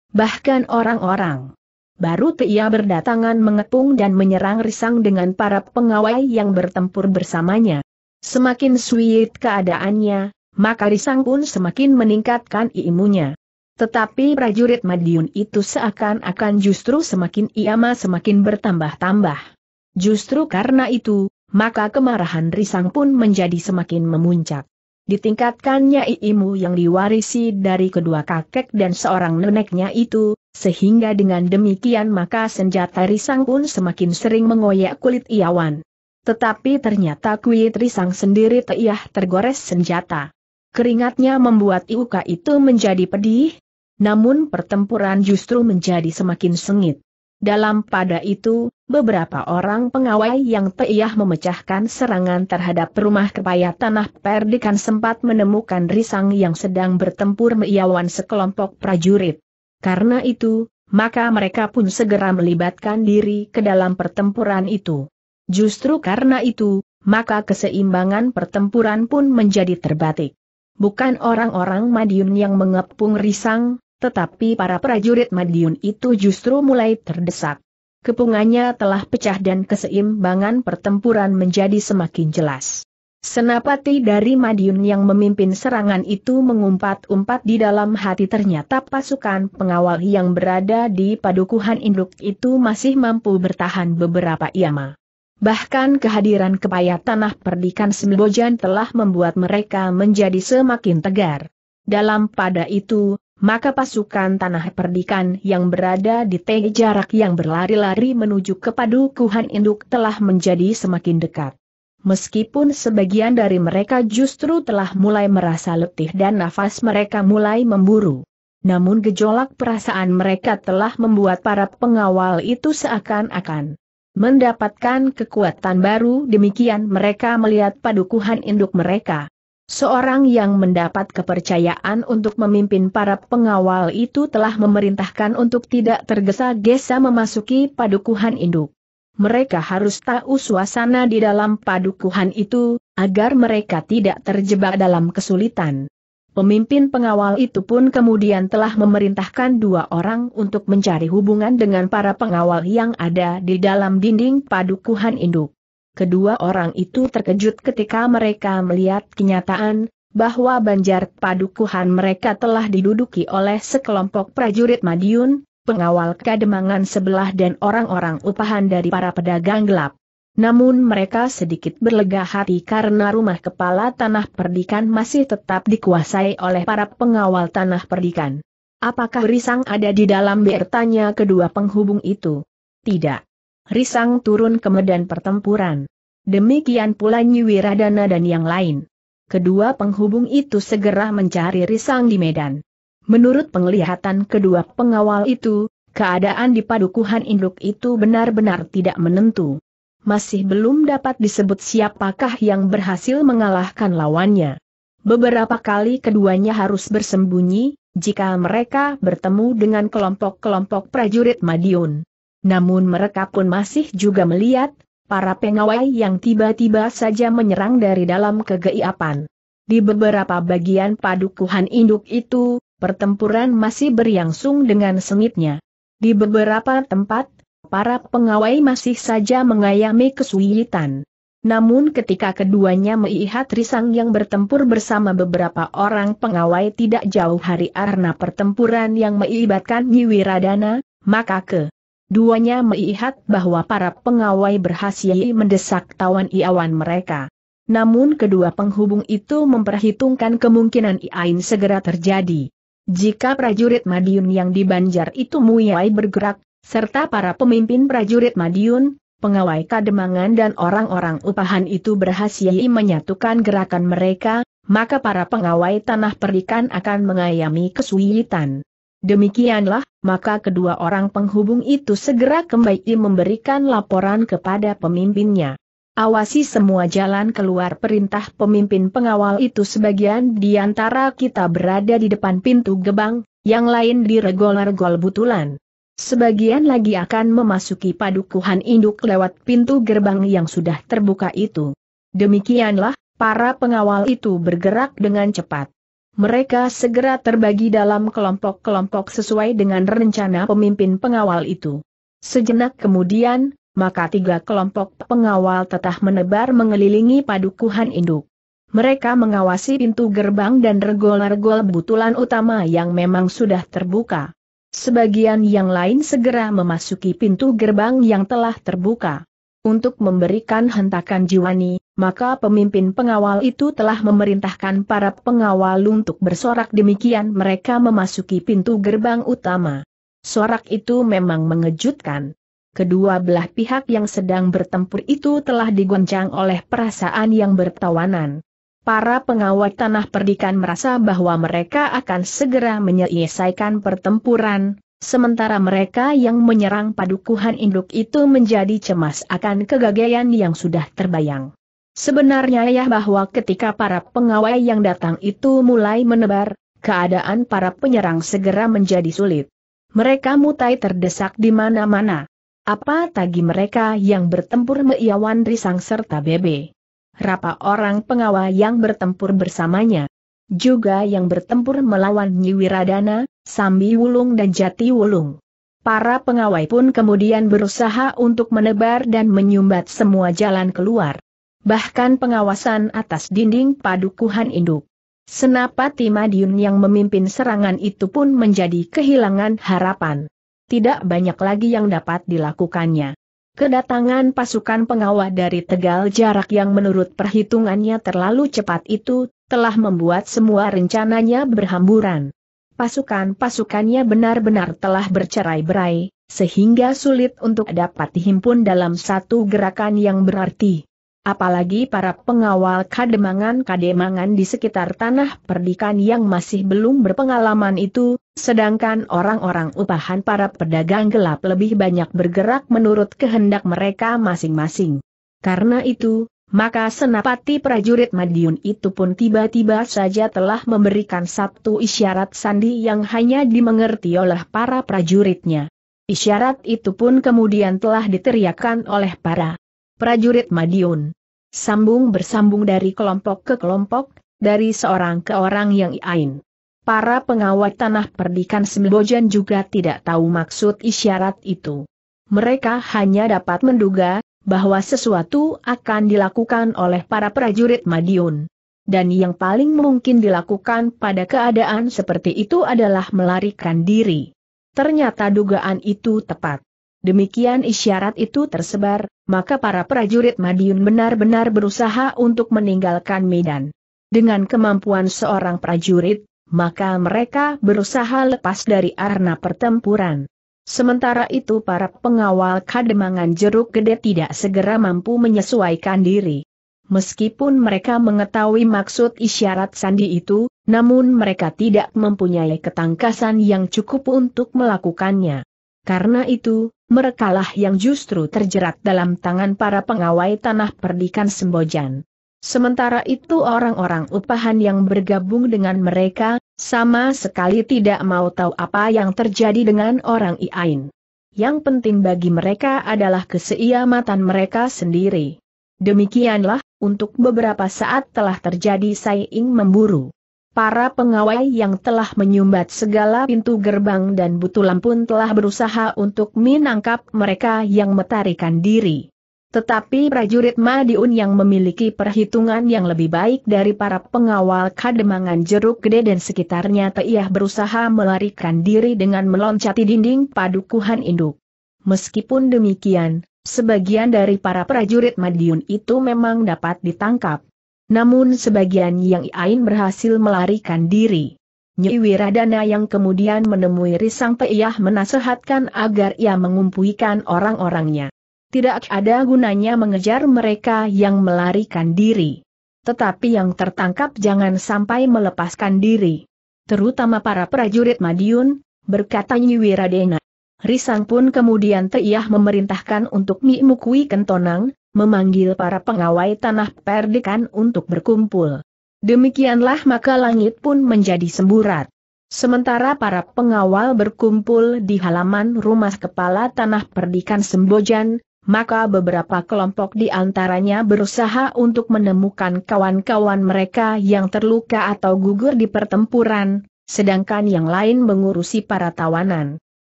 A: Bahkan orang-orang baru ia berdatangan mengepung dan menyerang risang dengan para pengawai yang bertempur bersamanya. Semakin sulit keadaannya, maka Risang pun semakin meningkatkan ilmunya. Tetapi prajurit Madiun itu seakan-akan justru semakin iama semakin bertambah-tambah. Justru karena itu, maka kemarahan Risang pun menjadi semakin memuncak. Ditingkatkannya ilmu yang diwarisi dari kedua kakek dan seorang neneknya itu, sehingga dengan demikian maka senjata Risang pun semakin sering mengoyak kulit Iawan. Tetapi ternyata kulit Risang sendiri teiyah tergores senjata. Keringatnya membuat Iuka itu menjadi pedih, namun pertempuran justru menjadi semakin sengit. Dalam pada itu, beberapa orang pengawai yang teiyah memecahkan serangan terhadap rumah kepaya tanah perdikan sempat menemukan risang yang sedang bertempur meiawan sekelompok prajurit. Karena itu, maka mereka pun segera melibatkan diri ke dalam pertempuran itu. Justru karena itu, maka keseimbangan pertempuran pun menjadi terbatik bukan orang-orang Madiun yang mengepung risang, tetapi para prajurit Madiun itu justru mulai terdesak. Kepungannya telah pecah dan keseimbangan pertempuran menjadi semakin jelas. Senapati dari Madiun yang memimpin serangan itu mengumpat-umpat di dalam hati ternyata pasukan pengawal yang berada di padukuhan induk itu masih mampu bertahan beberapa iama. Bahkan kehadiran kepaya tanah perdikan Sembojan telah membuat mereka menjadi semakin tegar. Dalam pada itu, maka pasukan tanah perdikan yang berada di tengah jarak yang berlari-lari menuju ke padukuhan induk telah menjadi semakin dekat. Meskipun sebagian dari mereka justru telah mulai merasa letih dan nafas mereka mulai memburu. Namun gejolak perasaan mereka telah membuat para pengawal itu seakan-akan Mendapatkan kekuatan baru demikian mereka melihat padukuhan induk mereka. Seorang yang mendapat kepercayaan untuk memimpin para pengawal itu telah memerintahkan untuk tidak tergesa-gesa memasuki padukuhan induk. Mereka harus tahu suasana di dalam padukuhan itu, agar mereka tidak terjebak dalam kesulitan. Pemimpin pengawal itu pun kemudian telah memerintahkan dua orang untuk mencari hubungan dengan para pengawal yang ada di dalam dinding padukuhan induk. Kedua orang itu terkejut ketika mereka melihat kenyataan bahwa banjar padukuhan mereka telah diduduki oleh sekelompok prajurit Madiun, pengawal kademangan sebelah dan orang-orang upahan dari para pedagang gelap. Namun mereka sedikit berlega hati karena rumah kepala tanah perdikan masih tetap dikuasai oleh para pengawal tanah perdikan. Apakah Risang ada di dalam Bertanya kedua penghubung itu. Tidak. Risang turun ke medan pertempuran. Demikian pula Nyiwiradana dan yang lain. Kedua penghubung itu segera mencari Risang di medan. Menurut penglihatan kedua pengawal itu, keadaan di padukuhan induk itu benar-benar tidak menentu masih belum dapat disebut siapakah yang berhasil mengalahkan lawannya. Beberapa kali keduanya harus bersembunyi, jika mereka bertemu dengan kelompok-kelompok prajurit Madiun. Namun mereka pun masih juga melihat, para pengawai yang tiba-tiba saja menyerang dari dalam kegeiapan. Di beberapa bagian padukuhan induk itu, pertempuran masih berlangsung dengan sengitnya. Di beberapa tempat, para pengawai masih saja mengayami kesulitan. Namun ketika keduanya melihat Risang yang bertempur bersama beberapa orang pengawai tidak jauh hari arna pertempuran yang melibatkan Nyiwiradana, maka ke duanya melihat bahwa para pengawai berhasil mendesak tawan iawan mereka. Namun kedua penghubung itu memperhitungkan kemungkinan iain segera terjadi. Jika prajurit Madiun yang di Banjar itu mulai bergerak, serta para pemimpin prajurit Madiun, pengawai kademangan dan orang-orang upahan itu berhasil menyatukan gerakan mereka, maka para pengawai tanah perikan akan mengayami kesulitan. Demikianlah, maka kedua orang penghubung itu segera kembali memberikan laporan kepada pemimpinnya. Awasi semua jalan keluar perintah pemimpin pengawal itu sebagian di antara kita berada di depan pintu gebang, yang lain di regol-regol butulan. Sebagian lagi akan memasuki padukuhan induk lewat pintu gerbang yang sudah terbuka itu. Demikianlah, para pengawal itu bergerak dengan cepat. Mereka segera terbagi dalam kelompok-kelompok sesuai dengan rencana pemimpin pengawal itu. Sejenak kemudian, maka tiga kelompok pengawal tetap menebar mengelilingi padukuhan induk. Mereka mengawasi pintu gerbang dan regol-regol butulan utama yang memang sudah terbuka. Sebagian yang lain segera memasuki pintu gerbang yang telah terbuka. Untuk memberikan hentakan Jiwani, maka pemimpin pengawal itu telah memerintahkan para pengawal untuk bersorak demikian mereka memasuki pintu gerbang utama. Sorak itu memang mengejutkan. Kedua belah pihak yang sedang bertempur itu telah digoncang oleh perasaan yang bertawanan para pengawal tanah perdikan merasa bahwa mereka akan segera menyelesaikan pertempuran, sementara mereka yang menyerang padukuhan induk itu menjadi cemas akan kegagalan yang sudah terbayang. Sebenarnya ya bahwa ketika para pengawal yang datang itu mulai menebar, keadaan para penyerang segera menjadi sulit. Mereka mutai terdesak di mana-mana. Apa tagi mereka yang bertempur meiawan risang serta bebe. Rapa orang pengawal yang bertempur bersamanya. Juga yang bertempur melawan Nyiwiradana, Sambi Wulung dan Jati Wulung. Para pengawai pun kemudian berusaha untuk menebar dan menyumbat semua jalan keluar. Bahkan pengawasan atas dinding padukuhan induk. Senapati Madiun yang memimpin serangan itu pun menjadi kehilangan harapan. Tidak banyak lagi yang dapat dilakukannya. Kedatangan pasukan pengawal dari Tegal jarak yang menurut perhitungannya terlalu cepat itu, telah membuat semua rencananya berhamburan. Pasukan-pasukannya benar-benar telah bercerai-berai, sehingga sulit untuk dapat dihimpun dalam satu gerakan yang berarti. Apalagi para pengawal kademangan-kademangan di sekitar tanah perdikan yang masih belum berpengalaman itu, sedangkan orang-orang upahan para pedagang gelap lebih banyak bergerak menurut kehendak mereka masing-masing. Karena itu, maka senapati prajurit Madiun itu pun tiba-tiba saja telah memberikan satu isyarat sandi yang hanya dimengerti oleh para prajuritnya. Isyarat itu pun kemudian telah diteriakkan oleh para prajurit Madiun. Sambung bersambung dari kelompok ke kelompok, dari seorang ke orang yang iain. Para pengawat tanah perdikan Sembojan juga tidak tahu maksud isyarat itu. Mereka hanya dapat menduga, bahwa sesuatu akan dilakukan oleh para prajurit Madiun. Dan yang paling mungkin dilakukan pada keadaan seperti itu adalah melarikan diri. Ternyata dugaan itu tepat. Demikian isyarat itu tersebar, maka para prajurit Madiun benar-benar berusaha untuk meninggalkan Medan. Dengan kemampuan seorang prajurit, maka mereka berusaha lepas dari arena pertempuran. Sementara itu para pengawal kademangan jeruk gede tidak segera mampu menyesuaikan diri. Meskipun mereka mengetahui maksud isyarat sandi itu, namun mereka tidak mempunyai ketangkasan yang cukup untuk melakukannya. Karena itu, merekalah yang justru terjerat dalam tangan para pengawai tanah perdikan Sembojan. Sementara itu orang-orang upahan yang bergabung dengan mereka, sama sekali tidak mau tahu apa yang terjadi dengan orang Iain. Yang penting bagi mereka adalah keseiamatan mereka sendiri. Demikianlah, untuk beberapa saat telah terjadi saing memburu. Para pengawai yang telah menyumbat segala pintu gerbang dan butulan pun telah berusaha untuk menangkap mereka yang metarikan diri. Tetapi prajurit Madiun yang memiliki perhitungan yang lebih baik dari para pengawal kademangan jeruk gede dan sekitarnya teiah berusaha melarikan diri dengan meloncati dinding padukuhan induk. Meskipun demikian, sebagian dari para prajurit Madiun itu memang dapat ditangkap. Namun sebagian yang lain berhasil melarikan diri. Nyi Wiradana yang kemudian menemui Risang Peiyah menasehatkan agar ia mengumpulkan orang-orangnya. Tidak ada gunanya mengejar mereka yang melarikan diri. Tetapi yang tertangkap jangan sampai melepaskan diri. Terutama para prajurit Madiun, berkata Nyi Wiradana. Risang pun kemudian Teiyah memerintahkan untuk Mukui Kentonang, memanggil para pengawai tanah perdikan untuk berkumpul. Demikianlah maka langit pun menjadi semburat. Sementara para pengawal berkumpul di halaman rumah kepala tanah perdikan Sembojan, maka beberapa kelompok di antaranya berusaha untuk menemukan kawan-kawan mereka yang terluka atau gugur di pertempuran, sedangkan yang lain mengurusi para tawanan.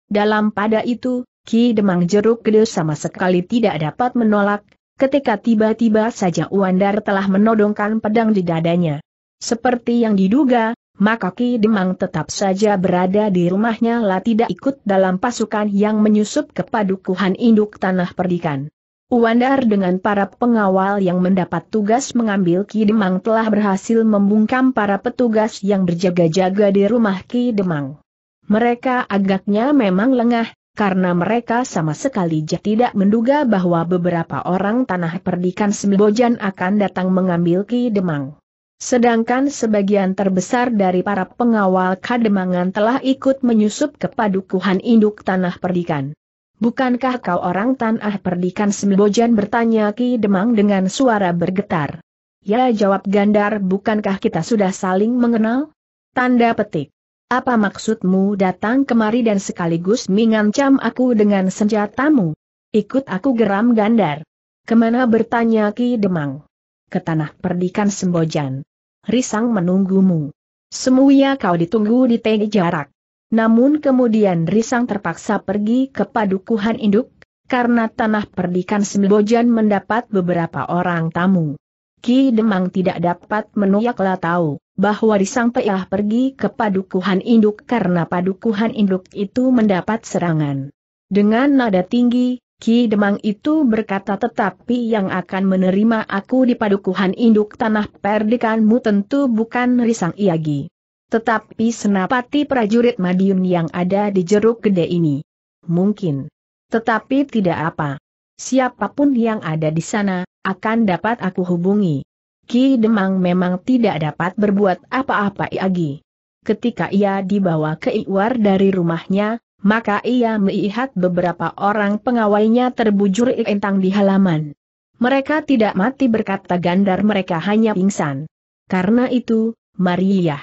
A: Dalam pada itu, Ki Demang Jeruk Gede sama sekali tidak dapat menolak, ketika tiba-tiba saja Wandar telah menodongkan pedang di dadanya. Seperti yang diduga, maka Ki Demang tetap saja berada di rumahnya lah tidak ikut dalam pasukan yang menyusup ke padukuhan induk tanah perdikan. Wandar dengan para pengawal yang mendapat tugas mengambil Ki Demang telah berhasil membungkam para petugas yang berjaga-jaga di rumah Ki Demang. Mereka agaknya memang lengah, karena mereka sama sekali tidak menduga bahwa beberapa orang tanah perdikan Sembojan akan datang mengambil Ki Demang. Sedangkan sebagian terbesar dari para pengawal kademangan telah ikut menyusup ke padukuhan induk tanah perdikan. Bukankah kau orang tanah perdikan Sembojan bertanya Ki Demang dengan suara bergetar. Ya jawab Gandar bukankah kita sudah saling mengenal? Tanda petik. Apa maksudmu datang kemari dan sekaligus mengancam aku dengan senjatamu? Ikut aku geram gandar. Kemana bertanya Ki Demang? Ke tanah perdikan Sembojan. Risang menunggumu. Semuanya kau ditunggu di tegi jarak. Namun kemudian Risang terpaksa pergi ke padukuhan induk, karena tanah perdikan Sembojan mendapat beberapa orang tamu. Ki Demang tidak dapat menuyaklah tahu bahwa Disang Peah pergi ke padukuhan induk karena padukuhan induk itu mendapat serangan. Dengan nada tinggi, Ki Demang itu berkata tetapi yang akan menerima aku di padukuhan induk tanah perdikanmu tentu bukan Risang Iagi. Tetapi senapati prajurit Madiun yang ada di jeruk gede ini. Mungkin. Tetapi tidak apa. Siapapun yang ada di sana, akan dapat aku hubungi. Ki Demang memang tidak dapat berbuat apa-apa lagi. Ketika ia dibawa ke Iwar dari rumahnya, maka ia melihat beberapa orang pengawainya terbujur entang di halaman. Mereka tidak mati berkata gandar mereka hanya pingsan. Karena itu, Maria,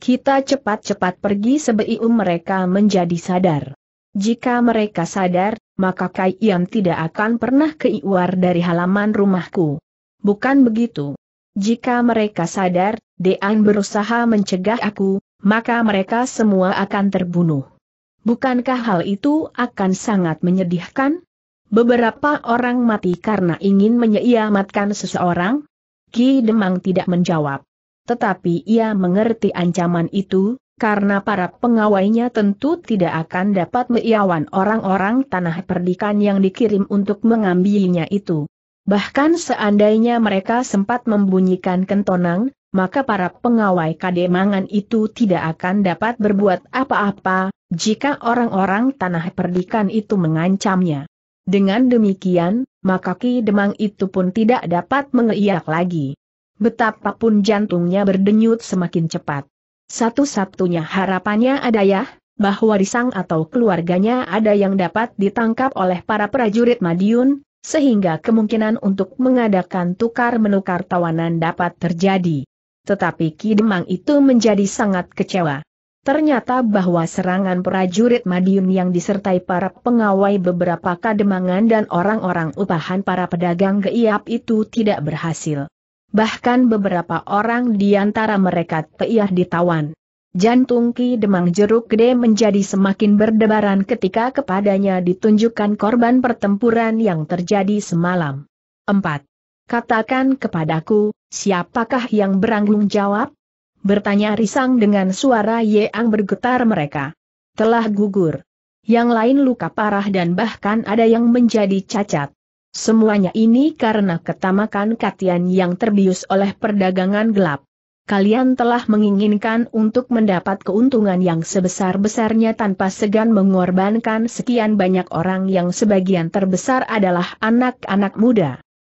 A: Kita cepat-cepat pergi sebelum mereka menjadi sadar. Jika mereka sadar, maka Kai Ian tidak akan pernah ke iwar dari halaman rumahku. Bukan begitu. Jika mereka sadar, Dean berusaha mencegah aku, maka mereka semua akan terbunuh. Bukankah hal itu akan sangat menyedihkan? Beberapa orang mati karena ingin menyelamatkan seseorang? Ki Demang tidak menjawab. Tetapi ia mengerti ancaman itu, karena para pengawainya tentu tidak akan dapat meiawan orang-orang tanah perdikan yang dikirim untuk mengambilnya itu. Bahkan seandainya mereka sempat membunyikan kentonang, maka para pengawai kademangan itu tidak akan dapat berbuat apa-apa, jika orang-orang tanah perdikan itu mengancamnya. Dengan demikian, maka Ki Demang itu pun tidak dapat mengeiak lagi. Betapapun jantungnya berdenyut semakin cepat. Satu-satunya harapannya ada ya, bahwa Risang atau keluarganya ada yang dapat ditangkap oleh para prajurit Madiun, sehingga kemungkinan untuk mengadakan tukar-menukar tawanan dapat terjadi. Tetapi Ki itu menjadi sangat kecewa. Ternyata bahwa serangan prajurit Madiun yang disertai para pengawai beberapa kademangan dan orang-orang upahan para pedagang geiap itu tidak berhasil. Bahkan beberapa orang di antara mereka teiah ditawan. Jantung Ki Demang Jeruk Gede menjadi semakin berdebaran ketika kepadanya ditunjukkan korban pertempuran yang terjadi semalam. 4. Katakan kepadaku, siapakah yang beranggung jawab? Bertanya Risang dengan suara yang bergetar mereka. Telah gugur. Yang lain luka parah dan bahkan ada yang menjadi cacat. Semuanya ini karena ketamakan Katian yang terbius oleh perdagangan gelap kalian telah menginginkan untuk mendapat keuntungan yang sebesar-besarnya tanpa segan mengorbankan sekian banyak orang yang sebagian terbesar adalah anak-anak muda.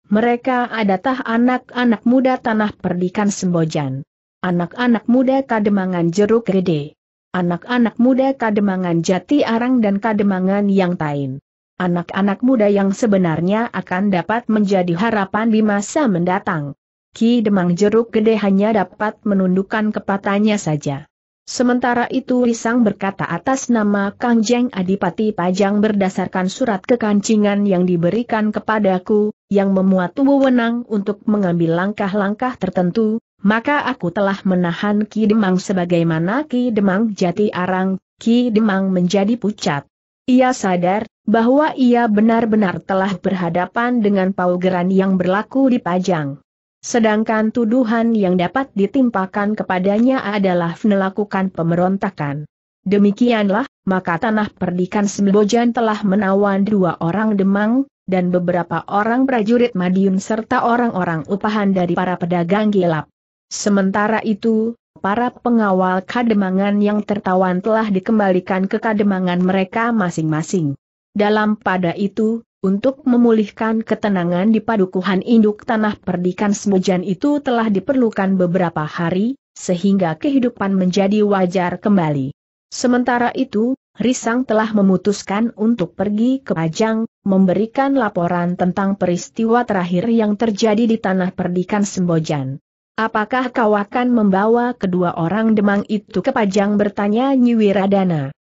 A: Mereka adalah anak-anak muda tanah perdikan Sembojan. Anak-anak muda kademangan jeruk gede. Anak-anak muda kademangan jati arang dan kademangan yang tain. Anak-anak muda yang sebenarnya akan dapat menjadi harapan di masa mendatang. Ki Demang Jeruk Gede hanya dapat menundukkan kepatanya saja. Sementara itu Risang berkata atas nama Kang Jeng Adipati Pajang berdasarkan surat kekancingan yang diberikan kepadaku, yang memuat wewenang untuk mengambil langkah-langkah tertentu, maka aku telah menahan Ki Demang sebagaimana Ki Demang jati arang, Ki Demang menjadi pucat. Ia sadar bahwa ia benar-benar telah berhadapan dengan paugeran yang berlaku di Pajang. Sedangkan tuduhan yang dapat ditimpakan kepadanya adalah melakukan pemberontakan. Demikianlah, maka tanah perdikan Sembojan telah menawan dua orang Demang, dan beberapa orang prajurit Madiun serta orang-orang upahan dari para pedagang gelap. Sementara itu, para pengawal kademangan yang tertawan telah dikembalikan ke kademangan mereka masing-masing. Dalam pada itu, untuk memulihkan ketenangan di padukuhan induk tanah perdikan semujan itu telah diperlukan beberapa hari, sehingga kehidupan menjadi wajar kembali. Sementara itu, Risang telah memutuskan untuk pergi ke Pajang, memberikan laporan tentang peristiwa terakhir yang terjadi di tanah perdikan Sembojan. Apakah kau akan membawa kedua orang demang itu ke Pajang bertanya Nyiwiradana?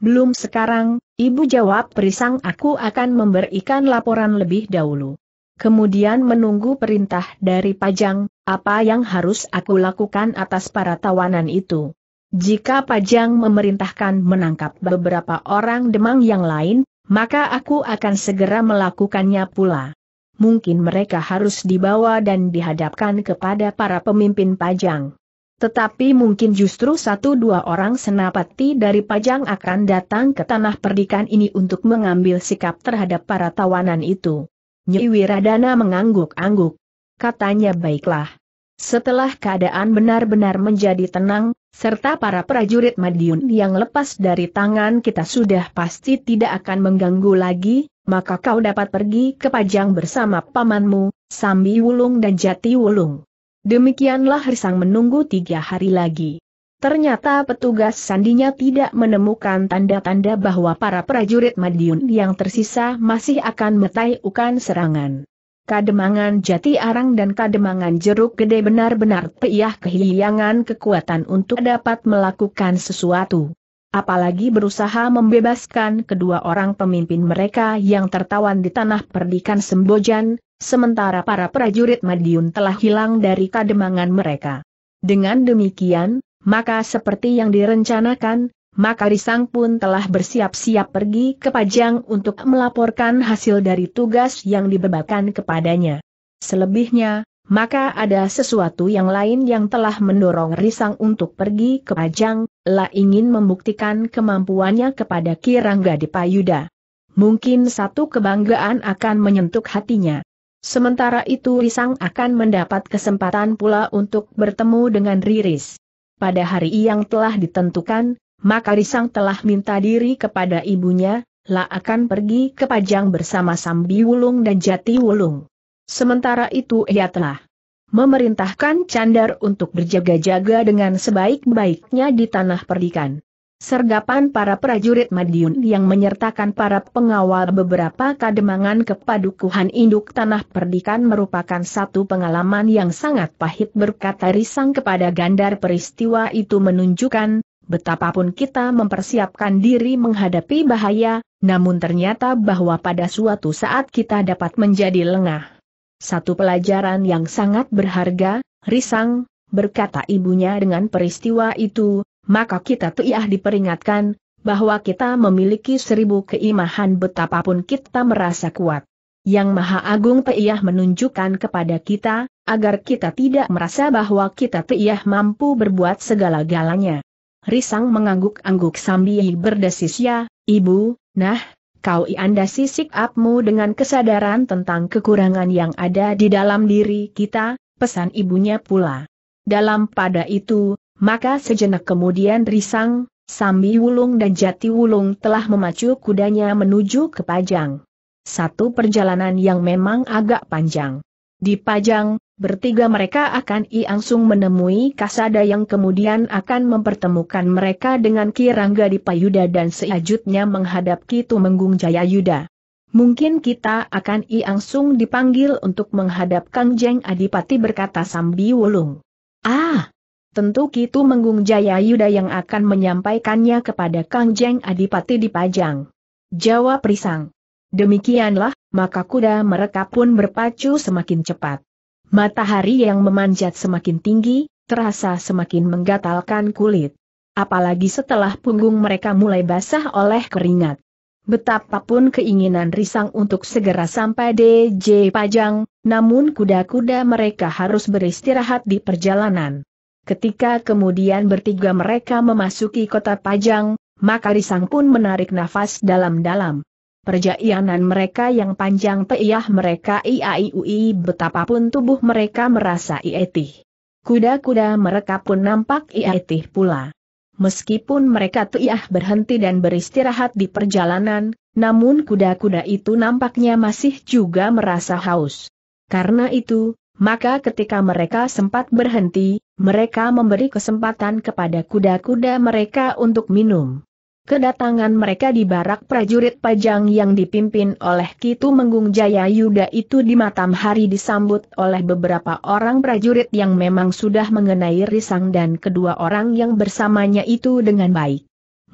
A: Belum sekarang, Ibu jawab perisang aku akan memberikan laporan lebih dahulu. Kemudian menunggu perintah dari Pajang, apa yang harus aku lakukan atas para tawanan itu. Jika Pajang memerintahkan menangkap beberapa orang demang yang lain, maka aku akan segera melakukannya pula. Mungkin mereka harus dibawa dan dihadapkan kepada para pemimpin Pajang. Tetapi mungkin justru satu dua orang senapati dari Pajang akan datang ke tanah perdikan ini untuk mengambil sikap terhadap para tawanan itu. Nyi Wiradana mengangguk-angguk. Katanya baiklah. Setelah keadaan benar-benar menjadi tenang, serta para prajurit Madiun yang lepas dari tangan kita sudah pasti tidak akan mengganggu lagi, maka kau dapat pergi ke Pajang bersama pamanmu, Sambi Wulung dan Jati Wulung. Demikianlah Risang menunggu tiga hari lagi. Ternyata petugas sandinya tidak menemukan tanda-tanda bahwa para prajurit Madiun yang tersisa masih akan metaiukan serangan. Kademangan Jati Arang dan Kademangan Jeruk Gede benar-benar peyah kehilangan kekuatan untuk dapat melakukan sesuatu apalagi berusaha membebaskan kedua orang pemimpin mereka yang tertawan di tanah perdikan Sembojan, sementara para prajurit Madiun telah hilang dari kademangan mereka. Dengan demikian, maka seperti yang direncanakan, maka Risang pun telah bersiap-siap pergi ke Pajang untuk melaporkan hasil dari tugas yang dibebakan kepadanya. Selebihnya, maka ada sesuatu yang lain yang telah mendorong Risang untuk pergi ke Pajang, La ingin membuktikan kemampuannya kepada Kirangga Dipayuda. Mungkin satu kebanggaan akan menyentuh hatinya. Sementara itu Risang akan mendapat kesempatan pula untuk bertemu dengan Riris. Pada hari yang telah ditentukan, maka Risang telah minta diri kepada ibunya, La akan pergi ke Pajang bersama Sambi Wulung dan Jati Wulung. Sementara itu ia telah memerintahkan Candar untuk berjaga-jaga dengan sebaik-baiknya di tanah perdikan. Sergapan para prajurit Madiun yang menyertakan para pengawal beberapa kademangan ke padukuhan induk tanah perdikan merupakan satu pengalaman yang sangat pahit berkata Risang kepada Gandar peristiwa itu menunjukkan, betapapun kita mempersiapkan diri menghadapi bahaya, namun ternyata bahwa pada suatu saat kita dapat menjadi lengah. Satu pelajaran yang sangat berharga, Risang, berkata ibunya dengan peristiwa itu, maka kita tiah diperingatkan, bahwa kita memiliki seribu keimahan betapapun kita merasa kuat. Yang Maha Agung Tiah menunjukkan kepada kita, agar kita tidak merasa bahwa kita Tiah mampu berbuat segala galanya. Risang mengangguk-angguk sambil berdesis ya, ibu, nah, kau ianda sisik apmu dengan kesadaran tentang kekurangan yang ada di dalam diri kita, pesan ibunya pula. Dalam pada itu, maka sejenak kemudian Risang, Sambi Wulung dan Jati Wulung telah memacu kudanya menuju ke Pajang. Satu perjalanan yang memang agak panjang. Di Pajang, bertiga mereka akan iangsung menemui Kasada yang kemudian akan mempertemukan mereka dengan Kirangga di Payuda dan selanjutnya menghadap Kitu Menggung Jayayuda. Mungkin kita akan iangsung dipanggil untuk menghadap Kang Jeng Adipati berkata Sambi Wulung. Ah! tentu Kitu Menggung Jaya Yuda yang akan menyampaikannya kepada Kang Jeng Adipati di Pajang. Jawab prisang Demikianlah, maka kuda mereka pun berpacu semakin cepat. Matahari yang memanjat semakin tinggi, terasa semakin menggatalkan kulit. Apalagi setelah punggung mereka mulai basah oleh keringat. Betapapun keinginan Risang untuk segera sampai DJ Pajang, namun kuda-kuda mereka harus beristirahat di perjalanan. Ketika kemudian bertiga mereka memasuki kota Pajang, maka Risang pun menarik nafas dalam-dalam. Perjalanan mereka yang panjang peiah mereka iaiui betapapun tubuh mereka merasa ietih. Kuda-kuda mereka pun nampak ietih pula. Meskipun mereka tiah berhenti dan beristirahat di perjalanan, namun kuda-kuda itu nampaknya masih juga merasa haus. Karena itu, maka ketika mereka sempat berhenti, mereka memberi kesempatan kepada kuda-kuda mereka untuk minum. Kedatangan mereka di barak prajurit pajang yang dipimpin oleh Kitu Menggung Jaya Yuda itu di matam hari disambut oleh beberapa orang prajurit yang memang sudah mengenai risang dan kedua orang yang bersamanya itu dengan baik.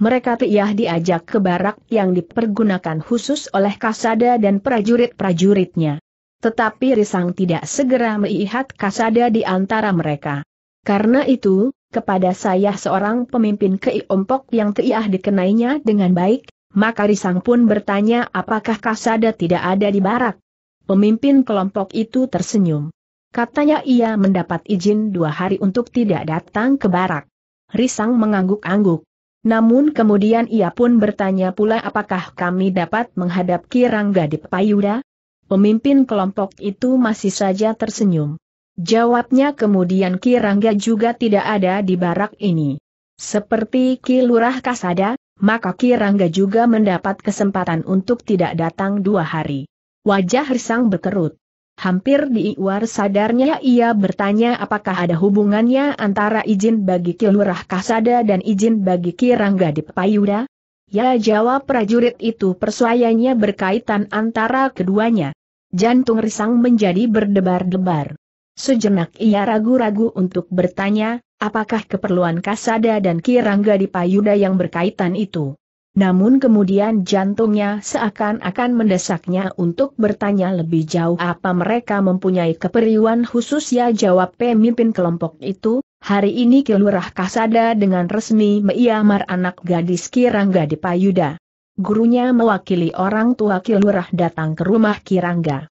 A: Mereka tiah diajak ke barak yang dipergunakan khusus oleh kasada dan prajurit-prajuritnya. Tetapi Risang tidak segera melihat kasada di antara mereka. Karena itu, kepada saya seorang pemimpin keiompok yang tiah dikenainya dengan baik, maka Risang pun bertanya apakah kasada tidak ada di barak. Pemimpin kelompok itu tersenyum. Katanya ia mendapat izin dua hari untuk tidak datang ke barak. Risang mengangguk-angguk. Namun kemudian ia pun bertanya pula apakah kami dapat menghadap Kirangga di Payuda? Pemimpin kelompok itu masih saja tersenyum. Jawabnya kemudian Ki Rangga juga tidak ada di barak ini. Seperti Ki Lurah Kasada, maka Ki Rangga juga mendapat kesempatan untuk tidak datang dua hari. Wajah Risang berkerut. Hampir di luar sadarnya ia bertanya apakah ada hubungannya antara izin bagi Ki Lurah Kasada dan izin bagi Ki Rangga di Payuda, Ya jawab prajurit itu persuayanya berkaitan antara keduanya. Jantung risang menjadi berdebar-debar. Sejenak ia ragu-ragu untuk bertanya, apakah keperluan Kasada dan Kirangga di Payuda yang berkaitan itu. Namun kemudian jantungnya seakan-akan mendesaknya untuk bertanya lebih jauh apa mereka mempunyai keperluan khusus ya jawab pemimpin kelompok itu, hari ini Kilurah Kasada dengan resmi meiamar anak gadis Kirangga di Payuda. Gurunya mewakili orang tua Kilurah datang ke rumah Kirangga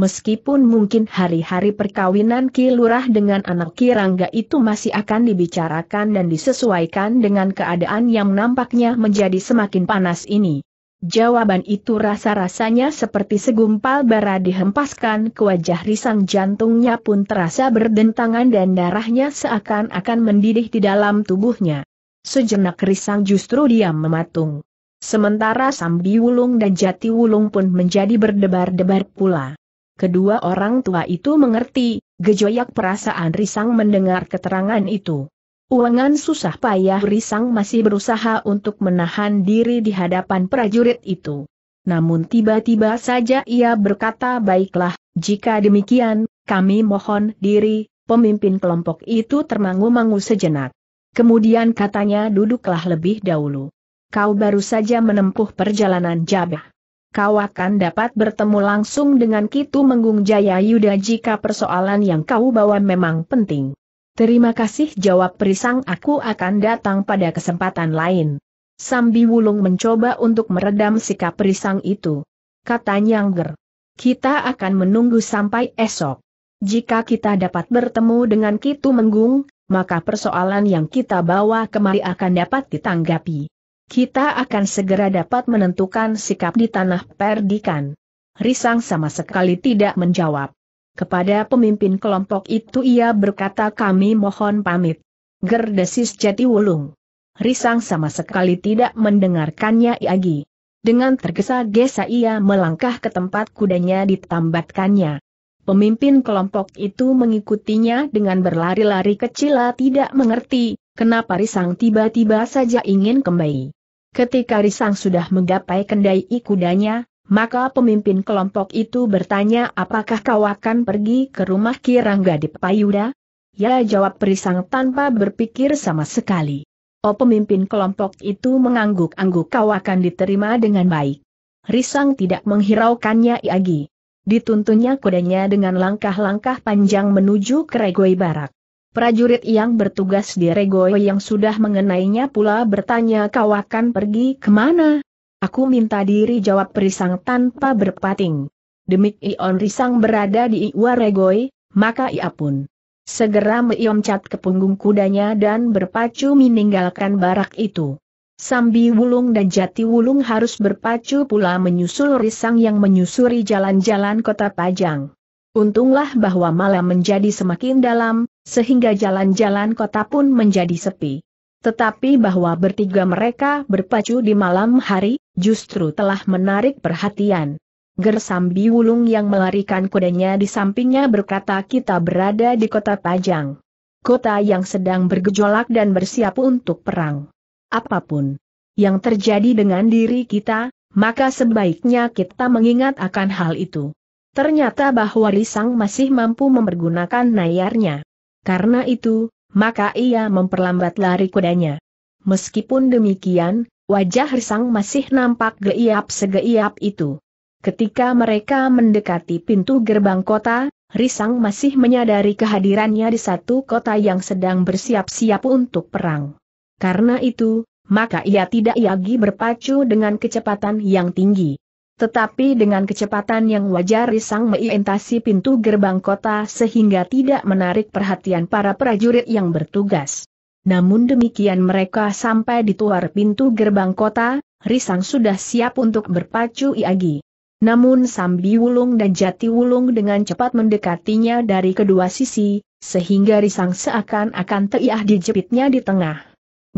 A: meskipun mungkin hari-hari perkawinan Ki Lurah dengan anak Ki itu masih akan dibicarakan dan disesuaikan dengan keadaan yang nampaknya menjadi semakin panas ini. Jawaban itu rasa-rasanya seperti segumpal bara dihempaskan ke wajah risang jantungnya pun terasa berdentangan dan darahnya seakan-akan mendidih di dalam tubuhnya. Sejenak risang justru diam mematung. Sementara Sambi Wulung dan Jati Wulung pun menjadi berdebar-debar pula. Kedua orang tua itu mengerti, gejoyak perasaan Risang mendengar keterangan itu. Uangan susah payah Risang masih berusaha untuk menahan diri di hadapan prajurit itu. Namun tiba-tiba saja ia berkata baiklah, jika demikian, kami mohon diri, pemimpin kelompok itu termangu-mangu sejenak. Kemudian katanya duduklah lebih dahulu. Kau baru saja menempuh perjalanan jabah kau akan dapat bertemu langsung dengan Kitu Menggung Jaya Yuda jika persoalan yang kau bawa memang penting. Terima kasih jawab Perisang aku akan datang pada kesempatan lain. Sambi Wulung mencoba untuk meredam sikap Perisang itu. Kata Nyangger. Kita akan menunggu sampai esok. Jika kita dapat bertemu dengan Kitu Menggung, maka persoalan yang kita bawa kemari akan dapat ditanggapi kita akan segera dapat menentukan sikap di tanah perdikan. Risang sama sekali tidak menjawab. Kepada pemimpin kelompok itu ia berkata kami mohon pamit. Gerdesis wulung. Risang sama sekali tidak mendengarkannya lagi. Dengan tergesa-gesa ia melangkah ke tempat kudanya ditambatkannya. Pemimpin kelompok itu mengikutinya dengan berlari-lari kecil tidak mengerti, kenapa Risang tiba-tiba saja ingin kembali. Ketika Risang sudah menggapai kendai kudanya, maka pemimpin kelompok itu bertanya apakah kau akan pergi ke rumah Kirangga di Payuda? Ya jawab Risang tanpa berpikir sama sekali. Oh pemimpin kelompok itu mengangguk-angguk kau akan diterima dengan baik. Risang tidak menghiraukannya lagi. Dituntunnya kudanya dengan langkah-langkah panjang menuju Keregoi Barak. Prajurit yang bertugas di Regoy yang sudah mengenainya pula bertanya kau akan pergi kemana? Aku minta diri jawab Risang tanpa berpating. Demik Ion Risang berada di Iwa Regoy, maka ia pun segera meiomcat ke punggung kudanya dan berpacu meninggalkan barak itu. Sambi Wulung dan Jati Wulung harus berpacu pula menyusul Risang yang menyusuri jalan-jalan kota Pajang. Untunglah bahwa malam menjadi semakin dalam, sehingga jalan-jalan kota pun menjadi sepi. Tetapi bahwa bertiga mereka berpacu di malam hari, justru telah menarik perhatian. Gersambi Wulung yang melarikan kudanya di sampingnya berkata kita berada di kota Pajang. Kota yang sedang bergejolak dan bersiap untuk perang. Apapun yang terjadi dengan diri kita, maka sebaiknya kita mengingat akan hal itu. Ternyata bahwa Lisang masih mampu mempergunakan nayarnya. Karena itu, maka ia memperlambat lari kudanya. Meskipun demikian, wajah Lisang masih nampak geiap segeiap itu. Ketika mereka mendekati pintu gerbang kota, Risang masih menyadari kehadirannya di satu kota yang sedang bersiap-siap untuk perang. Karena itu, maka ia tidak lagi berpacu dengan kecepatan yang tinggi. Tetapi dengan kecepatan yang wajar Risang meintasi pintu gerbang kota sehingga tidak menarik perhatian para prajurit yang bertugas. Namun demikian mereka sampai di tuar pintu gerbang kota, Risang sudah siap untuk berpacu Iagi. Namun Sambi Wulung dan Jati Wulung dengan cepat mendekatinya dari kedua sisi, sehingga Risang seakan-akan teiah dijepitnya di tengah.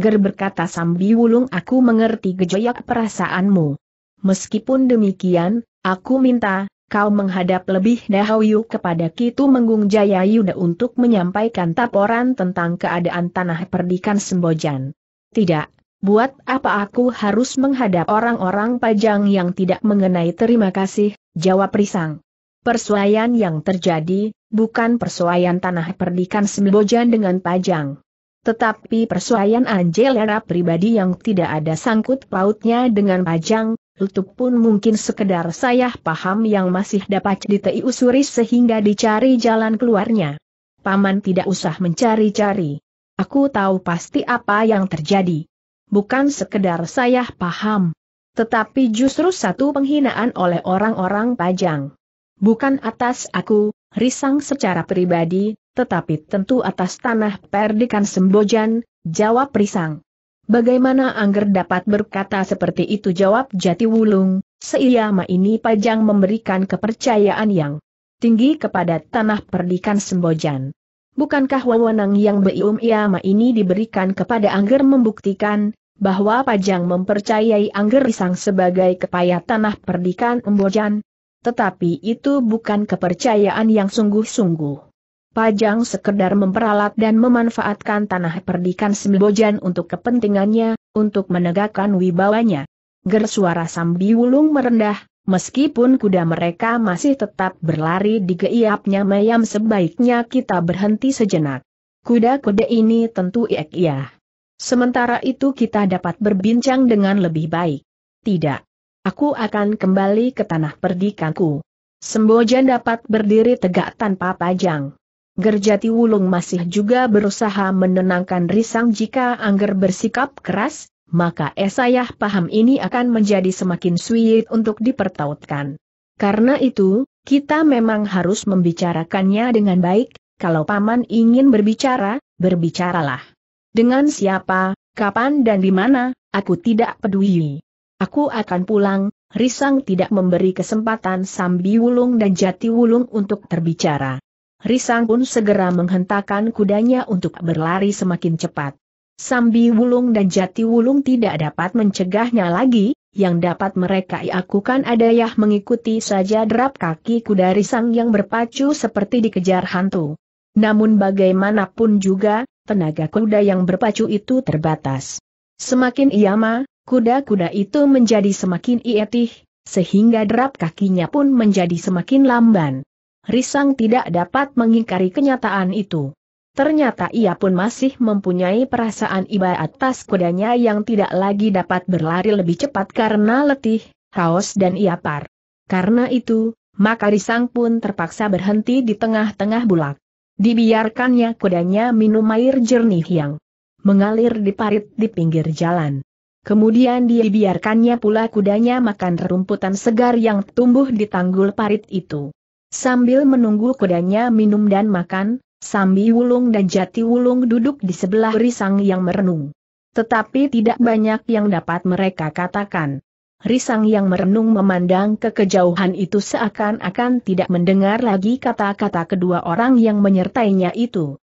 A: Ger berkata Sambi Wulung aku mengerti gejoyak perasaanmu. Meskipun demikian, aku minta, kau menghadap lebih dahulu kepada Kitu Menggung Jaya Yuda untuk menyampaikan laporan tentang keadaan tanah perdikan Sembojan. Tidak, buat apa aku harus menghadap orang-orang pajang yang tidak mengenai terima kasih, jawab Risang. Persuaian yang terjadi, bukan persuaian tanah perdikan Sembojan dengan pajang. Tetapi persuaian Angelera pribadi yang tidak ada sangkut pautnya dengan pajang, Lutup pun mungkin sekedar saya paham yang masih dapat diteusuri sehingga dicari jalan keluarnya. Paman tidak usah mencari-cari. Aku tahu pasti apa yang terjadi. Bukan sekedar saya paham. Tetapi justru satu penghinaan oleh orang-orang pajang. Bukan atas aku, risang secara pribadi, tetapi tentu atas tanah perdikan Sembojan, jawab risang. Bagaimana Angger dapat berkata seperti itu jawab Jati Wulung, seiyama ini Pajang memberikan kepercayaan yang tinggi kepada tanah perdikan Sembojan. Bukankah wewenang yang beium Iyama ini diberikan kepada Angger membuktikan bahwa Pajang mempercayai Angger Risang sebagai kepaya tanah perdikan Sembojan? Tetapi itu bukan kepercayaan yang sungguh-sungguh. Pajang sekedar memperalat dan memanfaatkan tanah perdikan Sembojan untuk kepentingannya, untuk menegakkan wibawanya. Gersuara Sambi Wulung merendah, meskipun kuda mereka masih tetap berlari di geiapnya mayam sebaiknya kita berhenti sejenak. Kuda-kuda ini tentu iek iya. Sementara itu kita dapat berbincang dengan lebih baik. Tidak. Aku akan kembali ke tanah perdikanku. Sembojan dapat berdiri tegak tanpa pajang. Gerjati Wulung masih juga berusaha menenangkan Risang jika Angger bersikap keras, maka Esayah paham ini akan menjadi semakin sulit untuk dipertautkan. Karena itu, kita memang harus membicarakannya dengan baik, kalau Paman ingin berbicara, berbicaralah. Dengan siapa, kapan dan di mana, aku tidak peduli. Aku akan pulang, Risang tidak memberi kesempatan Sambi Wulung dan Jati Wulung untuk terbicara. Risang pun segera menghentakkan kudanya untuk berlari semakin cepat. Sambi Wulung dan Jati Wulung tidak dapat mencegahnya lagi, yang dapat mereka iakukan adalah mengikuti saja derap kaki kuda Risang yang berpacu seperti dikejar hantu. Namun bagaimanapun juga, tenaga kuda yang berpacu itu terbatas. Semakin iama, kuda-kuda itu menjadi semakin ietih, sehingga derap kakinya pun menjadi semakin lamban. Risang tidak dapat mengingkari kenyataan itu. Ternyata ia pun masih mempunyai perasaan iba atas kudanya yang tidak lagi dapat berlari lebih cepat karena letih, haus dan iapar. Karena itu, maka Risang pun terpaksa berhenti di tengah-tengah bulak. Dibiarkannya kudanya minum air jernih yang mengalir di parit di pinggir jalan. Kemudian dibiarkannya pula kudanya makan rerumputan segar yang tumbuh di tanggul parit itu. Sambil menunggu kudanya minum dan makan, Sambi Wulung dan Jati Wulung duduk di sebelah Risang yang merenung. Tetapi tidak banyak yang dapat mereka katakan. Risang yang merenung memandang ke kejauhan itu seakan-akan tidak mendengar lagi kata-kata kedua orang yang menyertainya itu.